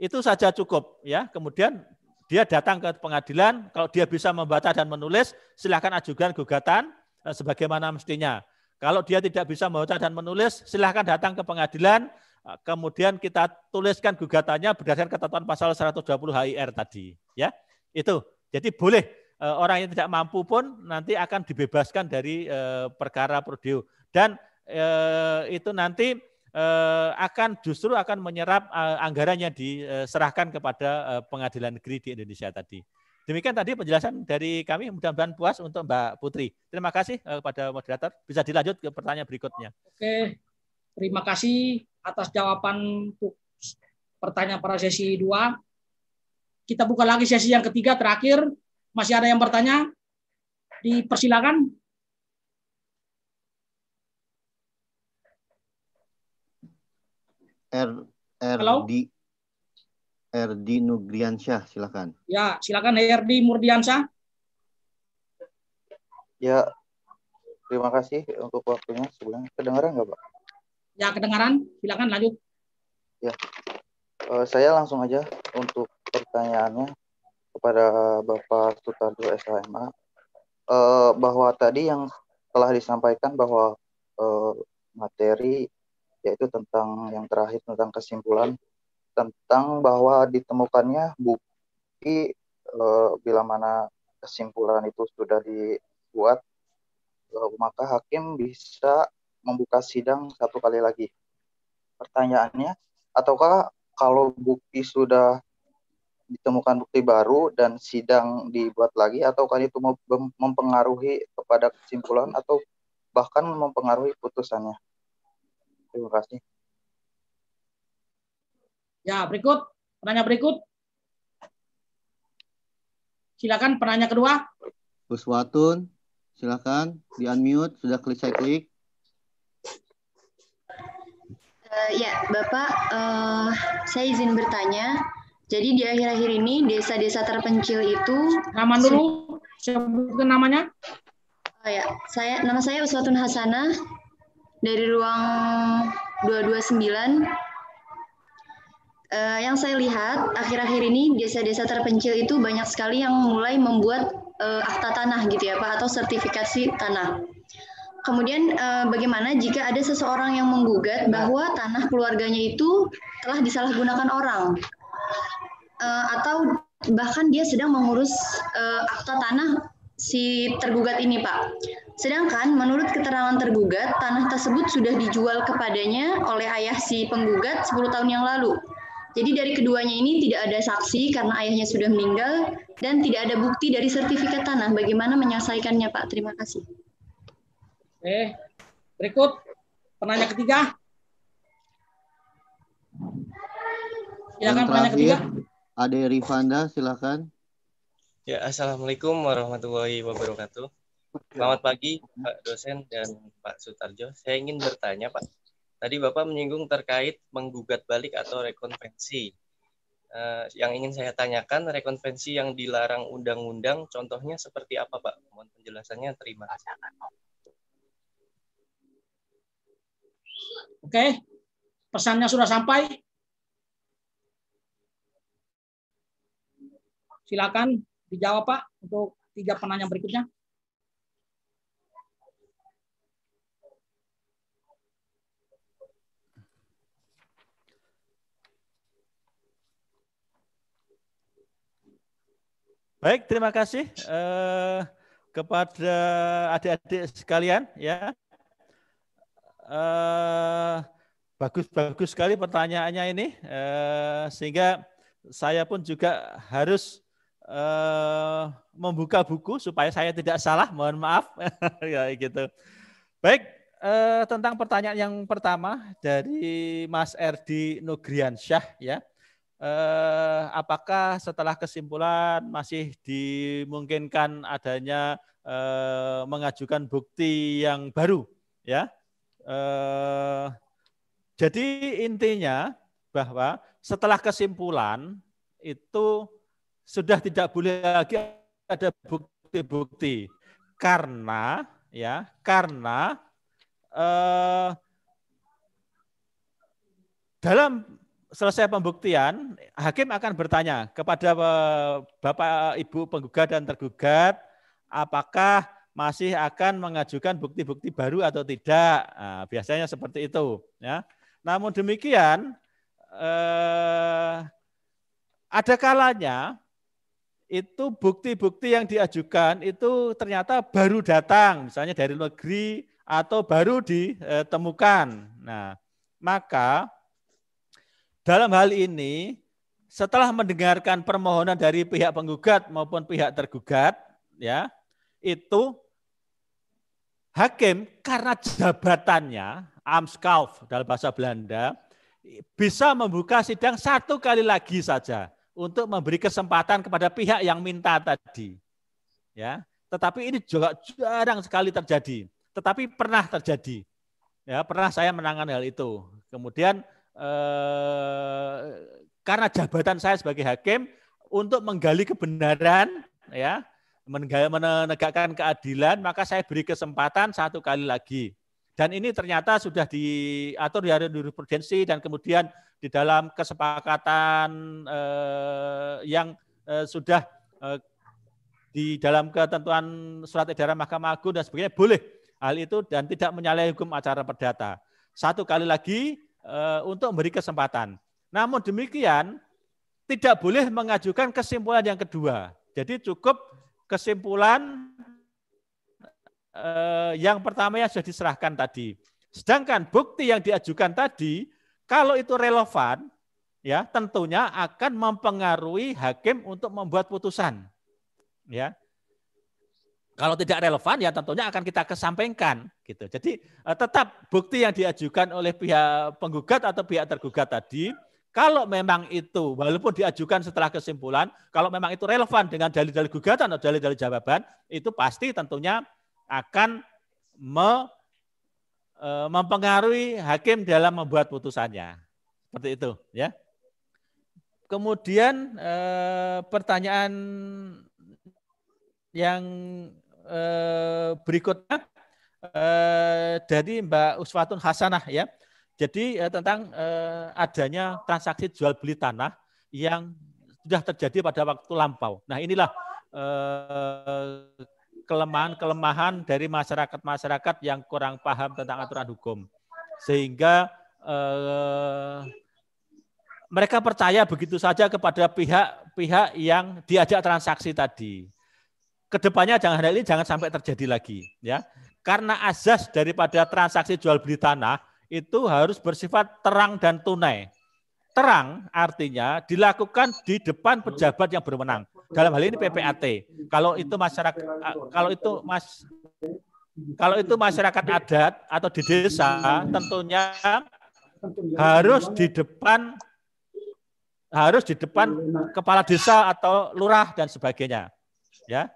Itu saja cukup ya. Kemudian dia datang ke pengadilan, kalau dia bisa membaca dan menulis, silahkan ajukan gugatan eh, sebagaimana mestinya. Kalau dia tidak bisa membaca dan menulis, silahkan datang ke pengadilan, Nah, kemudian kita tuliskan gugatannya berdasarkan ketentuan pasal 120 HIR tadi, ya. Itu. Jadi boleh e, orang yang tidak mampu pun nanti akan dibebaskan dari e, perkara prodeo dan e, itu nanti akan justru akan menyerap anggarannya diserahkan kepada pengadilan negeri di Indonesia tadi. Demikian tadi penjelasan dari kami, mudah-mudahan puas untuk Mbak Putri. Terima kasih kepada moderator. Bisa dilanjut ke pertanyaan berikutnya. Oke, Terima kasih atas jawaban untuk pertanyaan para sesi dua. Kita buka lagi sesi yang ketiga terakhir. Masih ada yang bertanya? Dipersilakan. R er, R Halo? D RD Nugriansyah, silakan. Ya, silakan RD Murdiansyah. Ya, terima kasih untuk waktunya. Sebenarnya kedengaran nggak, Pak? Ya, kedengaran. Silakan lanjut. Ya. Uh, saya langsung aja untuk pertanyaannya kepada Bapak Sutardo SHMA uh, eh, bahwa tadi yang telah disampaikan bahwa uh, materi yaitu tentang yang terakhir tentang kesimpulan tentang bahwa ditemukannya bukti uh, bila mana kesimpulan itu sudah dibuat uh, maka hakim bisa membuka sidang satu kali lagi? Pertanyaannya, ataukah kalau bukti sudah ditemukan bukti baru dan sidang dibuat lagi, ataukah itu mempengaruhi kepada kesimpulan atau bahkan mempengaruhi putusannya? Terima kasih. Ya, berikut penanya berikut. Silakan penanya kedua. Buswatun, silakan di unmute sudah klik saya klik. Uh, ya, Bapak, uh, saya izin bertanya. Jadi di akhir-akhir ini desa-desa terpencil itu nama dulu sebutkan namanya. Oh ya, saya nama saya Uswatun Hasanah dari ruang 229. Uh, eh, yang saya lihat akhir-akhir ini desa-desa terpencil itu banyak sekali yang mulai membuat uh, akta tanah gitu ya Pak atau sertifikasi tanah. Kemudian uh, bagaimana jika ada seseorang yang menggugat bahwa tanah keluarganya itu telah disalahgunakan orang uh, atau bahkan dia sedang mengurus uh, akta tanah si tergugat ini, Pak. Sedangkan menurut keterangan tergugat, tanah tersebut sudah dijual kepadanya oleh ayah si penggugat 10 tahun yang lalu. Jadi dari keduanya ini tidak ada saksi karena ayahnya sudah meninggal dan tidak ada bukti dari sertifikat tanah. Bagaimana menyelesaikannya, Pak? Terima kasih. Oke. Berikut penanya ketiga. Silakan penanya ketiga. Ade Rifanda, silakan. Ya, Assalamualaikum warahmatullahi wabarakatuh. Selamat pagi, Pak dosen dan Pak Sutarjo. Saya ingin bertanya, Pak. Tadi Bapak menyinggung terkait menggugat balik atau rekonvensi. Uh, yang ingin saya tanyakan, rekonvensi yang dilarang undang-undang, contohnya seperti apa, Pak? Mohon penjelasannya. Terima kasih. Oke, okay? pesannya sudah sampai. Silakan dijawab Pak untuk tiga penanya berikutnya. Baik, terima kasih eh, kepada adik-adik sekalian ya Eh, bagus-bagus uh, sekali pertanyaannya ini, uh, sehingga saya pun juga harus uh, membuka buku supaya saya tidak salah. Mohon maaf, [LAUGHS] ya gitu. Baik, uh, tentang pertanyaan yang pertama dari Mas Erdi Nugriansyah ya. Uh, apakah setelah kesimpulan masih dimungkinkan adanya uh, mengajukan bukti yang baru ya eh, jadi intinya bahwa setelah kesimpulan itu sudah tidak boleh lagi ada bukti-bukti karena ya karena eh, dalam selesai pembuktian hakim akan bertanya kepada eh, bapak ibu penggugat dan tergugat apakah masih akan mengajukan bukti-bukti baru atau tidak. Nah, biasanya seperti itu. Ya. Namun demikian, eh, ada kalanya itu bukti-bukti yang diajukan itu ternyata baru datang, misalnya dari negeri atau baru ditemukan. Nah, maka dalam hal ini setelah mendengarkan permohonan dari pihak penggugat maupun pihak tergugat ya itu hakim karena jabatannya, Amskalf dalam bahasa Belanda, bisa membuka sidang satu kali lagi saja untuk memberi kesempatan kepada pihak yang minta tadi. Ya, tetapi ini juga jarang sekali terjadi, tetapi pernah terjadi. Ya, pernah saya menangani hal itu. Kemudian eh, karena jabatan saya sebagai hakim untuk menggali kebenaran, ya, menegakkan keadilan, maka saya beri kesempatan satu kali lagi. Dan ini ternyata sudah diatur di area jurisprudensi dan kemudian di dalam kesepakatan eh, yang eh, sudah eh, di dalam ketentuan surat edaran Mahkamah Agung dan sebagainya boleh hal itu dan tidak menyalahi hukum acara perdata. Satu kali lagi eh, untuk memberi kesempatan. Namun demikian tidak boleh mengajukan kesimpulan yang kedua. Jadi cukup kesimpulan eh, yang pertama yang sudah diserahkan tadi. Sedangkan bukti yang diajukan tadi, kalau itu relevan, ya tentunya akan mempengaruhi hakim untuk membuat putusan. Ya, kalau tidak relevan ya tentunya akan kita kesampingkan gitu. Jadi eh, tetap bukti yang diajukan oleh pihak penggugat atau pihak tergugat tadi kalau memang itu, walaupun diajukan setelah kesimpulan, kalau memang itu relevan dengan dalil-dalil gugatan atau dalil-dalil jawaban, itu pasti tentunya akan me, e, mempengaruhi hakim dalam membuat putusannya. Seperti itu, ya. Kemudian e, pertanyaan yang e, berikutnya e, dari Mbak Uswatun Hasanah ya. Jadi eh, tentang eh, adanya transaksi jual beli tanah yang sudah terjadi pada waktu lampau. Nah inilah eh, kelemahan-kelemahan dari masyarakat-masyarakat yang kurang paham tentang aturan hukum, sehingga eh, mereka percaya begitu saja kepada pihak-pihak yang diajak transaksi tadi. Kedepannya jangan hal ini jangan sampai terjadi lagi, ya. Karena azas daripada transaksi jual beli tanah itu harus bersifat terang dan tunai. Terang artinya dilakukan di depan pejabat yang berwenang. Dalam hal ini PPAT. Kalau itu masyarakat eh, kalau itu mas kalau itu masyarakat adat atau di desa tentunya harus di depan harus di depan kepala desa atau lurah dan sebagainya. Ya.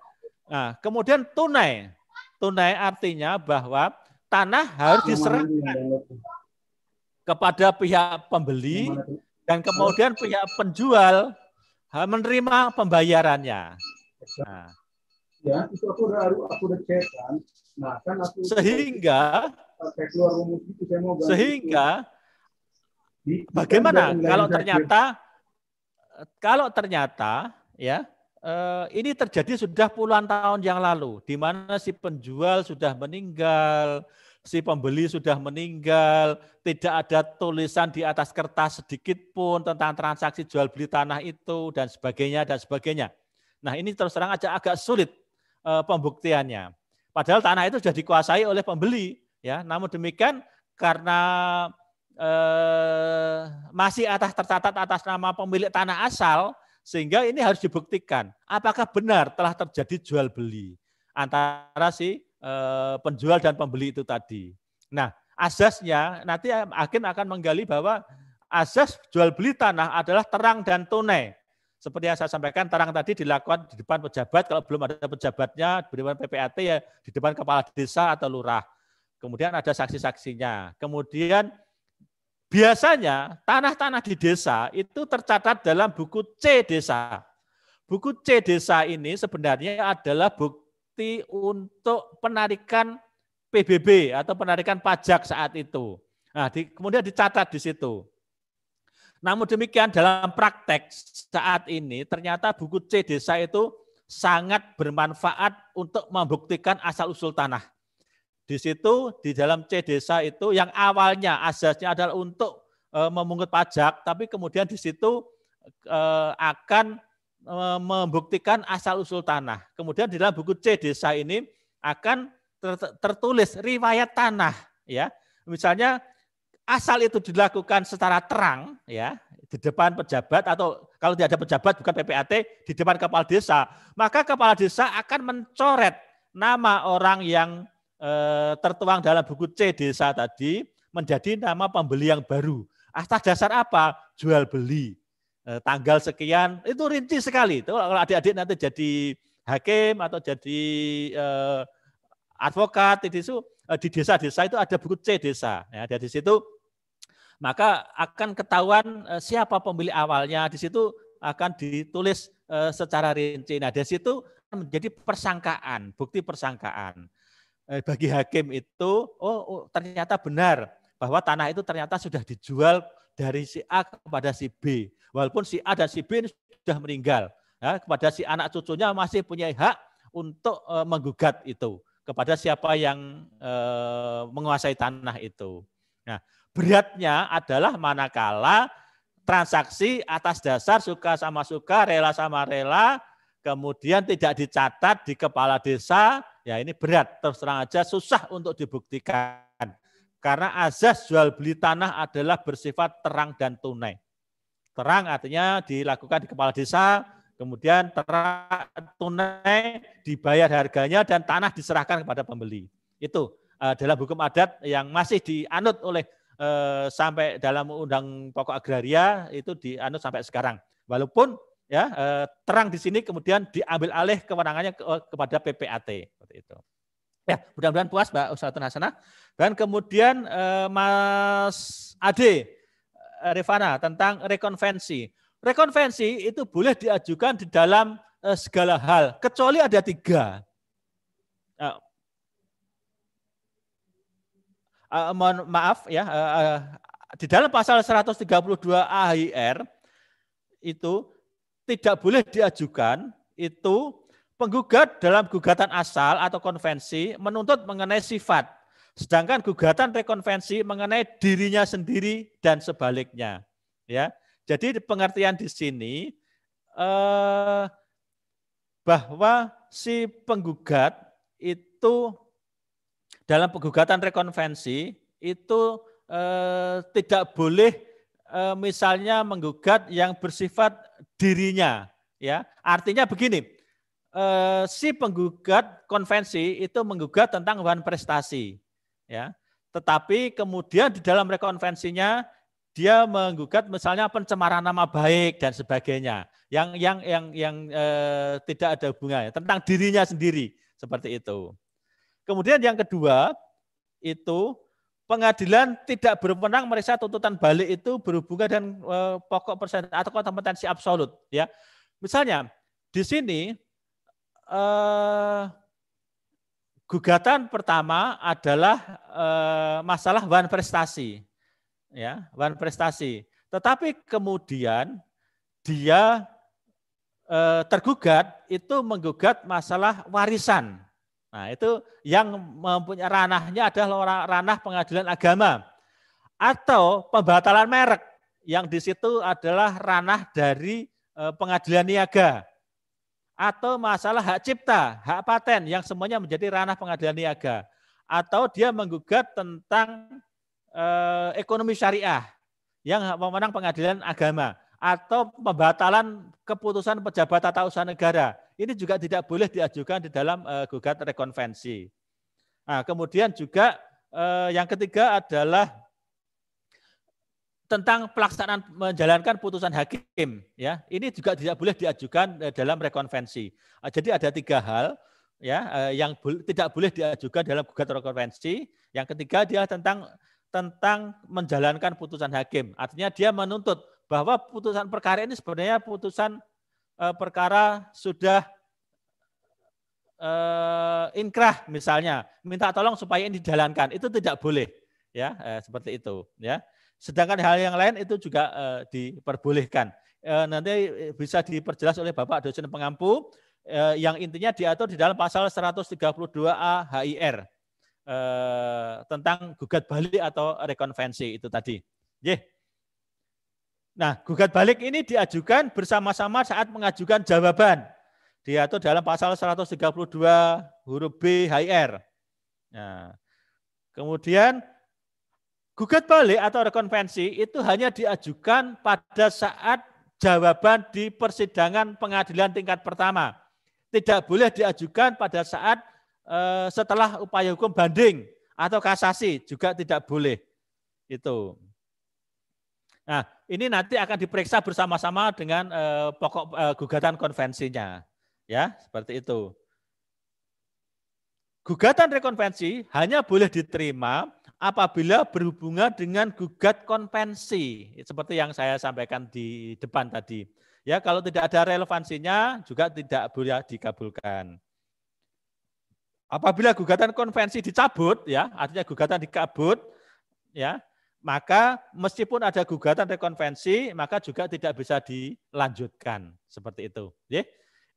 Nah, kemudian tunai. Tunai artinya bahwa tanah harus diserahkan kepada pihak pembeli dan kemudian pihak penjual menerima pembayarannya. Nah. Ya, itu aku aku udah Nah, kan aku sehingga keluar rumus itu saya mau sehingga bagaimana kalau ternyata kalau ternyata ya Eh, ini terjadi sudah puluhan tahun yang lalu, di mana si penjual sudah meninggal, si pembeli sudah meninggal, tidak ada tulisan di atas kertas sedikit pun tentang transaksi jual beli tanah itu dan sebagainya dan sebagainya. Nah ini terus terang aja agak sulit eh, pembuktiannya. Padahal tanah itu sudah dikuasai oleh pembeli, ya. Namun demikian karena e, masih atas tercatat atas nama pemilik tanah asal, sehingga ini harus dibuktikan apakah benar telah terjadi jual beli antara si e, penjual dan pembeli itu tadi. Nah, asasnya nanti agen akan menggali bahwa asas jual beli tanah adalah terang dan tunai. Seperti yang saya sampaikan, terang tadi dilakukan di depan pejabat, kalau belum ada pejabatnya, di depan PPAT ya di depan kepala desa atau lurah. Kemudian ada saksi-saksinya. Kemudian Biasanya tanah-tanah di desa itu tercatat dalam buku C desa. Buku C desa ini sebenarnya adalah bukti untuk penarikan PBB atau penarikan pajak saat itu. Nah, di, kemudian dicatat di situ. Namun demikian dalam praktek saat ini ternyata buku C desa itu sangat bermanfaat untuk membuktikan asal-usul tanah. Di situ di dalam C desa itu yang awalnya asasnya adalah untuk e, memungut pajak, tapi kemudian di situ e, akan e, membuktikan asal usul tanah. Kemudian di dalam buku C desa ini akan ter, tertulis riwayat tanah, ya. Misalnya asal itu dilakukan secara terang, ya, di depan pejabat atau kalau tidak ada pejabat bukan PPAT di depan kepala desa, maka kepala desa akan mencoret nama orang yang Eh, tertuang dalam buku C desa tadi menjadi nama pembeli yang baru. Atas dasar apa? Jual beli. Eh, tanggal sekian itu rinci sekali. Itu kalau adik-adik nanti jadi hakim atau jadi eh, advokat di di desa-desa itu ada buku C desa. Ya, dari situ maka akan ketahuan siapa pembeli awalnya. Di situ akan ditulis secara rinci. Nah, di situ menjadi persangkaan, bukti persangkaan. Eh, bagi hakim itu oh, oh, ternyata benar bahwa tanah itu ternyata sudah dijual dari si A kepada si B walaupun si A dan si B ini sudah meninggal ya, kepada si anak cucunya masih punya hak untuk eh, menggugat itu kepada siapa yang eh, menguasai tanah itu nah beratnya adalah manakala transaksi atas dasar suka sama suka rela sama rela kemudian tidak dicatat di kepala desa Ya ini berat, terus terang aja susah untuk dibuktikan. Karena azas jual beli tanah adalah bersifat terang dan tunai. Terang artinya dilakukan di kepala desa, kemudian terang tunai dibayar harganya dan tanah diserahkan kepada pembeli. Itu adalah eh, hukum adat yang masih dianut oleh eh, sampai dalam undang pokok agraria itu dianut sampai sekarang. Walaupun ya eh, terang di sini kemudian diambil alih kewenangannya kepada PPAT seperti itu. Ya, mudah-mudahan puas Mbak Ustadz Hasanah. Dan kemudian eh, Mas Ade eh, Rifana tentang rekonvensi. Rekonvensi itu boleh diajukan di dalam eh, segala hal, kecuali ada tiga. Eh, eh, mohon maaf ya, eh, eh, di dalam pasal 132 AHIR itu tidak boleh diajukan itu Penggugat dalam gugatan asal atau konvensi menuntut mengenai sifat, sedangkan gugatan rekonvensi mengenai dirinya sendiri dan sebaliknya. Ya, jadi pengertian di sini eh, bahwa si penggugat itu dalam penggugatan rekonvensi itu eh, tidak boleh eh, misalnya menggugat yang bersifat dirinya. Ya, artinya begini eh, si penggugat konvensi itu menggugat tentang bahan prestasi, ya. Tetapi kemudian di dalam rekonvensinya dia menggugat misalnya pencemaran nama baik dan sebagainya, yang yang yang yang eh, tidak ada hubungannya tentang dirinya sendiri seperti itu. Kemudian yang kedua itu pengadilan tidak berwenang meriksa tuntutan balik itu berhubungan dengan eh, pokok persen atau kompetensi absolut ya. Misalnya di sini Eh, gugatan pertama adalah eh, masalah wan prestasi, ya wan prestasi. Tetapi kemudian dia eh, tergugat itu menggugat masalah warisan. Nah itu yang mempunyai ranahnya adalah ranah pengadilan agama atau pembatalan merek yang di situ adalah ranah dari pengadilan niaga atau masalah hak cipta, hak paten yang semuanya menjadi ranah pengadilan niaga atau dia menggugat tentang eh, ekonomi syariah yang memenang pengadilan agama atau pembatalan keputusan pejabat tata usaha negara. Ini juga tidak boleh diajukan di dalam eh, gugat rekonvensi. Nah, kemudian juga eh, yang ketiga adalah tentang pelaksanaan menjalankan putusan hakim ya ini juga tidak boleh diajukan eh, dalam rekonvensi ah, jadi ada tiga hal ya eh, yang tidak boleh diajukan dalam gugat rekonvensi yang ketiga dia tentang tentang menjalankan putusan hakim artinya dia menuntut bahwa putusan perkara ini sebenarnya putusan eh, perkara sudah inkrah misalnya minta tolong supaya ini dijalankan itu tidak boleh ya seperti itu ya Sedangkan hal yang lain itu juga uh, diperbolehkan. Uh, nanti eh, bisa diperjelas oleh Bapak dosen pengampu uh, yang intinya diatur di dalam pasal 132A HIR uh, tentang gugat balik atau rekonvensi itu tadi. Yeah. Nah, gugat balik ini diajukan bersama-sama saat mengajukan jawaban. Diatur dalam pasal 132 huruf B HIR. Nah, kemudian Gugat balik atau rekonvensi itu hanya diajukan pada saat jawaban di persidangan pengadilan tingkat pertama. Tidak boleh diajukan pada saat eh, setelah upaya hukum banding atau kasasi juga tidak boleh. Itu. Nah, ini nanti akan diperiksa bersama-sama dengan eh, pokok eh, gugatan konvensinya. Ya, seperti itu. Gugatan rekonvensi hanya boleh diterima apabila berhubungan dengan gugat konvensi seperti yang saya sampaikan di depan tadi. Ya, kalau tidak ada relevansinya juga tidak boleh dikabulkan. Apabila gugatan konvensi dicabut ya, artinya gugatan dikabut ya, maka meskipun ada gugatan rekonvensi maka juga tidak bisa dilanjutkan seperti itu. Ya.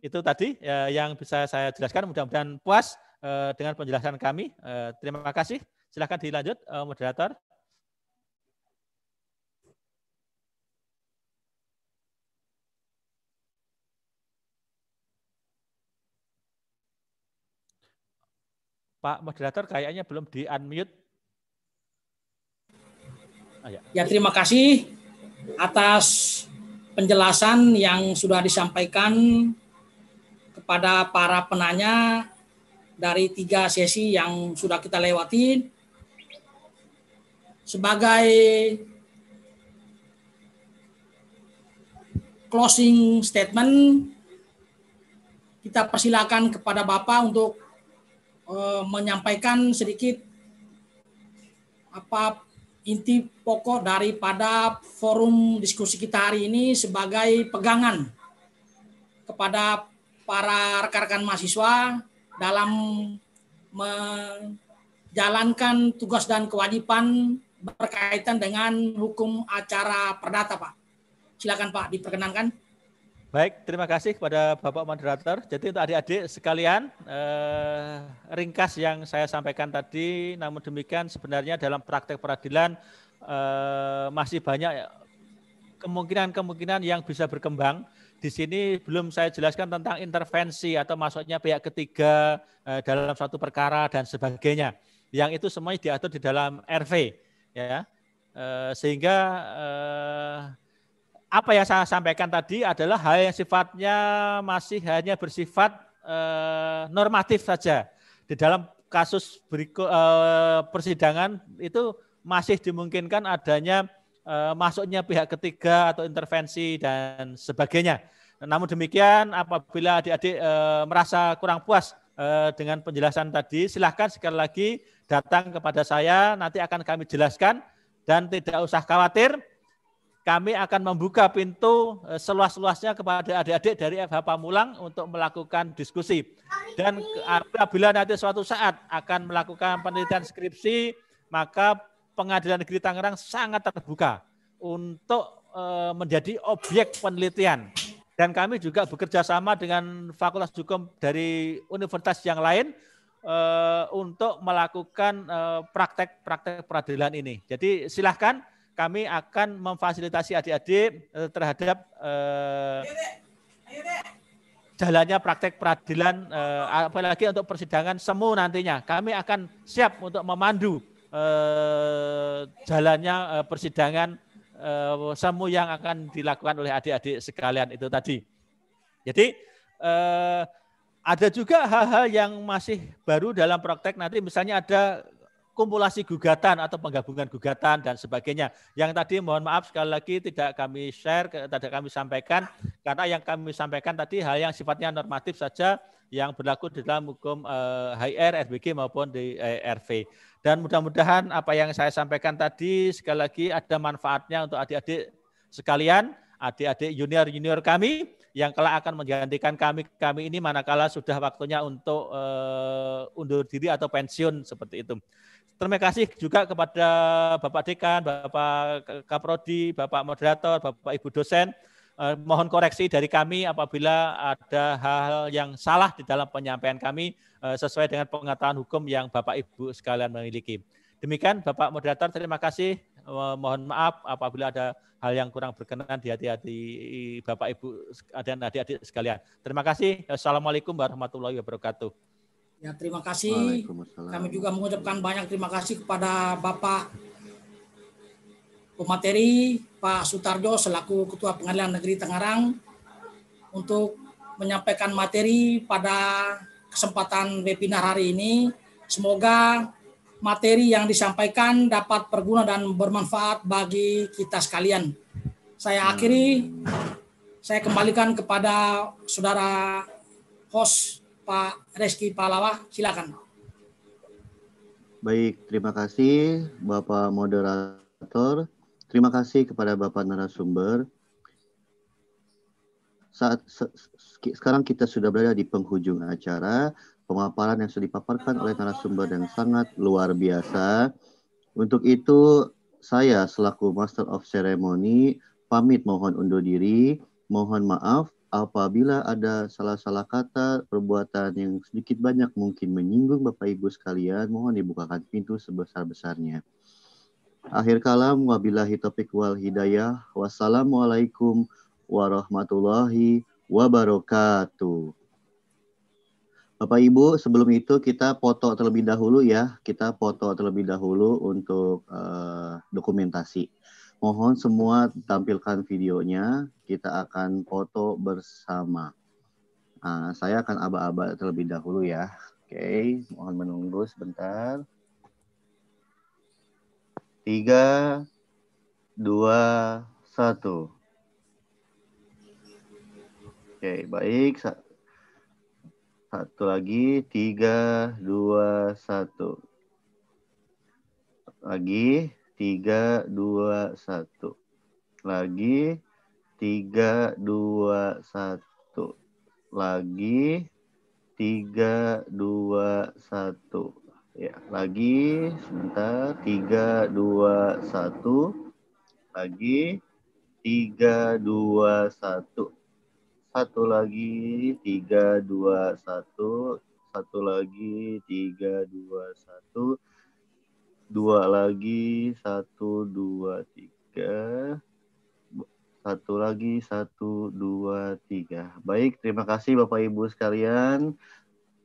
Itu tadi eh, yang bisa saya jelaskan mudah-mudahan puas eh, dengan penjelasan kami. Eh, terima kasih. Silahkan dilanjut, eh, moderator. Pak moderator kayaknya belum di unmute. Oh, ya. ya terima kasih atas penjelasan yang sudah disampaikan kepada para penanya dari tiga sesi yang sudah kita lewati sebagai closing statement kita persilakan kepada Bapak untuk uh, menyampaikan sedikit apa inti pokok daripada forum diskusi kita hari ini sebagai pegangan kepada para rekan-rekan mahasiswa dalam menjalankan tugas dan kewajiban berkaitan dengan hukum acara perdata, Pak. Silakan Pak diperkenankan. Baik, terima kasih kepada Bapak moderator. Jadi untuk adik-adik sekalian, eh, ringkas yang saya sampaikan tadi, namun demikian sebenarnya dalam praktek peradilan eh, masih banyak kemungkinan-kemungkinan yang bisa berkembang. Di sini belum saya jelaskan tentang intervensi atau maksudnya pihak ketiga eh, dalam suatu perkara dan sebagainya. Yang itu semuanya diatur di dalam RV ya eh, sehingga eh, apa yang saya sampaikan tadi adalah hal yang sifatnya masih hanya bersifat eh, normatif saja di dalam kasus berikut persidangan itu masih dimungkinkan adanya masuknya pihak ketiga atau intervensi dan sebagainya. Namun demikian, apabila adik-adik merasa kurang puas Eh, dengan penjelasan tadi. Silahkan sekali lagi datang kepada saya, nanti akan kami jelaskan dan tidak usah khawatir. Kami akan membuka pintu eh, seluas-luasnya kepada adik-adik dari FH Pamulang untuk melakukan diskusi. Dan apabila nanti suatu saat akan melakukan penelitian skripsi, maka pengadilan negeri Tangerang sangat terbuka untuk eh, menjadi objek penelitian dan kami juga bekerja sama dengan Fakultas Hukum dari universitas yang lain eh, untuk melakukan praktek-praktek eh, peradilan ini. Jadi silahkan kami akan memfasilitasi adik-adik eh, terhadap jalannya praktek peradilan, apalagi untuk persidangan semu nantinya. Kami akan siap untuk memandu jalannya persidangan uh, semu yang akan dilakukan oleh adik-adik sekalian itu tadi. Jadi uh, ada juga hal-hal yang masih baru dalam praktek nanti misalnya ada kumpulasi gugatan atau penggabungan gugatan dan sebagainya. Yang tadi mohon maaf sekali lagi tidak kami share, tidak kami sampaikan karena yang kami sampaikan tadi hal yang sifatnya normatif saja yang berlaku di dalam hukum HiR, eh, HR, RBG maupun di RV. Dan mudah-mudahan apa yang saya sampaikan tadi sekali lagi ada manfaatnya untuk adik-adik sekalian, adik-adik junior-junior kami yang kelak akan menggantikan kami kami ini manakala sudah waktunya untuk uh, undur diri atau pensiun seperti itu. Terima kasih juga kepada Bapak Dekan, Bapak Kaprodi, Bapak Moderator, Bapak Ibu dosen Eh, mohon koreksi dari kami apabila ada hal yang salah di dalam penyampaian kami eh, sesuai dengan pengetahuan hukum yang Bapak Ibu sekalian memiliki. Demikian Bapak moderator terima kasih. Eh, mohon maaf apabila ada hal yang kurang berkenan di hati-hati Bapak Ibu dan adik-adik sekalian. Terima kasih. Assalamualaikum warahmatullahi wabarakatuh. Ya, terima kasih. Kami juga mengucapkan banyak terima kasih kepada Bapak pemateri Pak Sutarjo selaku Ketua Pengadilan Negeri Tangerang untuk menyampaikan materi pada kesempatan webinar hari ini. Semoga materi yang disampaikan dapat berguna dan bermanfaat bagi kita sekalian. Saya akhiri, saya kembalikan kepada saudara host Pak Reski Palawa. Silakan. Baik, terima kasih Bapak moderator. Terima kasih kepada Bapak narasumber. Saat se sekarang kita sudah berada di penghujung acara, pemaparan yang sudah dipaparkan oleh narasumber yang sangat luar biasa. Untuk itu, saya selaku Master of Ceremony pamit mohon undur diri. Mohon maaf apabila ada salah-salah kata, perbuatan yang sedikit banyak mungkin menyinggung Bapak Ibu sekalian, mohon dibukakan pintu sebesar-besarnya. Akhir kalam wabillahi taufiq wal hidayah. Wassalamualaikum warahmatullahi wabarakatuh. Bapak Ibu, sebelum itu kita foto terlebih dahulu ya. Kita foto terlebih dahulu untuk uh, dokumentasi. Mohon semua tampilkan videonya. Kita akan foto bersama. Uh, saya akan aba-aba terlebih dahulu ya. Oke, okay. mohon menunggu sebentar. Tiga, dua, satu. Oke, baik. Satu lagi, tiga, dua, satu. Lagi, tiga, dua, satu. Lagi, tiga, dua, satu. Lagi, tiga, dua, satu. Ya, lagi sebentar. tiga dua satu Lagi tiga dua satu Satu lagi tiga dua satu Satu lagi tiga dua satu Dua lagi satu dua tiga satu lagi satu dua tiga baik terima kasih bapak ibu sekalian